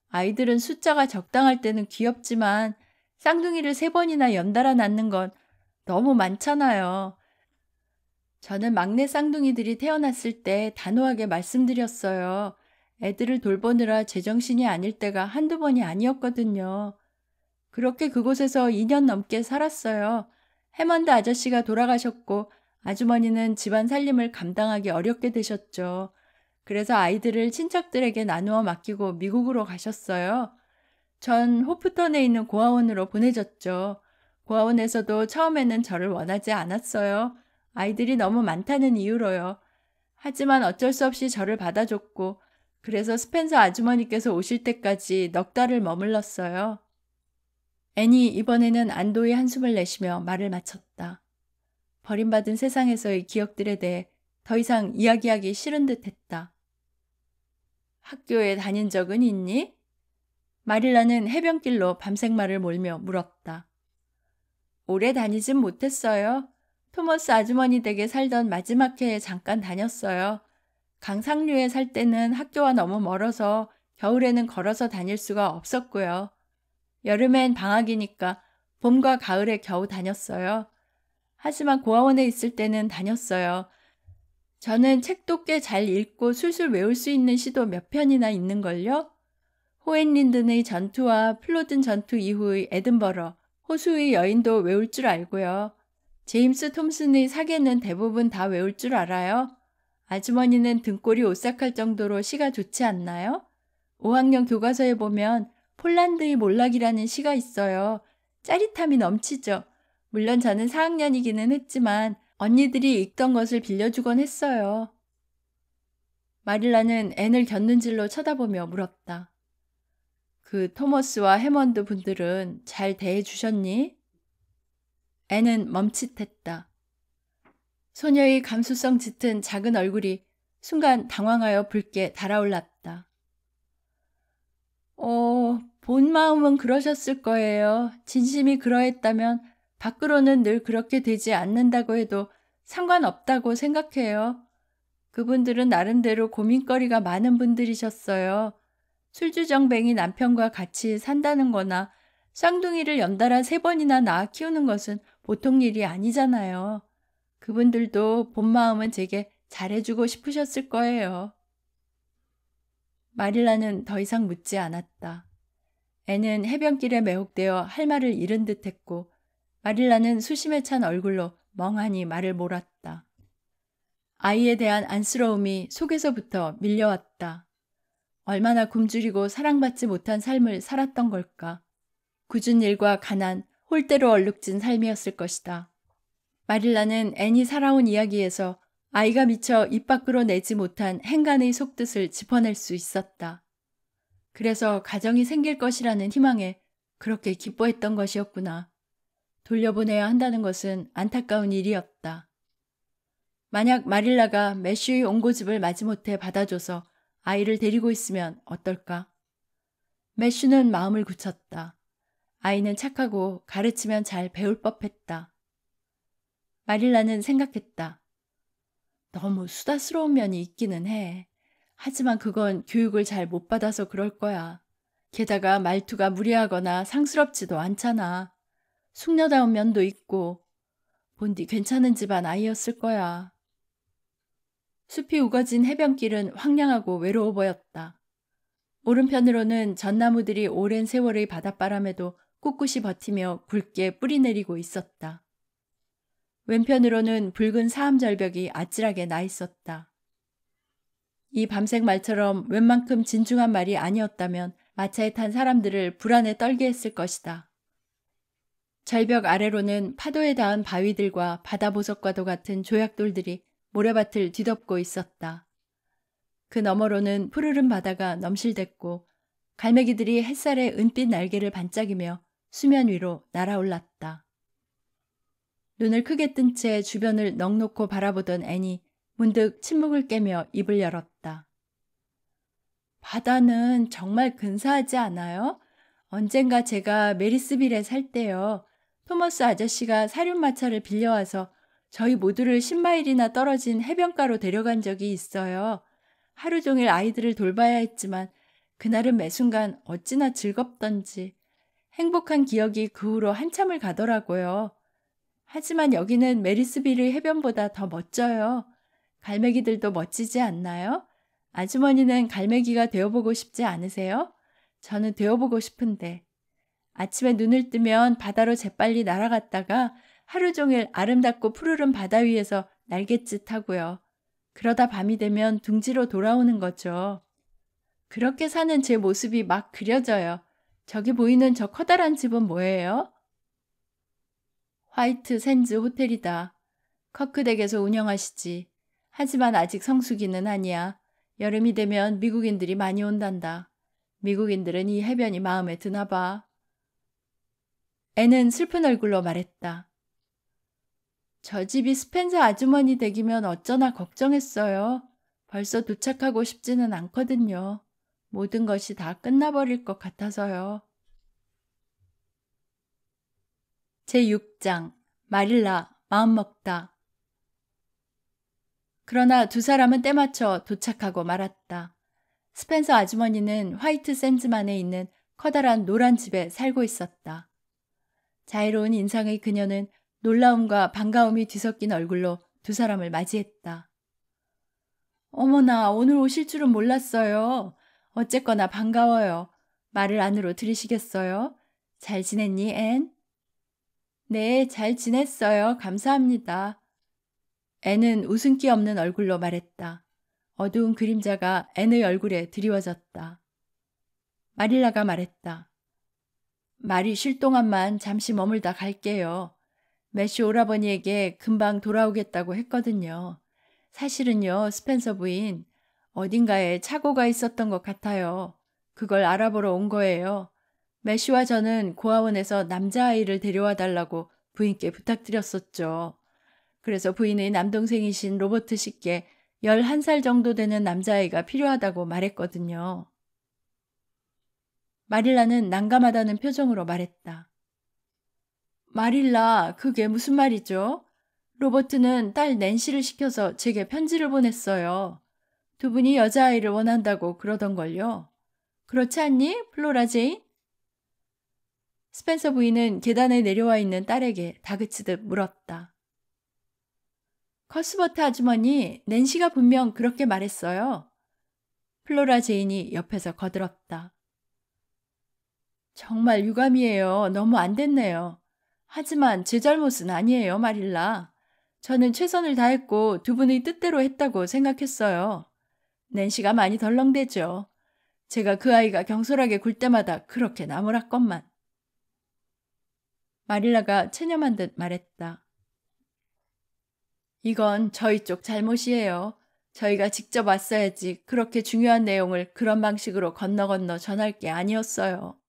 아이들은 숫자가 적당할 때는 귀엽지만 쌍둥이를 세 번이나 연달아 낳는 건 너무 많잖아요. 저는 막내 쌍둥이들이 태어났을 때 단호하게 말씀드렸어요. 애들을 돌보느라 제정신이 아닐 때가 한두 번이 아니었거든요. 그렇게 그곳에서 2년 넘게 살았어요. 해먼드 아저씨가 돌아가셨고 아주머니는 집안 살림을 감당하기 어렵게 되셨죠. 그래서 아이들을 친척들에게 나누어 맡기고 미국으로 가셨어요. 전 호프턴에 있는 고아원으로 보내졌죠. 고아원에서도 처음에는 저를 원하지 않았어요. 아이들이 너무 많다는 이유로요. 하지만 어쩔 수 없이 저를 받아줬고, 그래서 스펜서 아주머니께서 오실 때까지 넉 달을 머물렀어요. 애니 이번에는 안도의 한숨을 내쉬며 말을 마쳤다. 버림받은 세상에서의 기억들에 대해 더 이상 이야기하기 싫은 듯 했다. 학교에 다닌 적은 있니? 마릴라는 해변길로 밤색말을 몰며 물었다. 오래 다니진 못했어요. 토머스 아주머니 댁에 살던 마지막 해에 잠깐 다녔어요. 강상류에 살 때는 학교와 너무 멀어서 겨울에는 걸어서 다닐 수가 없었고요. 여름엔 방학이니까 봄과 가을에 겨우 다녔어요. 하지만 고아원에 있을 때는 다녔어요. 저는 책도 꽤 잘 읽고 술술 외울 수 있는 시도 몇 편이나 있는걸요. 호엔린든의 전투와 플로든 전투 이후의 에든버러, 호수의 여인도 외울 줄 알고요. 제임스 톰슨의 사계는 대부분 다 외울 줄 알아요. 아주머니는 등골이 오싹할 정도로 시가 좋지 않나요? 5학년 교과서에 보면 폴란드의 몰락이라는 시가 있어요. 짜릿함이 넘치죠. 물론 저는 4학년이기는 했지만 언니들이 읽던 것을 빌려주곤 했어요. 마릴라는 앤을 곁눈질로 쳐다보며 물었다. 그 토머스와 해먼드 분들은 잘 대해주셨니? 앤은 멈칫했다. 소녀의 감수성 짙은 작은 얼굴이 순간 당황하여 붉게 달아올랐다. 어, 본 마음은 그러셨을 거예요. 진심이 그러했다면 밖으로는 늘 그렇게 되지 않는다고 해도 상관없다고 생각해요. 그분들은 나름대로 고민거리가 많은 분들이셨어요. 술주정뱅이 남편과 같이 산다는 거나 쌍둥이를 연달아 세 번이나 낳아 키우는 것은 보통 일이 아니잖아요. 그분들도 본 마음은 제게 잘해주고 싶으셨을 거예요. 마릴라는 더 이상 묻지 않았다. 애는 해변길에 매혹되어 할 말을 잃은 듯 했고 마릴라는 수심에 찬 얼굴로 멍하니 말을 몰았다. 아이에 대한 안쓰러움이 속에서부터 밀려왔다. 얼마나 굶주리고 사랑받지 못한 삶을 살았던 걸까. 굳은 일과 가난, 홀대로 얼룩진 삶이었을 것이다. 마릴라는 애니 살아온 이야기에서 아이가 미쳐입 밖으로 내지 못한 행간의 속뜻을 짚어낼 수 있었다. 그래서 가정이 생길 것이라는 희망에 그렇게 기뻐했던 것이었구나. 돌려보내야 한다는 것은 안타까운 일이었다. 만약 마릴라가 메쉬의 옹고집을 마지못해 받아줘서 아이를 데리고 있으면 어떨까? 메쉬는 마음을 굳혔다. 아이는 착하고 가르치면 잘 배울 법했다. 마릴라는 생각했다. 너무 수다스러운 면이 있기는 해. 하지만 그건 교육을 잘 못 받아서 그럴 거야. 게다가 말투가 무례하거나 상스럽지도 않잖아. 숙녀다운 면도 있고 본디 괜찮은 집안 아이였을 거야. 숲이 우거진 해변길은 황량하고 외로워 보였다. 오른편으로는 전나무들이 오랜 세월의 바닷바람에도 꿋꿋이 버티며 굵게 뿌리 내리고 있었다. 왼편으로는 붉은 사암절벽이 아찔하게 나 있었다. 이 밤색 말처럼 웬만큼 진중한 말이 아니었다면 마차에 탄 사람들을 불안에 떨게 했을 것이다. 절벽 아래로는 파도에 닿은 바위들과 바다보석과도 같은 조약돌들이 모래밭을 뒤덮고 있었다. 그 너머로는 푸르른 바다가 넘실댔고 갈매기들이 햇살에 은빛 날개를 반짝이며 수면 위로 날아올랐다. 눈을 크게 뜬 채 주변을 넉놓고 바라보던 애니 문득 침묵을 깨며 입을 열었다. 바다는 정말 근사하지 않아요? 언젠가 제가 메리스빌에 살 때요. 토머스 아저씨가 사륜마차를 빌려와서 저희 모두를 10마일이나 떨어진 해변가로 데려간 적이 있어요. 하루 종일 아이들을 돌봐야 했지만 그날은 매순간 어찌나 즐겁던지 행복한 기억이 그 후로 한참을 가더라고요. 하지만 여기는 메리스비를 해변보다 더 멋져요. 갈매기들도 멋지지 않나요? 아주머니는 갈매기가 되어보고 싶지 않으세요? 저는 되어보고 싶은데 아침에 눈을 뜨면 바다로 재빨리 날아갔다가 하루 종일 아름답고 푸르른 바다 위에서 날갯짓 하고요. 그러다 밤이 되면 둥지로 돌아오는 거죠. 그렇게 사는 제 모습이 막 그려져요. 저기 보이는 저 커다란 집은 뭐예요? 화이트 샌즈 호텔이다. 커크댁에서 운영하시지. 하지만 아직 성수기는 아니야. 여름이 되면 미국인들이 많이 온단다. 미국인들은 이 해변이 마음에 드나 봐. 애는 슬픈 얼굴로 말했다. 저 집이 스펜서 아주머니 댁이면 어쩌나 걱정했어요. 벌써 도착하고 싶지는 않거든요. 모든 것이 다 끝나버릴 것 같아서요. 제6장 마릴라 마음먹다 그러나 두 사람은 때맞춰 도착하고 말았다. 스펜서 아주머니는 화이트 샌즈만에 있는 커다란 노란 집에 살고 있었다. 자유로운 인상의 그녀는 놀라움과 반가움이 뒤섞인 얼굴로 두 사람을 맞이했다. 어머나, 오늘 오실 줄은 몰랐어요. 어쨌거나 반가워요. 말을 안으로 들이시겠어요? 잘 지냈니, 앤? 네, 잘 지냈어요. 감사합니다. 앤은 웃음기 없는 얼굴로 말했다. 어두운 그림자가 앤의 얼굴에 드리워졌다. 마릴라가 말했다. 말이 쉴 동안만 잠시 머물다 갈게요. 메시 오라버니에게 금방 돌아오겠다고 했거든요. 사실은요, 스펜서 부인, 어딘가에 착오가 있었던 것 같아요. 그걸 알아보러 온 거예요. 메시와 저는 고아원에서 남자아이를 데려와 달라고 부인께 부탁드렸었죠. 그래서 부인의 남동생이신 로버트 씨께 11살 정도 되는 남자아이가 필요하다고 말했거든요. 마릴라는 난감하다는 표정으로 말했다. 마릴라, 그게 무슨 말이죠? 로버트는 딸 낸시를 시켜서 제게 편지를 보냈어요. 두 분이 여자아이를 원한다고 그러던걸요. 그렇지 않니, 플로라 제인? 스펜서 부인은 계단에 내려와 있는 딸에게 다그치듯 물었다. 커스버트 아주머니, 낸시가 분명 그렇게 말했어요. 플로라 제인이 옆에서 거들었다. 정말 유감이에요. 너무 안 됐네요. 하지만 제 잘못은 아니에요, 마릴라. 저는 최선을 다했고 두 분의 뜻대로 했다고 생각했어요. 낸시가 많이 덜렁대죠. 제가 그 아이가 경솔하게 굴 때마다 그렇게 나무랄것만. 마릴라가 체념한 듯 말했다. 이건 저희 쪽 잘못이에요. 저희가 직접 왔어야지 그렇게 중요한 내용을 그런 방식으로 건너 건너 전할 게 아니었어요.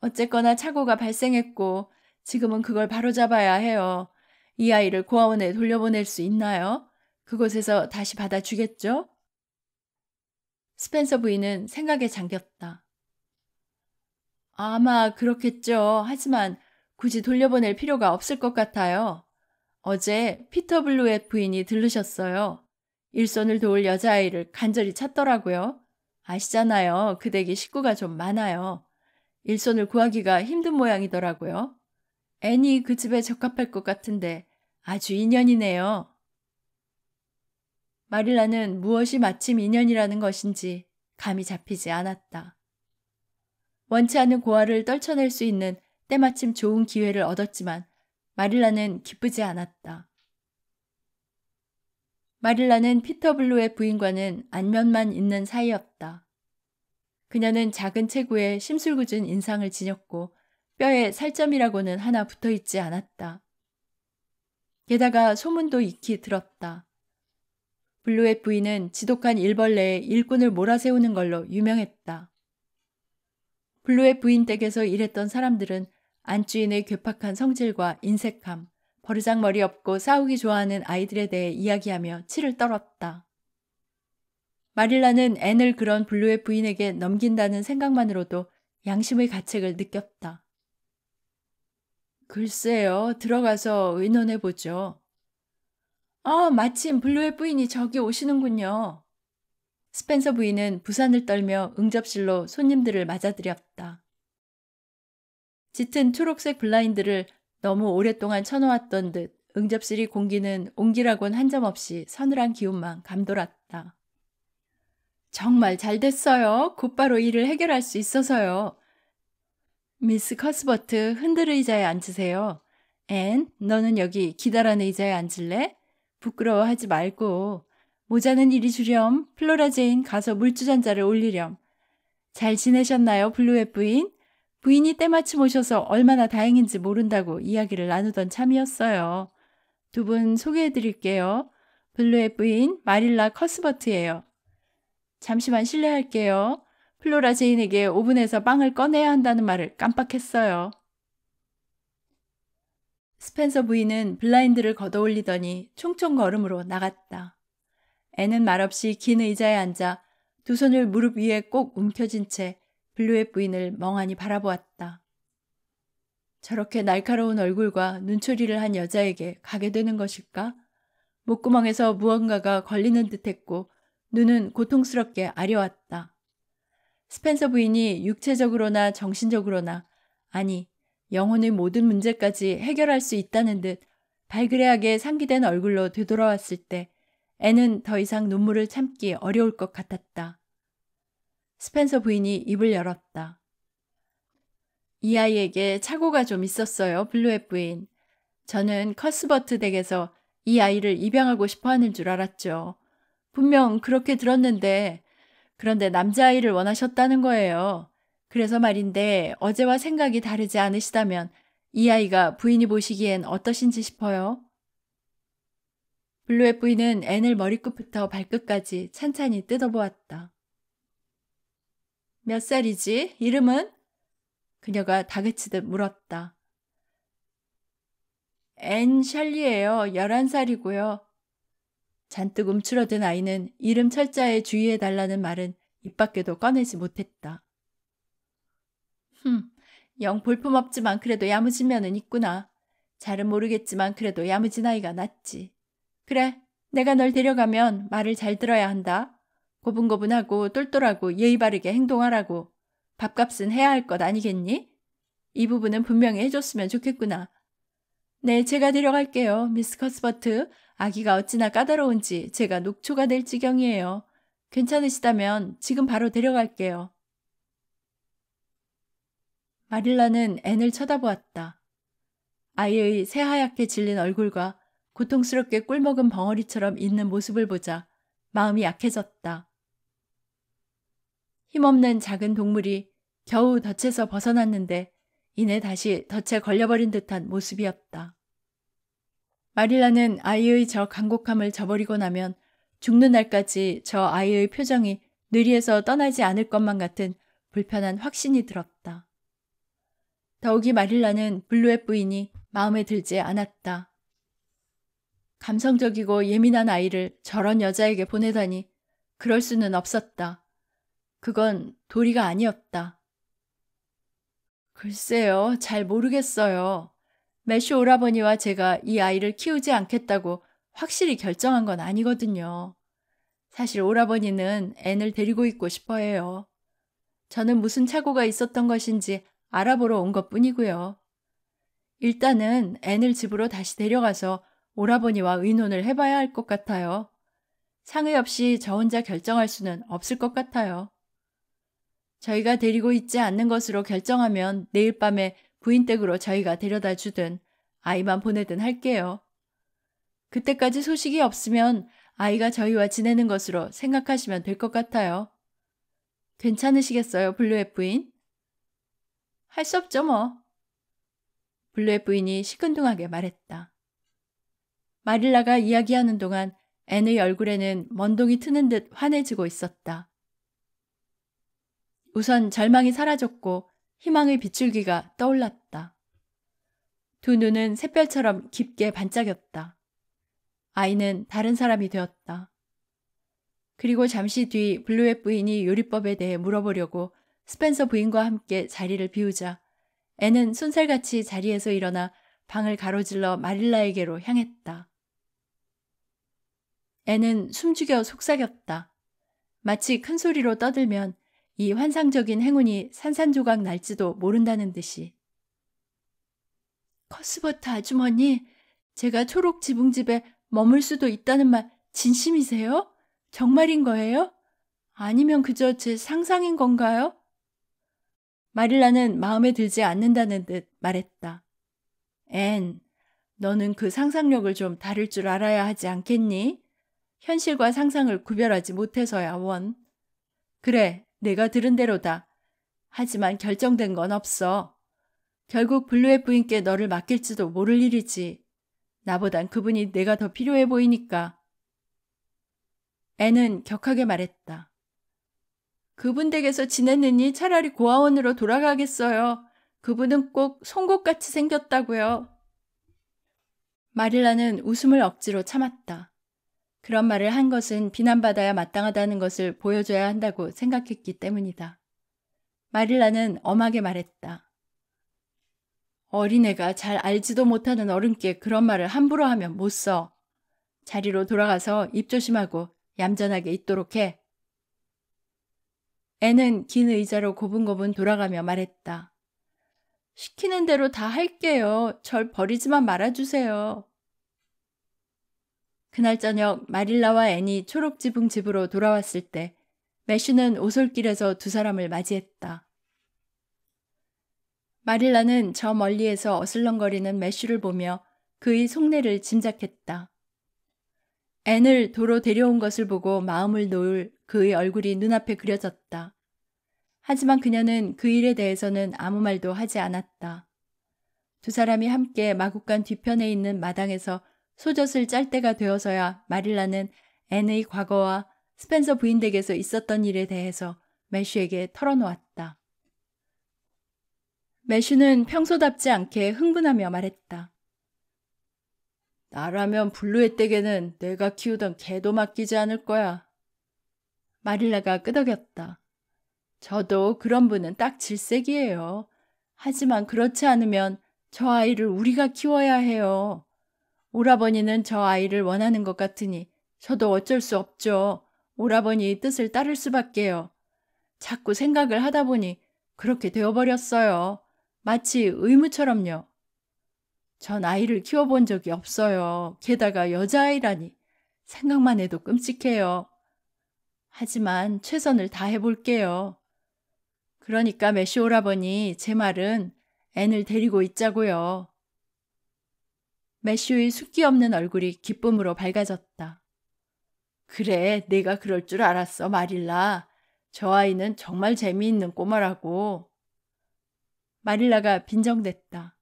어쨌거나 착오가 발생했고 지금은 그걸 바로잡아야 해요. 이 아이를 고아원에 돌려보낼 수 있나요? 그곳에서 다시 받아주겠죠? 스펜서 부인은 생각에 잠겼다. 아마 그렇겠죠. 하지만 굳이 돌려보낼 필요가 없을 것 같아요. 어제 피터 블루의 부인이 들르셨어요. 일손을 도울 여자아이를 간절히 찾더라고요. 아시잖아요. 그 댁이 식구가 좀 많아요. 일손을 구하기가 힘든 모양이더라고요. 애니 그 집에 적합할 것 같은데 아주 인연이네요. 마릴라는 무엇이 마침 인연이라는 것인지 감이 잡히지 않았다. 원치 않은 고아를 떨쳐낼 수 있는 때마침 좋은 기회를 얻었지만 마릴라는 기쁘지 않았다. 마릴라는 피터 블루의 부인과는 안면만 있는 사이였다. 그녀는 작은 체구에 심술궂은 인상을 지녔고 뼈에 살점이라고는 하나 붙어 있지 않았다. 게다가 소문도 익히 들었다. 블루의 부인은 지독한 일벌레의 일꾼을 몰아세우는 걸로 유명했다. 블루의 부인 댁에서 일했던 사람들은 안주인의 괴팍한 성질과 인색함, 버르장머리 없고 싸우기 좋아하는 아이들에 대해 이야기하며 치를 떨었다. 마릴라는 앤을 그런 블루의 부인에게 넘긴다는 생각만으로도 양심의 가책을 느꼈다. 글쎄요, 들어가서 의논해보죠. 아, 마침 블루의 부인이 저기 오시는군요. 스펜서 부인은 부산을 떨며 응접실로 손님들을 맞아들였다. 짙은 초록색 블라인드를 너무 오랫동안 쳐놓았던 듯응접실이 공기는 온기라곤 한 점없이 서늘한 기운만 감돌았다. 정말 잘 됐어요. 곧바로 일을 해결할 수 있어서요. 미스 커스버트 흔들 의자에 앉으세요. 앤, 너는 여기 기다란 의자에 앉을래? 부끄러워하지 말고. 모자는 이리 주렴. 플로라 제인 가서 물주잔자를 올리렴. 잘 지내셨나요, 블루의 부인? 부인이 때마침 오셔서 얼마나 다행인지 모른다고 이야기를 나누던 참이었어요. 두 분 소개해 드릴게요. 블루의 부인 마릴라 커스버트예요. 잠시만 실례할게요. 플로라 제인에게 오븐에서 빵을 꺼내야 한다는 말을 깜빡했어요. 스펜서 부인은 블라인드를 걷어올리더니 총총 걸음으로 나갔다. 애는 말없이 긴 의자에 앉아 두 손을 무릎 위에 꼭 움켜쥔 채 블루의 부인을 멍하니 바라보았다. 저렇게 날카로운 얼굴과 눈초리를 한 여자에게 가게 되는 것일까? 목구멍에서 무언가가 걸리는 듯했고 눈은 고통스럽게 아려왔다. 스펜서 부인이 육체적으로나 정신적으로나 아니 영혼의 모든 문제까지 해결할 수 있다는 듯 발그레하게 상기된 얼굴로 되돌아왔을 때 애는 더 이상 눈물을 참기 어려울 것 같았다. 스펜서 부인이 입을 열었다. 이 아이에게 착오가 좀 있었어요, 블루의 부인. 저는 커스버트 댁에서 이 아이를 입양하고 싶어 하는 줄 알았죠. 분명 그렇게 들었는데, 그런데 남자아이를 원하셨다는 거예요. 그래서 말인데 어제와 생각이 다르지 않으시다면 이 아이가 부인이 보시기엔 어떠신지 싶어요. 블루의 부인은 앤을 머리끝부터 발끝까지 찬찬히 뜯어보았다. 몇 살이지? 이름은? 그녀가 다그치듯 물었다. 앤 샬리예요. 11살이고요. 잔뜩 움츠러든 아이는 이름 철자에 주의해달라는 말은 입 밖에도 꺼내지 못했다. 흠, 영 볼품없지만 그래도 야무진 면은 있구나. 잘은 모르겠지만 그래도 야무진 아이가 낫지. 그래, 내가 널 데려가면 말을 잘 들어야 한다. 고분고분하고 똘똘하고 예의 바르게 행동하라고. 밥값은 해야 할 것 아니겠니? 이 부분은 분명히 해줬으면 좋겠구나. 네, 제가 데려갈게요, 미스 커스버트. 아기가 어찌나 까다로운지 제가 녹초가 될 지경이에요. 괜찮으시다면 지금 바로 데려갈게요. 마릴라는 앤을 쳐다보았다. 아이의 새하얗게 질린 얼굴과 고통스럽게 꿀먹은 벙어리처럼 있는 모습을 보자 마음이 약해졌다. 힘없는 작은 동물이 겨우 덫에서 벗어났는데 이내 다시 덫에 걸려버린 듯한 모습이었다. 마릴라는 아이의 저 간곡함을 저버리고 나면 죽는 날까지 저 아이의 표정이 느리에서 떠나지 않을 것만 같은 불편한 확신이 들었다. 더욱이 마릴라는 블루의 부인이 마음에 들지 않았다. 감성적이고 예민한 아이를 저런 여자에게 보내다니 그럴 수는 없었다. 그건 도리가 아니었다. 글쎄요, 잘 모르겠어요. 매슈 오라버니와 제가 이 아이를 키우지 않겠다고 확실히 결정한 건 아니거든요. 사실 오라버니는 앤을 데리고 있고 싶어 해요. 저는 무슨 착오가 있었던 것인지 알아보러 온것 뿐이고요. 일단은 앤을 집으로 다시 데려가서 오라버니와 의논을 해봐야 할 것 같아요. 상의 없이 저 혼자 결정할 수는 없을 것 같아요. 저희가 데리고 있지 않는 것으로 결정하면 내일 밤에 부인 댁으로 저희가 데려다 주든 아이만 보내든 할게요. 그때까지 소식이 없으면 아이가 저희와 지내는 것으로 생각하시면 될 것 같아요. 괜찮으시겠어요, 블루의 부인? 할 수 없죠, 뭐. 블루의 부인이 시큰둥하게 말했다. 마릴라가 이야기하는 동안 앤의 얼굴에는 먼동이 트는 듯 환해지고 있었다. 우선 절망이 사라졌고 희망의 빗줄기가 떠올랐다. 두 눈은 샛별처럼 깊게 반짝였다. 아이는 다른 사람이 되었다. 그리고 잠시 뒤 블루의 부인이 요리법에 대해 물어보려고 스펜서 부인과 함께 자리를 비우자 애는 손살같이 자리에서 일어나 방을 가로질러 마릴라에게로 향했다. 애는 숨죽여 속삭였다. 마치 큰 소리로 떠들면 이 환상적인 행운이 산산조각 날지도 모른다는 듯이. 커스버트 아주머니, 제가 초록 지붕집에 머물 수도 있다는 말 진심이세요? 정말인 거예요? 아니면 그저 제 상상인 건가요? 마릴라는 마음에 들지 않는다는 듯 말했다. 앤, 너는 그 상상력을 좀 다룰 줄 알아야 하지 않겠니? 현실과 상상을 구별하지 못해서야 원. 그래, 내가 들은 대로다. 하지만 결정된 건 없어. 결국 블루의 부인께 너를 맡길지도 모를 일이지. 나보단 그분이 내가 더 필요해 보이니까. 애는 격하게 말했다. 그분 댁에서 지냈느니 차라리 고아원으로 돌아가겠어요. 그분은 꼭 송곳같이 생겼다고요. 마릴라는 웃음을 억지로 참았다. 그런 말을 한 것은 비난받아야 마땅하다는 것을 보여줘야 한다고 생각했기 때문이다. 마릴라는 엄하게 말했다. 어린애가 잘 알지도 못하는 어른께 그런 말을 함부로 하면 못 써. 자리로 돌아가서 입조심하고 얌전하게 있도록 해. 애는 긴 의자로 고분고분 돌아가며 말했다. 시키는 대로 다 할게요. 절 버리지만 말아주세요. 그날 저녁 마릴라와 앤이 초록지붕 집으로 돌아왔을 때 매슈는 오솔길에서 두 사람을 맞이했다. 마릴라는 저 멀리에서 어슬렁거리는 매슈를 보며 그의 속내를 짐작했다. 앤을 도로 데려온 것을 보고 마음을 놓을 그의 얼굴이 눈앞에 그려졌다. 하지만 그녀는 그 일에 대해서는 아무 말도 하지 않았다. 두 사람이 함께 마구간 뒤편에 있는 마당에서 소젖을 짤 때가 되어서야 마릴라는 앤의 과거와 스펜서 부인 댁에서 있었던 일에 대해서 매쉬에게 털어놓았다. 매쉬는 평소답지 않게 흥분하며 말했다. 나라면 블루의 댁에는 내가 키우던 개도 맡기지 않을 거야. 마릴라가 끄덕였다. 저도 그런 분은 딱 질색이에요. 하지만 그렇지 않으면 저 아이를 우리가 키워야 해요. 오라버니는 저 아이를 원하는 것 같으니 저도 어쩔 수 없죠. 오라버니의 뜻을 따를 수밖에요. 자꾸 생각을 하다 보니 그렇게 되어버렸어요. 마치 의무처럼요. 전 아이를 키워본 적이 없어요. 게다가 여자아이라니. 생각만 해도 끔찍해요. 하지만 최선을 다해볼게요. 그러니까 메시 오라버니 제 말은 앤을 데리고 있자고요. 매슈의 숫기 없는 얼굴이 기쁨으로 밝아졌다. 그래, 내가 그럴 줄 알았어, 마릴라. 저 아이는 정말 재미있는 꼬마라고. 마릴라가 빈정댔다.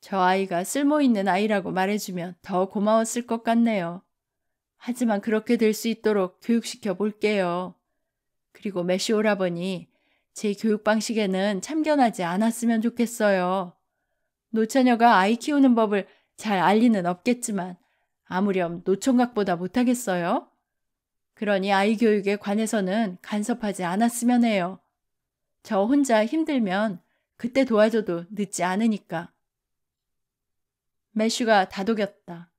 저 아이가 쓸모있는 아이라고 말해주면 더 고마웠을 것 같네요. 하지만 그렇게 될 수 있도록 교육시켜 볼게요. 그리고 메시 오라버니, 제 교육 방식에는 참견하지 않았으면 좋겠어요. 노처녀가 아이 키우는 법을 잘 알리는 없겠지만 아무렴 노총각보다 못하겠어요? 그러니 아이 교육에 관해서는 간섭하지 않았으면 해요. 저 혼자 힘들면 그때 도와줘도 늦지 않으니까. 매슈가 다독였다.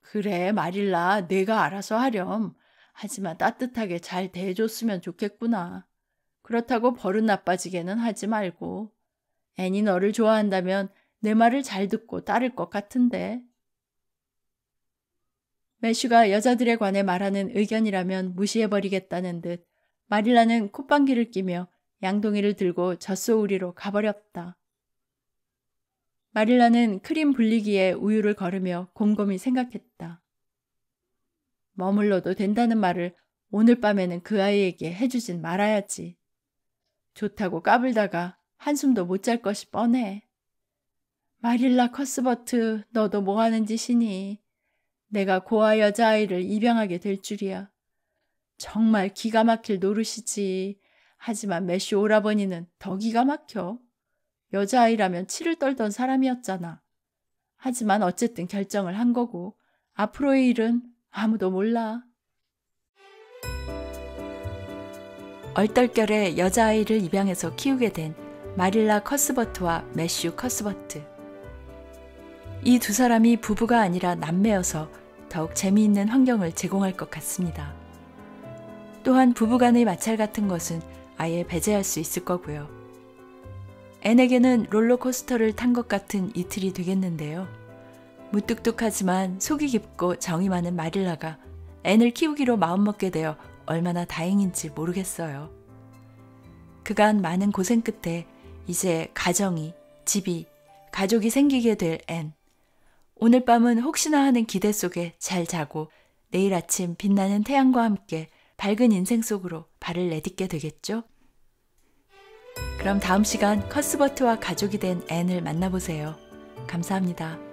그래, 마릴라, 내가 알아서 하렴. 하지만 따뜻하게 잘 대해줬으면 좋겠구나. 그렇다고 버릇 나빠지게는 하지 말고. 애니 너를 좋아한다면 내 말을 잘 듣고 따를 것 같은데. 매슈가 여자들에 관해 말하는 의견이라면 무시해버리겠다는 듯 마릴라는 콧방귀를 끼며 양동이를 들고 젖소우리로 가버렸다. 마릴라는 크림 불리기에 우유를 걸으며 곰곰이 생각했다. 머물러도 된다는 말을 오늘 밤에는 그 아이에게 해주진 말아야지. 좋다고 까불다가 한숨도 못 잘 것이 뻔해. 마릴라 커스버트 너도 뭐하는 짓이니? 내가 고아 여자아이를 입양하게 될 줄이야. 정말 기가 막힐 노릇이지. 하지만 메시 오라버니는 더 기가 막혀. 여자아이라면 치를 떨던 사람이었잖아. 하지만 어쨌든 결정을 한 거고 앞으로의 일은 아무도 몰라. 얼떨결에 여자아이를 입양해서 키우게 된 마릴라 커스버트와 메슈 커스버트. 이두 사람이 부부가 아니라 남매여서 더욱 재미있는 환경을 제공할 것 같습니다. 또한 부부간의 마찰 같은 것은 아예 배제할 수 있을 거고요. 앤에게는 롤러코스터를 탄 것 같은 이틀이 되겠는데요. 무뚝뚝하지만 속이 깊고 정이 많은 마릴라가 앤을 키우기로 마음먹게 되어 얼마나 다행인지 모르겠어요. 그간 많은 고생 끝에 이제 가정이, 집이, 가족이 생기게 될 앤. 오늘 밤은 혹시나 하는 기대 속에 잘 자고 내일 아침 빛나는 태양과 함께 밝은 인생 속으로 발을 내딛게 되겠죠? 그럼 다음 시간 커스버트와 가족이 된 앤을 만나보세요. 감사합니다.